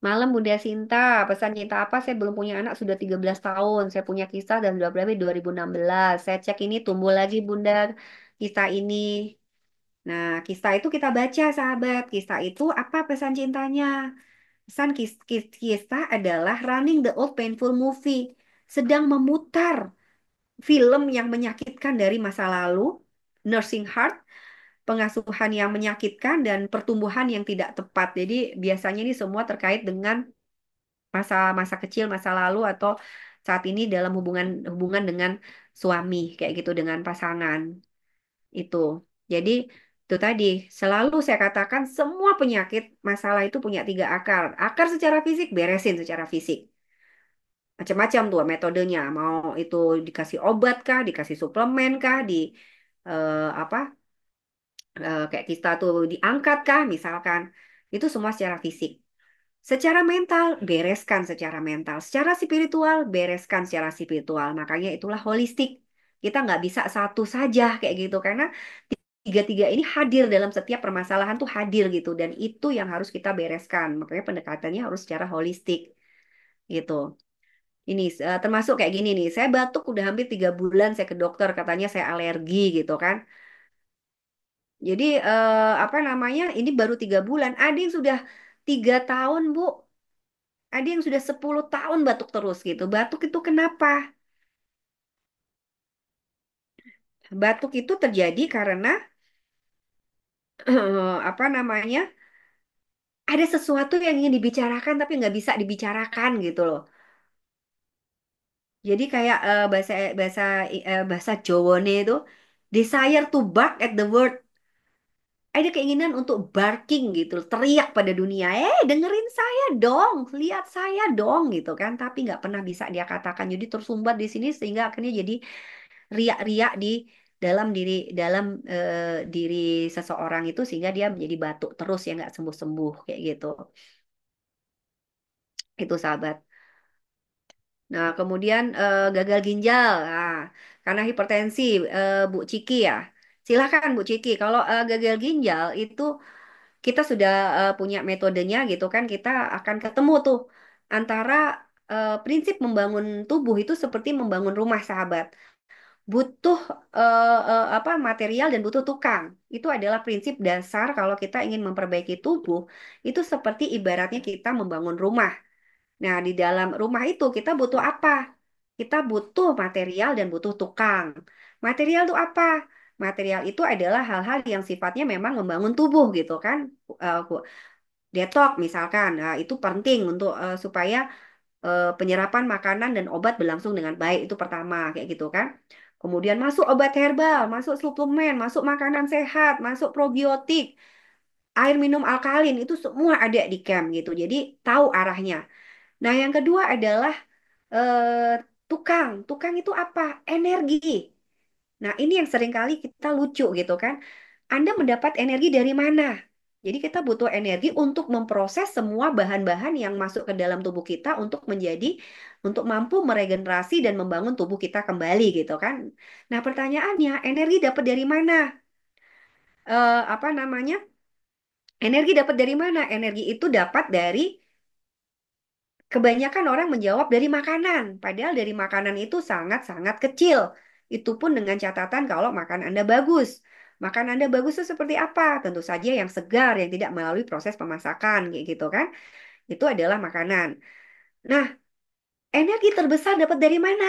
Malam Bunda Sinta, pesan cinta apa? Saya belum punya anak sudah 13 tahun. Saya punya kisah dan sudah berapa 2016. Saya cek ini tumbuh lagi Bunda kisah ini. Nah, kisah itu kita baca, sahabat. Kisah itu apa pesan cintanya? Pesan kis kis kisah adalah running the old painful movie, sedang memutar film yang menyakitkan dari masa lalu, nursing heart, pengasuhan yang menyakitkan dan pertumbuhan yang tidak tepat. Jadi biasanya ini semua terkait dengan masa-masa kecil, masa lalu atau saat ini dalam hubungan hubungan dengan suami kayak gitu dengan pasangan. Itu. Jadi itu tadi, selalu saya katakan semua penyakit, masalah itu punya tiga akar. Akar secara fisik, beresin secara fisik. Macam-macam tuh metodenya. Mau itu dikasih obat kah, dikasih suplemen kah, di eh, apa eh, kayak kita tuh diangkat kah misalkan. Itu semua secara fisik. Secara mental, bereskan secara mental. Secara spiritual, bereskan secara spiritual. Makanya itulah holistik kita nggak bisa satu saja kayak gitu karena tiga-tiga ini hadir dalam setiap permasalahan tuh hadir gitu dan itu yang harus kita bereskan makanya pendekatannya harus secara holistik gitu ini uh, termasuk kayak gini nih saya batuk udah hampir tiga bulan saya ke dokter katanya saya alergi gitu kan jadi uh, apa namanya ini baru tiga bulan ada yang sudah tiga tahun bu ada yang sudah sepuluh tahun batuk terus gitu batuk itu kenapa Batuk itu terjadi karena Eh, apa namanya ada sesuatu yang ingin dibicarakan tapi nggak bisa dibicarakan gitu loh jadi kayak uh, bahasa bahasa uh, bahasa Jawone itu desire to bark at the world ada keinginan untuk barking gitu teriak pada dunia eh dengerin saya dong lihat saya dong gitu kan tapi nggak pernah bisa dia katakan jadi tersumbat di sini sehingga akhirnya jadi riak-riak di dalam diri dalam e, diri seseorang itu sehingga dia menjadi batuk terus ya nggak sembuh sembuh kayak gitu itu sahabat Nah, kemudian e, gagal ginjal nah, karena hipertensi e, Bu Ciki ya. Silahkan Bu Ciki, kalau e, gagal ginjal itu kita sudah punya metodenya gitu kan kita akan ketemu tuh antara prinsip membangun tubuh itu seperti membangun rumah sahabat butuh uh, uh, apa material dan butuh tukang. Itu adalah prinsip dasar kalau kita ingin memperbaiki tubuh, itu seperti ibaratnya kita membangun rumah. Nah, di dalam rumah itu kita butuh apa? Kita butuh material dan butuh tukang. Material itu apa? Material itu adalah hal-hal yang sifatnya memang membangun tubuh gitu kan. Uh, detok misalkan, nah, itu penting untuk uh, supaya penyerapan makanan dan obat berlangsung dengan baik itu pertama kayak gitu kan. Kemudian masuk obat herbal, masuk suplemen, masuk makanan sehat, masuk probiotik, air minum alkalin itu semua ada di camp gitu. Jadi tahu arahnya. Nah, yang kedua adalah eh, tukang. Tukang itu apa? Energi. Nah, ini yang seringkali kita lucu gitu kan. Anda mendapat energi dari mana? Jadi kita butuh energi untuk memproses semua bahan-bahan yang masuk ke dalam tubuh kita untuk menjadi untuk mampu meregenerasi dan membangun tubuh kita kembali gitu kan. Nah, pertanyaannya, energi dapat dari mana? E, apa namanya? Energi dapat dari mana? Energi itu dapat dari kebanyakan orang menjawab dari makanan, padahal dari makanan itu sangat-sangat kecil. Itu pun dengan catatan kalau makan Anda bagus. Makan Anda bagus itu seperti apa? Tentu saja yang segar, yang tidak melalui proses pemasakan, gitu kan. Itu adalah makanan. Nah, Energi terbesar dapat dari mana?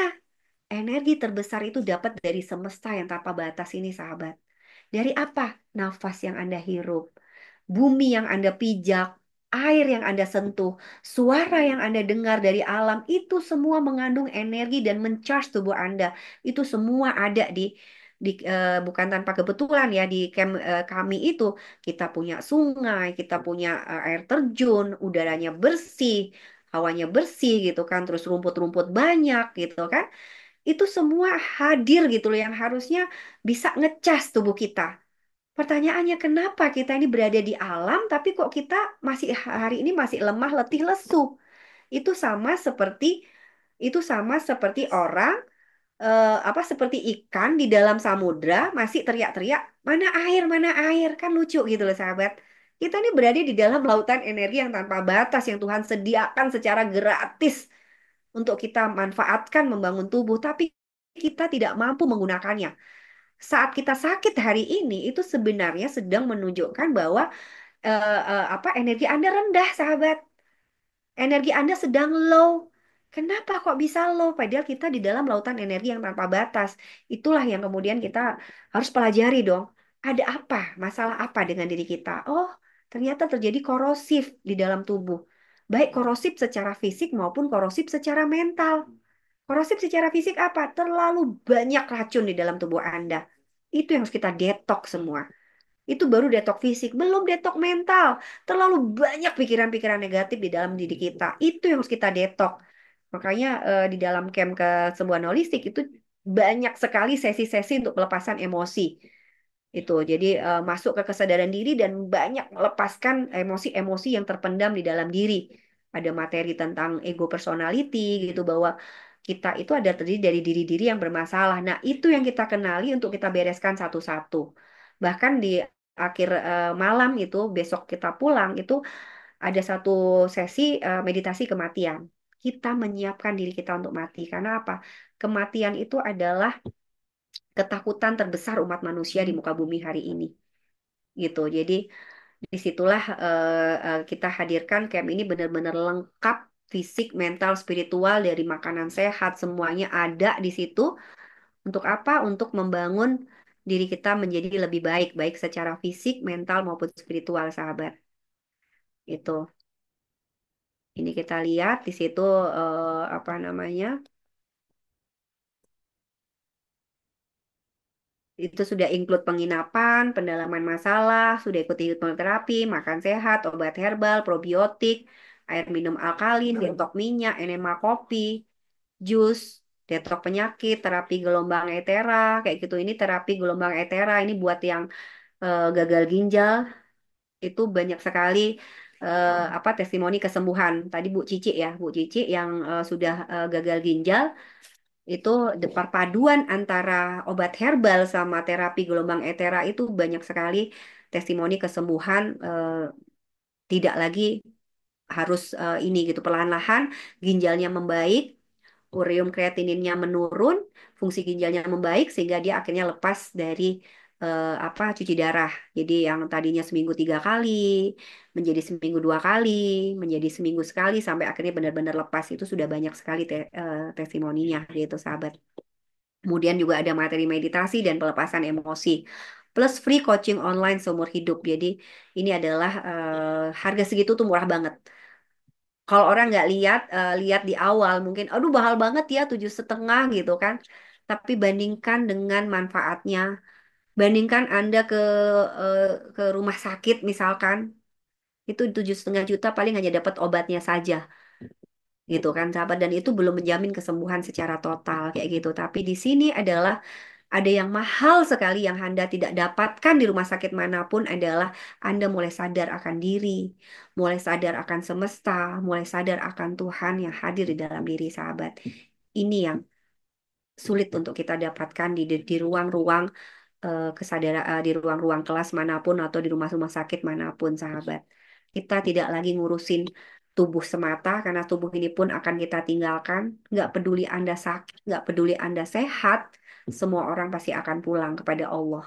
Energi terbesar itu dapat dari semesta yang tanpa batas ini, sahabat. Dari apa? Nafas yang Anda hirup, bumi yang Anda pijak, air yang Anda sentuh, suara yang Anda dengar dari alam, itu semua mengandung energi dan mencharge tubuh Anda. Itu semua ada di di eh, bukan tanpa kebetulan ya di camp eh, kami itu kita punya sungai, kita punya eh, air terjun, udaranya bersih, hawanya bersih gitu kan, terus rumput-rumput banyak gitu kan. Itu semua hadir gitu loh yang harusnya bisa ngecas tubuh kita. Pertanyaannya kenapa kita ini berada di alam tapi kok kita masih hari ini masih lemah, letih, lesu? Itu sama seperti itu sama seperti orang eh, apa seperti ikan di dalam samudra masih teriak-teriak mana air mana air kan lucu gitu loh sahabat kita ini berada di dalam lautan energi yang tanpa batas yang Tuhan sediakan secara gratis untuk kita manfaatkan membangun tubuh, tapi kita tidak mampu menggunakannya. Saat kita sakit hari ini itu sebenarnya sedang menunjukkan bahwa uh, uh, apa energi Anda rendah, sahabat. Energi Anda sedang low. Kenapa kok bisa low? Padahal kita di dalam lautan energi yang tanpa batas. Itulah yang kemudian kita harus pelajari dong. Ada apa? Masalah apa dengan diri kita? Oh, ternyata terjadi korosif di dalam tubuh. Baik korosif secara fisik maupun korosif secara mental. Korosif secara fisik apa? Terlalu banyak racun di dalam tubuh Anda. Itu yang harus kita detok semua. Itu baru detok fisik, belum detok mental. Terlalu banyak pikiran-pikiran negatif di dalam diri kita. Itu yang harus kita detok. Makanya eh, di dalam camp ke sebuah holistik itu banyak sekali sesi-sesi untuk pelepasan emosi itu jadi uh, masuk ke kesadaran diri dan banyak melepaskan emosi-emosi yang terpendam di dalam diri ada materi tentang ego personality gitu bahwa kita itu ada terdiri dari diri-diri yang bermasalah nah itu yang kita kenali untuk kita bereskan satu-satu bahkan di akhir uh, malam itu besok kita pulang itu ada satu sesi uh, meditasi kematian kita menyiapkan diri kita untuk mati karena apa kematian itu adalah ketakutan terbesar umat manusia di muka bumi hari ini. Gitu. Jadi disitulah uh, kita hadirkan camp ini benar-benar lengkap fisik, mental, spiritual dari makanan sehat semuanya ada di situ. Untuk apa? Untuk membangun diri kita menjadi lebih baik, baik secara fisik, mental maupun spiritual, sahabat. Itu. Ini kita lihat di situ uh, apa namanya? itu sudah include penginapan, pendalaman masalah, sudah ikuti hipnoterapi, makan sehat, obat herbal, probiotik, air minum alkalin, oh. detox minyak, enema kopi, jus, detox penyakit, terapi gelombang etera, kayak gitu. Ini terapi gelombang etera, ini buat yang uh, gagal ginjal, itu banyak sekali uh, apa testimoni kesembuhan. Tadi Bu Cici ya, Bu Cici yang uh, sudah uh, gagal ginjal, itu iya. perpaduan antara obat herbal sama terapi gelombang etera itu banyak sekali testimoni kesembuhan eh, tidak lagi harus eh, ini gitu perlahan-lahan ginjalnya membaik ureum kreatininnya menurun fungsi ginjalnya membaik sehingga dia akhirnya lepas dari uh, apa cuci darah. Jadi yang tadinya seminggu tiga kali menjadi seminggu dua kali, menjadi seminggu sekali sampai akhirnya benar-benar lepas itu sudah banyak sekali te uh, testimoninya gitu sahabat. Kemudian juga ada materi meditasi dan pelepasan emosi plus free coaching online seumur hidup. Jadi ini adalah uh, harga segitu tuh murah banget. Kalau orang nggak lihat, uh, lihat di awal mungkin, aduh mahal banget ya tujuh setengah gitu kan. Tapi bandingkan dengan manfaatnya bandingkan Anda ke uh, ke rumah sakit misalkan itu tujuh setengah juta paling hanya dapat obatnya saja gitu kan sahabat dan itu belum menjamin kesembuhan secara total kayak gitu tapi di sini adalah ada yang mahal sekali yang Anda tidak dapatkan di rumah sakit manapun adalah Anda mulai sadar akan diri, mulai sadar akan semesta, mulai sadar akan Tuhan yang hadir di dalam diri sahabat. Ini yang sulit untuk kita dapatkan di di ruang-ruang Eh, kesadaran uh, di ruang-ruang kelas manapun atau di rumah-rumah sakit manapun sahabat. Kita tidak lagi ngurusin tubuh semata karena tubuh ini pun akan kita tinggalkan. Nggak peduli Anda sakit, nggak peduli Anda sehat, semua orang pasti akan pulang kepada Allah.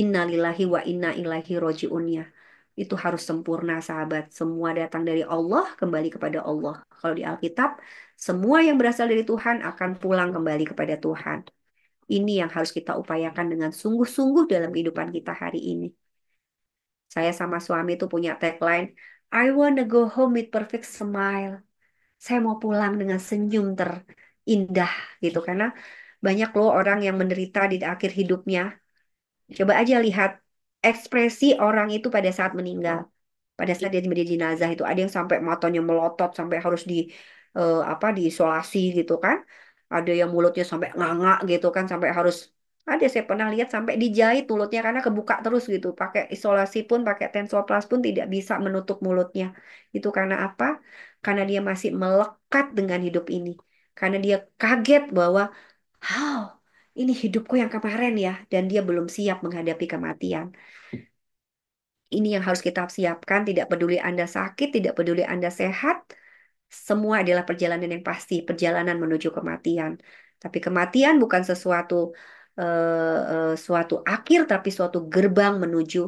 Innalillahi wa inna ilaihi rojiunnya. Itu harus sempurna sahabat. Semua datang dari Allah kembali kepada Allah. Kalau di Alkitab, semua yang berasal dari Tuhan akan pulang kembali kepada Tuhan. Ini yang harus kita upayakan dengan sungguh-sungguh dalam kehidupan kita hari ini. Saya sama suami itu punya tagline, I want to go home with perfect smile. Saya mau pulang dengan senyum terindah gitu. Karena banyak loh orang yang menderita di akhir hidupnya. Coba aja lihat ekspresi orang itu pada saat meninggal. Pada saat dia menjadi jenazah itu ada yang sampai matanya melotot sampai harus di uh, apa diisolasi gitu kan ada yang mulutnya sampai nganga gitu kan sampai harus ada saya pernah lihat sampai dijahit mulutnya karena kebuka terus gitu pakai isolasi pun pakai tensoplas pun tidak bisa menutup mulutnya itu karena apa karena dia masih melekat dengan hidup ini karena dia kaget bahwa how ini hidupku yang kemarin ya dan dia belum siap menghadapi kematian ini yang harus kita siapkan tidak peduli Anda sakit tidak peduli Anda sehat semua adalah perjalanan yang pasti, perjalanan menuju kematian. Tapi kematian bukan sesuatu uh, suatu akhir, tapi suatu gerbang menuju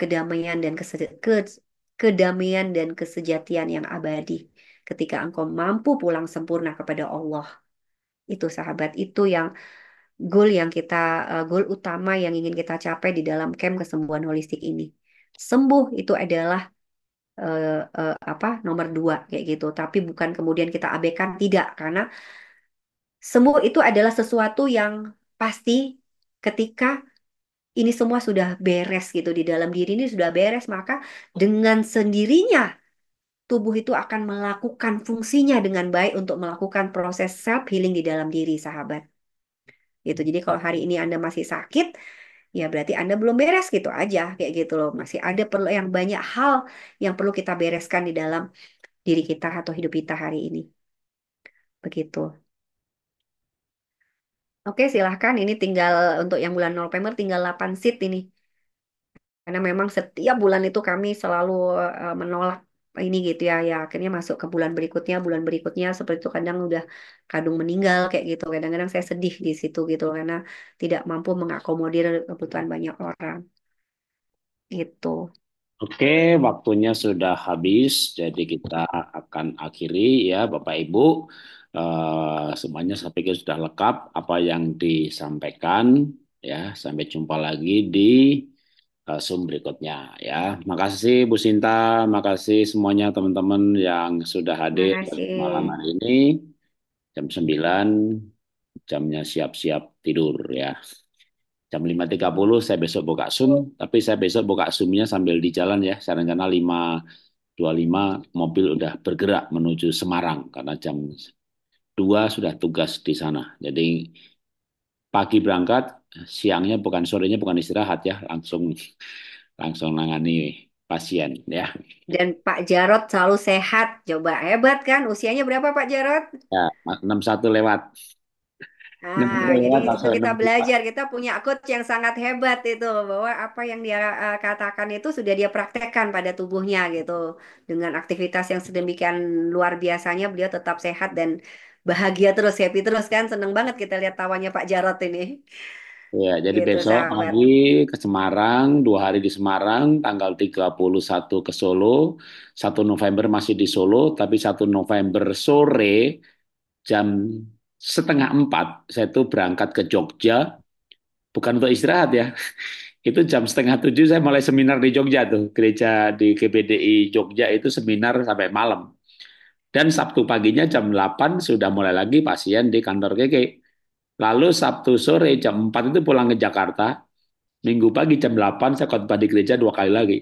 kedamaian dan ke, kedamaian dan kesejatian yang abadi. Ketika engkau mampu pulang sempurna kepada Allah, itu sahabat itu yang goal yang kita uh, goal utama yang ingin kita capai di dalam camp kesembuhan holistik ini. Sembuh itu adalah uh, uh, apa nomor dua kayak gitu. Tapi bukan kemudian kita abaikan tidak karena semua itu adalah sesuatu yang pasti ketika ini semua sudah beres gitu di dalam diri ini sudah beres maka dengan sendirinya tubuh itu akan melakukan fungsinya dengan baik untuk melakukan proses self healing di dalam diri sahabat. Gitu. Jadi kalau hari ini Anda masih sakit, ya berarti Anda belum beres gitu aja kayak gitu loh. Masih ada perlu yang banyak hal yang perlu kita bereskan di dalam diri kita atau hidup kita hari ini. Begitu. Oke, silahkan. Ini tinggal untuk yang bulan November tinggal 8 seat ini. Karena memang setiap bulan itu kami selalu eh, menolak ini gitu ya ya akhirnya masuk ke bulan berikutnya bulan berikutnya seperti itu kadang udah kadung meninggal kayak gitu kadang-kadang saya sedih di situ gitu karena tidak mampu mengakomodir kebutuhan banyak orang gitu Oke, waktunya sudah habis, jadi kita akan akhiri ya, Bapak Ibu. Eh, semuanya saya pikir sudah lengkap apa yang disampaikan ya. Sampai jumpa lagi di Eh, Zoom berikutnya ya. Makasih Bu Sinta, makasih semuanya teman-teman yang sudah hadir malam hari ini jam 9 jamnya siap-siap tidur ya. Jam 5.30 saya besok buka Zoom, tapi saya besok buka Zoom-nya sambil di jalan ya. Saya rencana 5.25 mobil udah bergerak menuju Semarang karena jam 2 sudah tugas di sana. Jadi pagi berangkat, siangnya bukan sorenya bukan istirahat ya langsung langsung nangani pasien ya. Dan Pak Jarot selalu sehat. Coba hebat kan? Usianya berapa Pak Jarot? Ya, 61 lewat. Ah, jadi itu kita belajar, kita punya coach yang sangat hebat itu bahwa apa yang dia uh, katakan itu sudah dia praktekkan pada tubuhnya gitu. Dengan aktivitas yang sedemikian luar biasanya beliau tetap sehat dan bahagia terus, happy terus kan. Seneng banget kita lihat tawanya Pak Jarot ini. Ya, jadi gitu, besok pagi ke Semarang, dua hari di Semarang, tanggal 31 ke Solo, 1 November masih di Solo, tapi 1 November sore jam setengah empat saya tuh berangkat ke Jogja, bukan untuk istirahat ya, itu jam setengah tujuh saya mulai seminar di Jogja tuh, gereja di GPDI Jogja itu seminar sampai malam. Dan Sabtu paginya jam 8 sudah mulai lagi pasien di kantor GK Lalu Sabtu sore jam 4 itu pulang ke Jakarta. Minggu pagi jam 8 saya khotbah di gereja dua kali lagi.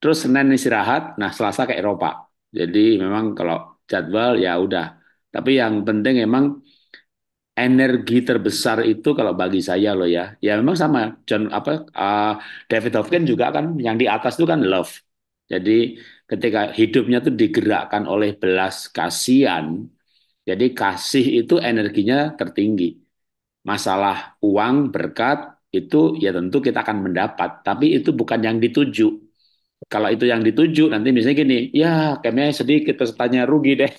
Terus Senin istirahat, nah Selasa ke Eropa. Jadi memang kalau jadwal ya udah. Tapi yang penting emang energi terbesar itu kalau bagi saya loh ya ya memang sama John apa uh, David Hopkins juga kan yang di atas itu kan love jadi ketika hidupnya tuh digerakkan oleh belas kasihan jadi kasih itu energinya tertinggi. Masalah uang, berkat, itu ya tentu kita akan mendapat. Tapi itu bukan yang dituju. Kalau itu yang dituju, nanti misalnya gini, ya kayaknya sedikit, pesertanya rugi deh.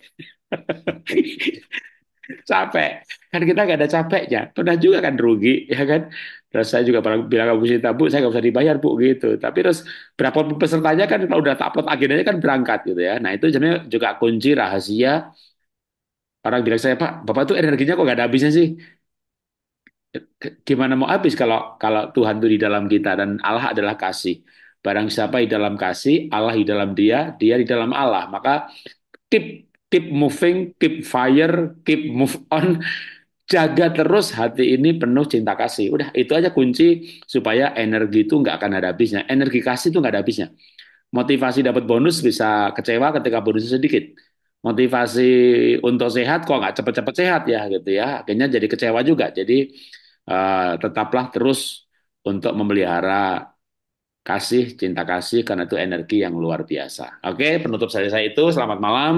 capek. Kan kita gak ada capeknya. Pernah juga kan rugi, ya kan? Terus saya juga bilang ke Bu Sita, Bu, saya nggak bisa dibayar, Bu, gitu. Tapi terus berapa pesertanya kan kalau udah upload agendanya kan berangkat gitu ya. Nah itu sebenarnya juga kunci rahasia Orang bilang saya, Pak, Bapak tuh energinya kok nggak ada habisnya sih? Gimana mau habis kalau kalau Tuhan tuh di dalam kita dan Allah adalah kasih. Barang siapa di dalam kasih, Allah di dalam dia, dia di dalam Allah. Maka keep keep moving, keep fire, keep move on. Jaga terus hati ini penuh cinta kasih. Udah, itu aja kunci supaya energi itu nggak akan ada habisnya. Energi kasih itu nggak ada habisnya. Motivasi dapat bonus bisa kecewa ketika bonusnya sedikit motivasi untuk sehat kok nggak cepet-cepet sehat ya gitu ya akhirnya jadi kecewa juga jadi uh, tetaplah terus untuk memelihara kasih cinta kasih karena itu energi yang luar biasa oke penutup saya saya itu selamat malam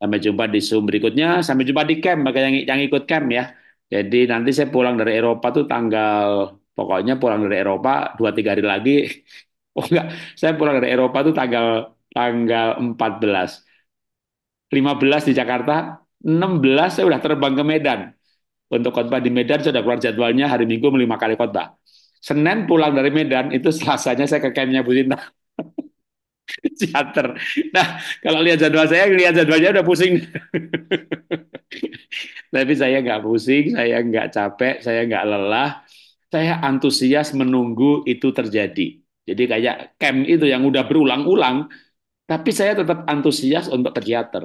sampai jumpa di zoom berikutnya sampai jumpa di camp bagi yang yang ikut camp ya jadi nanti saya pulang dari Eropa tuh tanggal pokoknya pulang dari Eropa dua tiga hari lagi oh enggak saya pulang dari Eropa tuh tanggal tanggal 14 15 di Jakarta, 16 saya sudah terbang ke Medan. Untuk khotbah di Medan sudah keluar jadwalnya hari Minggu lima kali khotbah. Senin pulang dari Medan itu selasanya saya ke campnya Bu Sinta. Ciater. Nah, kalau lihat jadwal saya, lihat jadwalnya udah pusing. Tapi saya nggak pusing, saya nggak capek, saya nggak lelah. Saya antusias menunggu itu terjadi. Jadi kayak camp itu yang udah berulang-ulang, tapi saya tetap antusias untuk ke teater.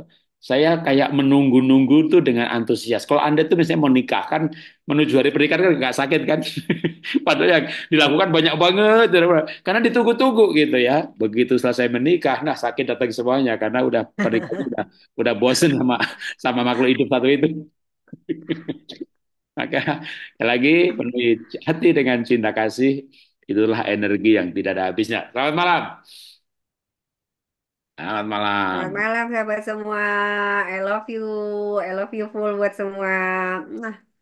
Saya kayak menunggu-nunggu tuh dengan antusias. Kalau Anda tuh misalnya mau nikah kan menuju hari pernikahan kan nggak sakit kan. Padahal yang dilakukan banyak banget. Karena ditunggu-tunggu gitu ya. Begitu selesai menikah, nah sakit datang semuanya. Karena udah pernikahan udah, udah bosen sama, sama makhluk hidup satu itu. Maka lagi penuhi hati dengan cinta kasih. Itulah energi yang tidak ada habisnya. Selamat malam. Selamat malam. Selamat malam sahabat semua. I love you. I love you full buat semua. Nah.